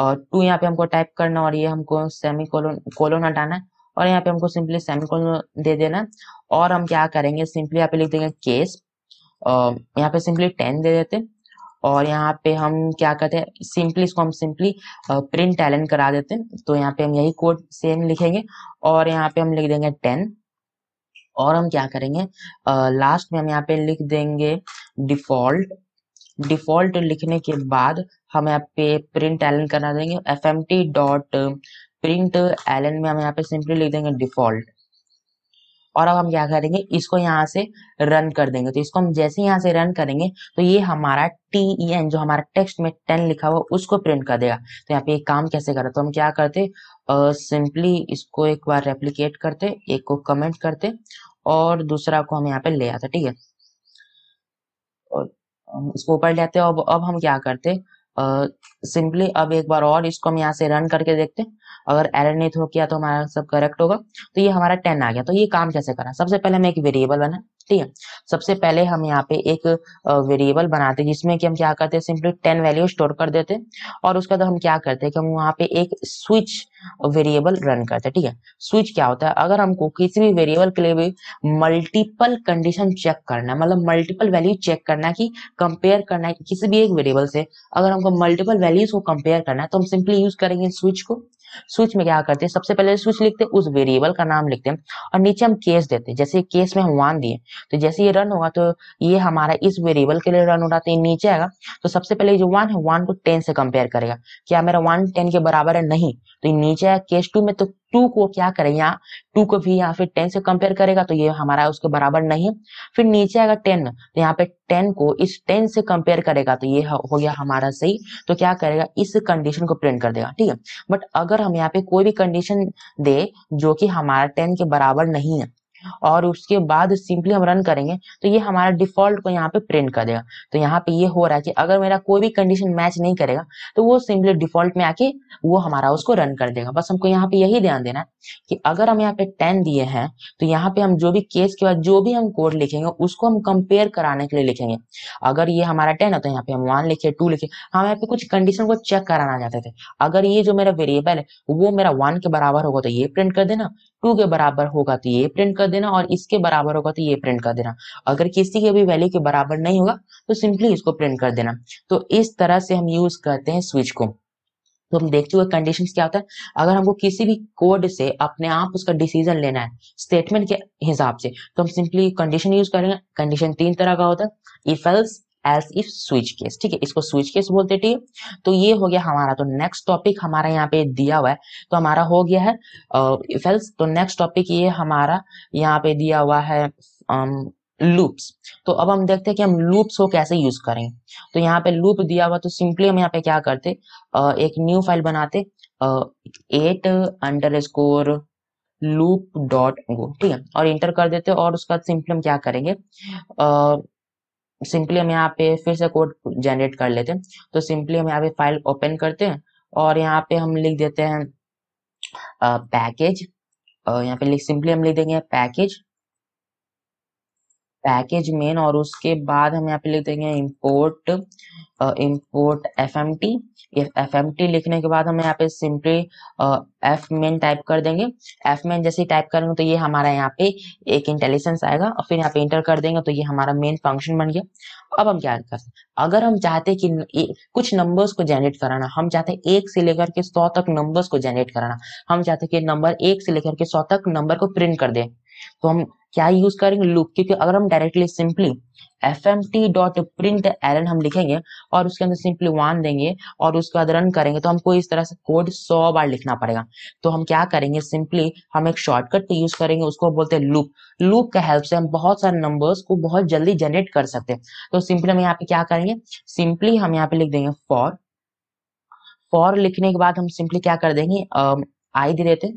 और टू यहाँ पे हमको टाइप करना और ये हमको सेमी कोलोन कोलोन हटाना है और यहाँ पे हमको सिंपली सेमी कोलोन दे देना और हम क्या करेंगे सिंपली यहाँ पे लिख देंगे केस यहाँ पे सिंपली टेन दे देते और यहाँ पे हम क्या कहते हैं सिंपली इसको हम सिंपली प्रिंट एलन करा देते हैं तो यहाँ पे हम यही कोड सेम लिखेंगे और यहाँ पे हम लिख देंगे टेन और हम क्या करेंगे लास्ट में हम यहाँ पे लिख देंगे डिफॉल्ट डिफॉल्ट लिखने के बाद हम यहाँ पे प्रिंट एलन करा देंगे F M T dot print Elon में हम यहाँ पे सिंपली लिख देंगे डिफॉल्ट और अब हम क्या करेंगे इसको यहाँ से रन कर देंगे तो इसको हम जैसे यहाँ से रन करेंगे तो ये हमारा टी ई एन जो हमारा टेक्स्ट में टेन लिखा हुआ उसको प्रिंट कर देगा तो यहाँ पे एक काम कैसे करें तो हम क्या करते सिंपली uh, इसको एक बार रेप्लीकेट करते एक को कमेंट करते और दूसरा को हम यहाँ पे ले आते ठीक है और इसको ऊपर ले आते और अब हम क्या करते सिंपली अब एक बार और इसको हम यहाँ से रन करके देखते हैं अगर एरर नहीं थ्रो किया तो हमारा सब करेक्ट होगा तो ये हमारा टेन आ गया तो ये काम कैसे करा सबसे पहले हमें एक वेरिएबल बना ठीक है सबसे पहले हम यहाँ पे एक वेरिएबल बनाते हैं जिसमें कि हम क्या करते हैं सिंपली टेन वैल्यू स्टोर कर देते हैं और उसके बाद हम क्या करते हैं कि हम वहाँ पे एक स्विच वेरिएबल रन करते हैं ठीक है स्विच क्या होता है अगर हमको किसी भी वेरिएबल के लिए भी मल्टीपल कंडीशन चेक करना है मतलब मल्टीपल वैल्यू चेक करना है कि कंपेयर करना है किसी भी एक वेरिएबल से अगर हमको मल्टीपल वैल्यूज को कंपेयर करना है तो हम सिंपली यूज करेंगे स्विच को स्विच में क्या करते हैं सबसे पहले स्विच लिखते हैं उस वेरिएबल का नाम लिखते हैं और नीचे हम केस देते हैं जैसे केस में हम वन दिए तो जैसे ये रन होगा तो ये हमारा इस वेरिएबल के लिए रन हो रहा था तो नीचे आएगा तो सबसे पहले जो वन है वन को टेन से कंपेयर करेगा क्या मेरा वन टेन के बराबर है नहीं तो ये नीचे आया केस टू में तो टू को क्या करें यहाँ टू को भी यहाँ फिर टेन से कंपेयर करेगा तो ये हमारा उसके बराबर नहीं है फिर नीचे आएगा टेन तो यहाँ पे टेन को इस टेन से कंपेयर करेगा तो ये हो गया हमारा सही तो क्या करेगा इस कंडीशन को प्रिंट कर देगा ठीक है बट अगर हम यहाँ पे कोई भी कंडीशन दे जो कि हमारा टेन के बराबर नहीं है और उसके बाद सिंपली हम रन करेंगे तो ये हमारा डिफॉल्ट को यहाँ पे प्रिंट कर देगा तो यहाँ पे ये हो रहा है कि अगर मेरा कोई भी कंडीशन मैच नहीं करेगा तो वो सिंपली डिफॉल्ट में आके वो हमारा उसको रन कर देगा बस हमको यहाँ पे यही ध्यान देना है कि अगर हम यहाँ पे टेन दिए हैं तो यहाँ पे हम जो भी केस के बाद जो भी हम कोड लिखेंगे उसको हम कंपेयर कराने के लिए लिखेंगे अगर ये हमारा टेन है तो यहाँ पे हम वन लिखे टू लिखे हम यहाँ पे कुछ कंडीशन को चेक कराना चाहते थे अगर ये जो मेरा वेरिएबल है वो मेरा वन के बराबर होगा तो ये प्रिंट कर देना टू के बराबर होगा तो ये प्रिंट कर देना और इसके बराबर होगा तो ये प्रिंट कर देना अगर किसी के भी वैल्यू के बराबर नहीं होगा तो सिंपली इसको प्रिंट कर देना तो इस तरह से हम यूज करते हैं स्विच को तो हम देख चुके कंडीशन क्या होता है अगर हमको किसी भी कोड से अपने आप उसका डिसीजन लेना है स्टेटमेंट के हिसाब से तो हम सिंपली कंडीशन यूज करेंगे कंडीशन तीन तरह का होता है if else else if switch case ठीक है इसको स्विच केस बोलते ठीक है तो ये हो गया हमारा तो नेक्स्ट टॉपिक हमारा यहाँ पे दिया हुआ है तो हमारा हो गया है इफ uh, एल्स तो नेक्स्ट टॉपिक ये हमारा यहाँ पे दिया हुआ है um, लूप्स तो अब हम देखते हैं कि हम लूप्स को कैसे यूज करें तो यहाँ पे लूप दिया हुआ तो सिंपली हम यहाँ पे क्या करते एक न्यू फाइल बनाते eight underscore loop dot go ठीक है और इंटर कर देते और उसके बाद सिंपली हम क्या करेंगे सिंपली हम यहाँ पे फिर से कोड जनरेट कर लेते हैं तो सिंपली हम यहाँ पे फाइल ओपन करते हैं और यहाँ पे हम लिख देते हैं पैकेज यहाँ पे सिंपली हम लिख देंगे पैकेज पैकेज मेन और उसके बाद हम यहाँ पे लिख देंगे import import F M T F M T लिखने के बाद हम यहाँ पे सिंपली एफ मेन टाइप कर देंगे एफ मेन जैसे टाइप करेंगे तो ये हमारा यहाँ पे एक इंटेलिजेंस आएगा और फिर यहाँ पे इंटर कर देंगे तो ये हमारा मेन फंक्शन बन गया अब हम क्या कर सकते अगर हम चाहते कि कुछ नंबर्स को जनरेट कराना हम चाहते हैं एक से लेकर के सौ तक नंबर्स को जनरेट कराना हम चाहते कि नंबर एक से लेकर के सौ तक नंबर को प्रिंट कर दे तो हम क्या यूज करेंगे लूप क्योंकि अगर हम directly simply F M T dot print L N हम लिखेंगे और उसके अंदर सिंपली वन देंगे और उसके बाद रन करेंगे तो हमको इस तरह से कोड सौ बार लिखना पड़ेगा तो हम क्या करेंगे सिंपली हम एक शॉर्टकट यूज करेंगे उसको बोलते हैं लूप लूप का हेल्प से हम बहुत सारे नंबर्स को बहुत जल्दी जनरेट कर सकते हैं तो सिंपली हम यहाँ पे क्या करेंगे सिंपली हम यहाँ पे लिख देंगे फॉर फॉर लिखने के बाद हम सिंपली क्या कर देंगे आई दे देते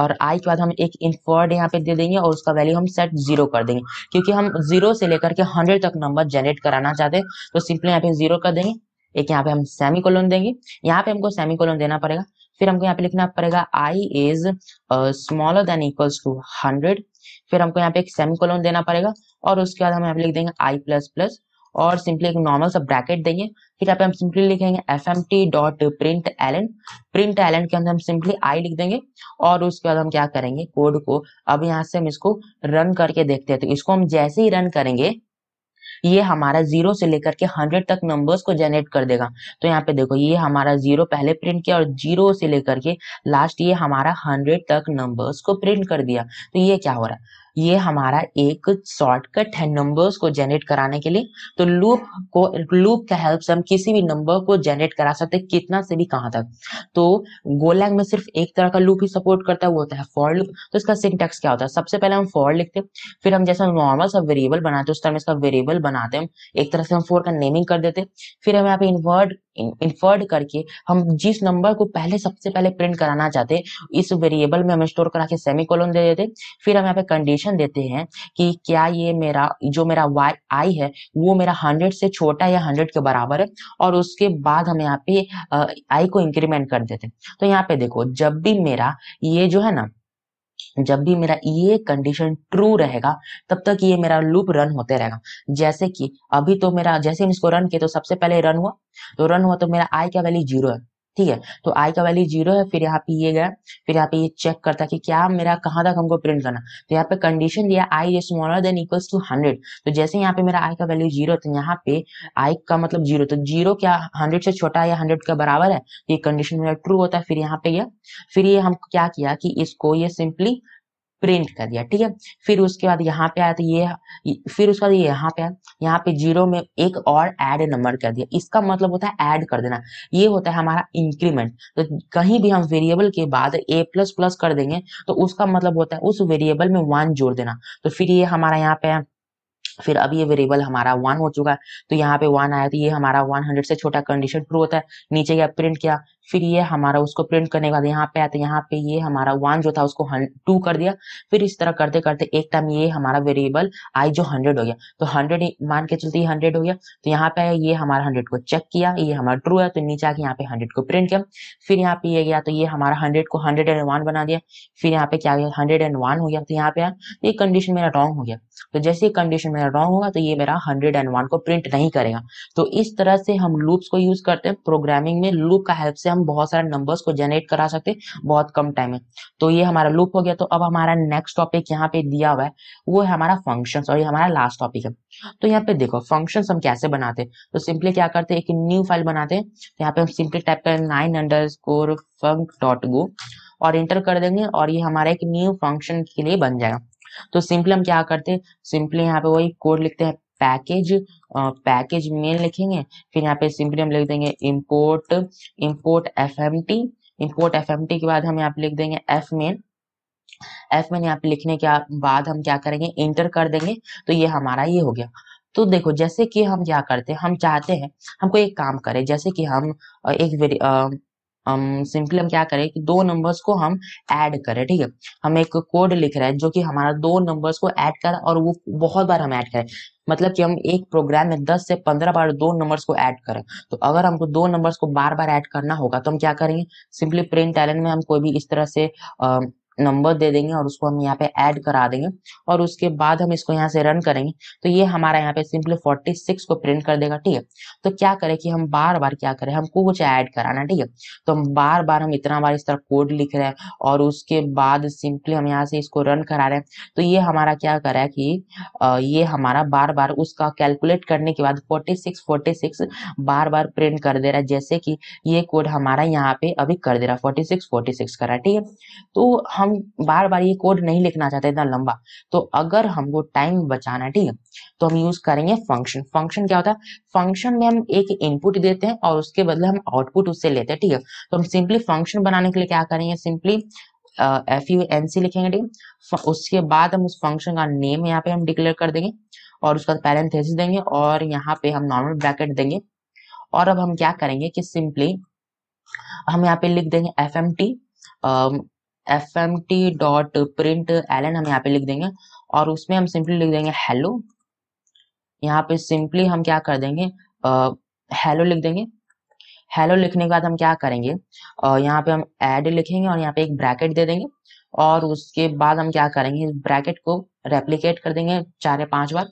और आई के बाद हम एक इनफर्ड यहाँ पे दे देंगे और उसका वैल्यू हम सेट जीरो कर देंगे क्योंकि हम जीरो से लेकर के हंड्रेड तक नंबर जनरेट कराना चाहते हैं तो सिंपली यहाँ पे जीरो कर देंगे एक यहाँ पे हम सेमी कोलोन देंगे यहाँ पे हमको सेमी कोलोन देना पड़ेगा फिर हमको यहाँ पे लिखना पड़ेगा I is smaller than equals to hundred फिर हमको यहाँ पे एक सेमी कोलोन देना पड़ेगा और उसके बाद हम यहाँ पे लिख देंगे आई प्लस प्लस और सिंपली एक नॉर्मल सा ब्रैकेट देंगे फिर यहाँ पे हम सिंपली लिखेंगे F M T dot print N println के अंदर हम सिंपली आई लिख देंगे और उसके बाद हम क्या करेंगे कोड को अब यहाँ से हम इसको रन करके देखते हैं तो इसको हम जैसे ही रन करेंगे ये हमारा जीरो से लेकर के हंड्रेड तक नंबर्स को जनरेट कर देगा तो यहाँ पे देखो ये हमारा जीरो पहले प्रिंट किया और जीरो से लेकर के लास्ट ये हमारा हंड्रेड तक नंबर्स को प्रिंट कर दिया तो ये क्या हो रहा है ये हमारा एक शॉर्टकट है नंबर्स को जनरेट कराने के लिए तो लूप को लूप का हेल्प से हम किसी भी नंबर को जनरेट करा सकते हैं कितना से भी कहां तक तो गोलैंग में सिर्फ एक तरह का लूप ही सपोर्ट करता है वो होता है फॉर लूप तो इसका सिंटेक्स क्या होता है सबसे पहले हम फॉर लिखते हैं फिर हम जैसे नॉर्मल सा वेरिएबल बनाते हैं उस तरह इसका वेरिएबल बनाते हैं एक तरह से हम फोर का नेमिंग कर देते फिर हम यहाँ पे इन्वर्ट इन्फर्ड करके हम जिस नंबर को पहले सबसे पहले प्रिंट कराना चाहते इस वेरिएबल में हम स्टोर करा के सेमी कॉलोन दे देते फिर हम यहाँ पे कंडीशन देते हैं कि क्या ये मेरा जो मेरा वाई आई है वो मेरा हंड्रेड से छोटा या हंड्रेड के बराबर है और उसके बाद हम यहाँ पे आई को इंक्रीमेंट कर देते तो यहाँ पे देखो जब भी मेरा ये जो है ना जब भी मेरा ये कंडीशन ट्रू रहेगा तब तक ये मेरा लूप रन होते रहेगा जैसे कि अभी तो मेरा जैसे हम इसको रन किए तो सबसे पहले रन हुआ तो रन हुआ तो मेरा आई का वैल्यू जीरो है ठीक है तो आई का वैल्यू जीरो है फिर यहाँ पे ये गया फिर यहाँ पे ये चेक करता है कि क्या मेरा कहाँ तक हमको प्रिंट करना तो यहाँ पे कंडीशन दिया I is smaller than equals to hundred तो जैसे यहाँ पे मेरा आई का वैल्यू जीरो तो यहाँ पे आई का मतलब जीरो तो जीरो क्या हंड्रेड से छोटा है या हंड्रेड का बराबर है तो ये कंडीशन मेरा ट्रू होता है फिर यहाँ पे गया फिर ये हम क्या किया कि इसको ये सिंपली प्रिंट कर दिया ठीक है फिर उसके बाद यहाँ पे आया तो ये फिर उसके बाद ये यहाँ पे आया यहाँ पे जीरो में एक और ऐड नंबर कर दिया इसका मतलब होता है ऐड कर देना ये होता है हमारा इंक्रीमेंट तो कहीं भी हम वेरिएबल के बाद ए प्लस प्लस कर देंगे तो उसका मतलब होता है उस वेरिएबल में वन जोड़ देना तो फिर ये हमारा यहाँ पे फिर अब ये वेरिएबल हमारा वन हो चुका है तो यहाँ पे वन आया तो ये हमारा वन हंड्रेड से छोटा कंडीशन ट्रू होता है नीचे गया प्रिंट किया फिर ये हमारा उसको प्रिंट करने के बाद यहाँ पे आते यहाँ पे ये हमारा वन जो था उसको टू कर दिया फिर इस तरह करते करते एक टाइम ये हमारा वेरिएबल आई जो हंड्रेड हो गया तो हंड्रेड मान के चलते हंड्रेड हो गया तो यहाँ पे ये हमारा हंड्रेड को चेक किया ये हमारा ट्रू है तो नीचे आके यहाँ पे हंड्रेड को प्रिंट किया फिर यहाँ पे ये गया तो ये हमारा हंड्रेड को हंड्रेड एंड वन बना दिया फिर यहाँ पे क्या गया हंड्रेड एंड वन हो गया तो यहाँ पे आया तो ये कंडीशन मेरा रॉन्ग हो गया तो जैसे कंडीशन मेरा रॉन्ग होगा तो ये मेरा हंड्रेड एंड वन को प्रिंट नहीं करेगा तो इस तरह से हम लूप्स को यूज करते हैं प्रोग्रामिंग में लूप का हेल्प से हम हम बहुत सारे नंबर्स को जनरेट करा सकते बहुत कम टाइम में तो ये हमारा लूप हो गया तो अब हमारा नेक्स्ट टॉपिक यहाँ पे दिया हुआ है वो है हमारा फंक्शन और ये हमारा लास्ट टॉपिक है तो यहाँ पे देखो फंक्शन हम कैसे बनाते हैं तो सिंपली क्या करते हैं एक न्यू फाइल बनाते हैं तो यहाँ पे हम सिंपली टाइप करें nine underscore func dot go और इंटर कर देंगे और ये हमारा एक न्यू फंक्शन के लिए बन जाएगा तो सिंपली हम क्या करते हैं सिंपली यहाँ पे वही कोड लिखते हैं पैकेज पैकेज मेन लिखेंगे फिर यहाँ पे सिंपली हम लिख देंगे import import F M T import F M T के बाद हम यहाँ पे लिख देंगे एफ मेन एफ मेन यहाँ पे लिखने के बाद हम क्या करेंगे इंटर कर देंगे तो ये हमारा ये हो गया तो देखो जैसे कि हम क्या करते हैं हम चाहते हैं हम कोई एक काम करें जैसे कि हम एक हम सिंपली हम क्या करें कि दो नंबर्स को हम ऐड करें ठीक है हम एक कोड लिख रहे हैं जो कि हमारा दो नंबर्स को ऐड कर और वो बहुत बार हम ऐड करें मतलब कि हम एक प्रोग्राम में 10 से 15 बार दो नंबर्स को ऐड करें तो अगर हमको दो नंबर्स को बार बार ऐड करना होगा तो हम क्या करेंगे सिंपली प्रिंट टैलेंट में हम कोई भी इस तरह से आ, नंबर दे देंगे और उसको हम यहाँ पे ऐड करा देंगे और उसके बाद हम इसको यहाँ से रन करेंगे तो ये हमारा यहाँ पे सिंपली 46 को प्रिंट कर देगा ठीक है तो क्या करें कि हम बार बार क्या करें हमको कुछ ऐड कराना ठीक है तो हम बार बार हम इतना बार इस तरह कोड लिख रहे हैं और उसके बाद सिंपली हम यहाँ से इसको रन करा रहे हैं तो ये हमारा क्या करा है कि ये हमारा बार बार उसका कैलकुलेट करने के बाद फोर्टी सिक्स फोर्टी सिक्स बार बार प्रिंट कर दे रहा है जैसे कि ये कोड हमारा यहाँ पे अभी कर दे रहा है फोर्टी सिक्स फोर्टी सिक्स कर रहा है ठीक है तो हम बार बार ये कोड नहीं लिखना चाहते इतना लंबा तो अगर हमको टाइम बचाना है ठीक है तो हम यूज करेंगे फंक्शन फंक्शन क्या होता है फंक्शन में हम एक इनपुट देते हैं और उसके बदले हम आउटपुट उससे लेते हैं ठीक है तो हम सिंपली फंक्शन बनाने के लिए क्या करेंगे simply F U N C लिखेंगे ठीक है उसके बाद हम उस फंक्शन का नेम यहाँ पे हम डिक्लेयर कर देंगे और उसका पैरेंथेसिस देंगे और यहाँ पे हम नॉर्मल ब्रैकेट देंगे और अब हम क्या करेंगे कि सिंपली हम यहाँ पे लिख देंगे F M T F M T dot print L N हम यहाँ पे लिख देंगे और उसमें हम सिंपली लिख देंगे हेलो यहाँ पे सिंपली हम क्या कर देंगे हेलो uh, लिख देंगे हेलो लिखने के बाद हम क्या करेंगे uh, यहाँ पे हम एड लिखेंगे और यहाँ पे एक ब्रैकेट दे देंगे और उसके बाद हम क्या करेंगे इस ब्रैकेट को रेप्लीकेट कर देंगे चार या पांच बार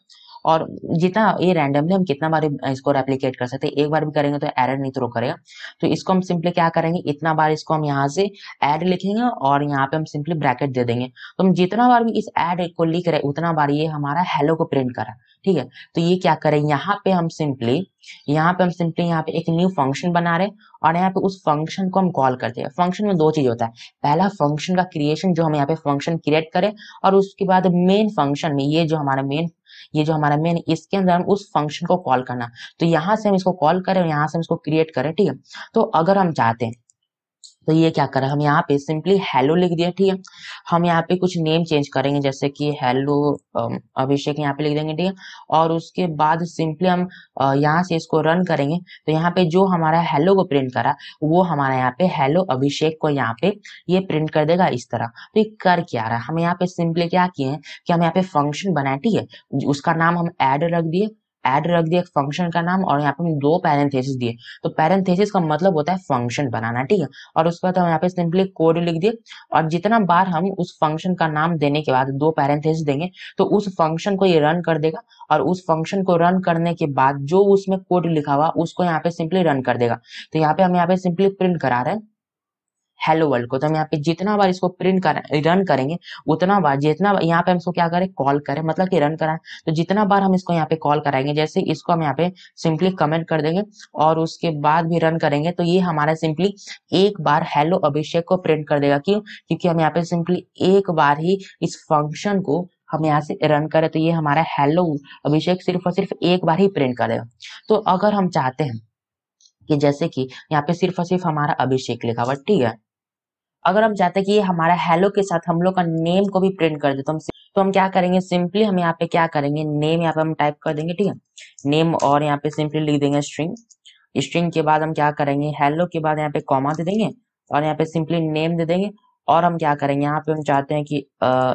और जितना ये रैंडमली हम कितना बार इसको रेप्लीकेट कर सकते हैं एक बार भी करेंगे तो एरर नहीं थ्रो तो करेगा तो इसको हम सिंपली क्या करेंगे इतना बार इसको हम यहाँ से एड लिखेंगे और यहाँ पे हम सिंपली ब्रैकेट दे देंगे तो हम जितना बार भी इस एड को लिख रहे उतना बार ये हमारा हेलो को प्रिंट करा ठीक है तो ये क्या करें यहाँ पे हम सिंपली यहाँ पे हम सिंपली यहाँ पे एक न्यू फंक्शन बना रहे हैं और यहाँ पे उस फंक्शन को हम कॉल करते हैं फंक्शन में दो चीज होता है पहला फंक्शन का क्रिएशन जो हम यहाँ पे फंक्शन क्रिएट करें और उसके बाद मेन फंक्शन में ये जो हमारा मेन ये जो हमारा मेन इसके अंदर हम उस फंक्शन को कॉल करना तो यहाँ से हम इसको कॉल करें यहाँ से हम इसको क्रिएट करें ठीक है तो अगर हम चाहते हैं तो ये क्या करा हम यहाँ पे सिंपली हेलो लिख दिया ठीक है हम यहाँ पे कुछ नेम चेंज करेंगे जैसे कि हेलो um, अभिषेक यहाँ पे लिख देंगे ठीक है और उसके बाद सिंपली हम uh, यहाँ से इसको रन करेंगे तो यहाँ पे जो हमारा हेलो को प्रिंट करा वो हमारा यहाँ पे हेलो अभिषेक को यहाँ पे ये प्रिंट कर देगा इस तरह तो ये कर क्या रहा है हम यहाँ पे सिंपली क्या किए हैं कि हम यहाँ पे फंक्शन बनाए ठीक है उसका नाम हम एड रख दिए एड रख दिया फंक्शन का नाम और यहाँ पे दो पैरेंथेसिस दिए तो पैरेंथेसिस का मतलब होता है फंक्शन बनाना ठीक है और उसके बाद हम यहाँ पे सिंपली कोड लिख दिए और जितना बार हम उस फंक्शन का नाम देने के बाद दो पैरेंथेसिस देंगे तो उस फंक्शन को ये रन कर देगा और उस फंक्शन को रन करने के बाद जो उसमें कोड लिखा हुआ उसको यहाँ पे सिंपली रन कर देगा तो यहाँ पे हम यहाँ पे सिंपली प्रिंट करा रहे हैं हेलो वर्ल्ड को तो हम यहाँ पे जितना बार इसको प्रिंट कर रन करेंगे उतना बार जितना यहाँ पे हम इसको क्या करें कॉल करें मतलब कि रन कराएं तो जितना बार हम इसको यहाँ पे कॉल कराएंगे जैसे इसको हम यहाँ पे सिंपली कमेंट कर देंगे और उसके बाद भी रन करेंगे तो ये हमारा सिंपली एक बार हेलो अभिषेक को प्रिंट कर देगा क्यों क्योंकि हम यहाँ पे सिंपली एक बार ही इस फंक्शन को हम यहाँ से रन करें तो ये हमारा हेलो अभिषेक सिर्फ और सिर्फ एक बार ही प्रिंट करेगा तो अगर हम चाहते हैं कि जैसे कि यहाँ पे सिर्फ और सिर्फ हमारा अभिषेक लिखा हुआ ठीक है अगर हम चाहते हैं कि ये हमारा हेलो के साथ हम लोग का नेम को भी प्रिंट कर दे तो हम तो हम क्या करेंगे सिंपली हम यहाँ पे क्या करेंगे नेम यहाँ पे हम टाइप कर देंगे ठीक है नेम और यहाँ पे सिंपली लिख देंगे स्ट्रिंग स्ट्रिंग के बाद हम क्या करेंगे हेलो के बाद यहाँ पे कॉमा दे देंगे और यहाँ पे सिंपली नेम दे देंगे और हम क्या करेंगे यहाँ पे हम चाहते हैं कि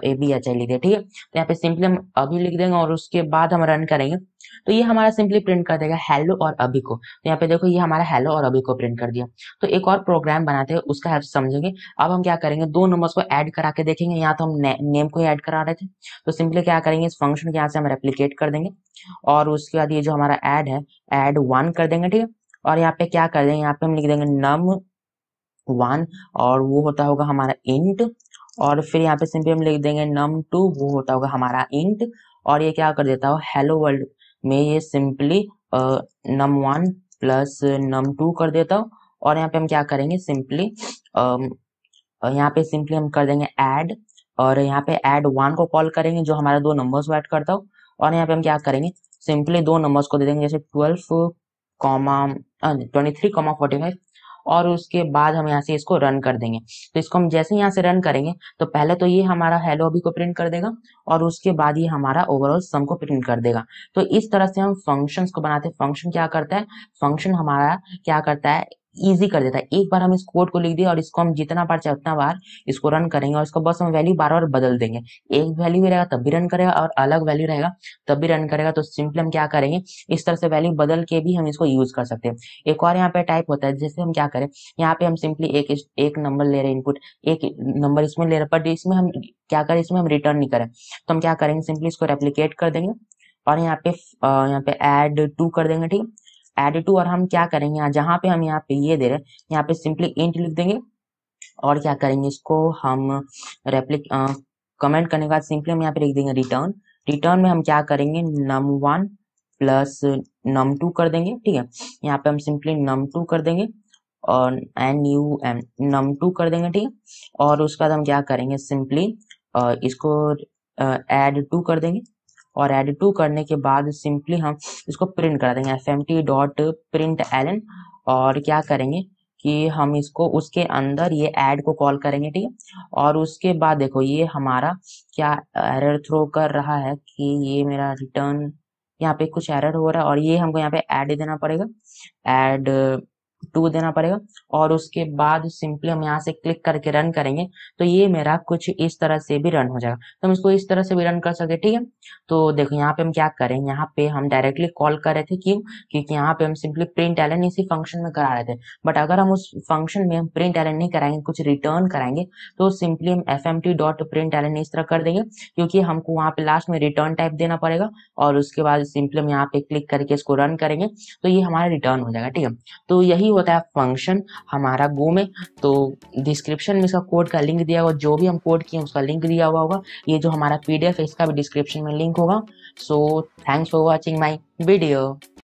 ए बी एच आई लिख दे ठीक है तो यहाँ पे सिंपली हम अभी लिख देंगे और उसके बाद हम रन करेंगे तो ये हमारा सिंपली प्रिंट कर देगा हेलो और अभी को तो यहाँ पे देखो ये हमारा हेलो और अभी को प्रिंट कर दिया तो एक और प्रोग्राम बनाते हैं उसका हेल्प समझेंगे अब हम क्या करेंगे दो नंबर्स को ऐड करा के देखेंगे यहाँ तो हम ने, नेम को ही ऐड करा रहे थे तो सिंपली क्या करेंगे इस फंक्शन के यहाँ से हम रेप्लीकेट कर देंगे और उसके बाद ये जो हमारा एड है एड वन कर देंगे ठीक है और यहाँ पे क्या कर देंगे यहाँ पे हम लिख देंगे नम वन और वो होता होगा हमारा इंट और फिर यहाँ पे सिंपली हम लिख देंगे नम टू वो होता होगा हमारा इंट और ये क्या कर देता हो हेलो वर्ल्ड में ये simply num one plus num two कर देता हूँ और यहाँ पे हम क्या करेंगे सिंपली यहाँ पे सिंपली हम कर देंगे ऐड और यहाँ पे ऐड वन को कॉल करेंगे जो हमारे दो नंबर्स को ऐड करता हो और यहाँ पे हम क्या करेंगे सिंपली दो नंबर्स को दे देंगे जैसे twelve comma twenty three comma forty five और उसके बाद हम यहाँ से इसको रन कर देंगे तो इसको हम जैसे यहाँ से रन करेंगे तो पहले तो ये हमारा हेलो अभी को प्रिंट कर देगा और उसके बाद ये हमारा ओवरऑल सम को प्रिंट कर देगा तो इस तरह से हम फंक्शन को बनाते हैं फंक्शन क्या करता है फंक्शन हमारा क्या करता है इजी कर देता है एक बार हम इस कोड को लिख दिए और इसको हम जितना बार चाहे उतना बार इसको रन करेंगे और इसको बस हम वैल्यू बार बार बदल देंगे एक वैल्यू रहेगा तब भी रन करेगा और अलग वैल्यू रहेगा तब भी रन करेगा तो सिंपली हम क्या करेंगे इस तरह से वैल्यू बदल के भी हम इसको यूज कर सकते हैं एक और यहाँ पे टाइप होता है जैसे हम क्या करें यहाँ पे हम सिंपली एक एक नंबर ले रहे इनपुट एक नंबर इसमें ले रहे बट इसमें हम क्या करें इसमें हम रिटर्न नहीं करें तो हम क्या करेंगे सिंपली इसको रेप्लीकेट कर देंगे और यहाँ पे यहाँ पे एड टू कर देंगे ठीक एड टू और हम क्या करेंगे यहाँ जहां पे हम यहाँ पे ये दे रहे हैं यहाँ पे सिंपली इंट लिख देंगे और क्या करेंगे इसको हम रेप्लिक कमेंट करने के बाद सिंपली हम यहाँ पे लिख देंगे रिटर्न रिटर्न में हम क्या करेंगे num one plus num two कर देंगे ठीक है यहाँ पे हम सिंपली नम टू कर देंगे और N U M num two कर देंगे ठीक है और उसके बाद हम क्या करेंगे सिंपली इसको एड टू कर देंगे और एड टू करने के बाद सिंपली हम इसको प्रिंट करा देंगे F M T dot print L N और क्या करेंगे कि हम इसको उसके अंदर ये ऐड को कॉल करेंगे ठीक है और उसके बाद देखो ये हमारा क्या एरर थ्रो कर रहा है कि ये मेरा रिटर्न यहाँ पे कुछ एरर हो रहा है और ये हमको यहाँ पे ऐड देना पड़ेगा ऐड टू देना पड़ेगा और उसके बाद सिंपली हम यहाँ से क्लिक करके रन करेंगे तो ये मेरा कुछ इस तरह से भी रन हो जाएगा तो हम इसको इस तरह से भी रन कर सकते ठीक है तो देखो यहाँ पे हम क्या करें यहाँ पे हम डायरेक्टली कॉल कर रहे थे क्यों क्योंकि यहाँ पे हम सिंपली प्रिंट एलन इसी फंक्शन में करा रहे थे बट अगर हम उस फंक्शन में हम प्रिंट एलन नहीं कराएंगे कुछ रिटर्न कराएंगे तो सिंपली हम F M T dot print println इस तरह कर देंगे क्योंकि हमको वहाँ पे लास्ट में रिटर्न टाइप देना पड़ेगा और उसके बाद सिंपली हम यहाँ पे क्लिक करके इसको रन करेंगे तो ये हमारा रिटर्न हो जाएगा ठीक है तो यही ही होता है फंक्शन हमारा गो में तो डिस्क्रिप्शन में इसका कोड का लिंक दिया हुआ जो भी हम कोड किए उसका लिंक दिया हुआ होगा ये जो हमारा पीडीएफ है इसका भी डिस्क्रिप्शन में लिंक होगा so thanks for watching my video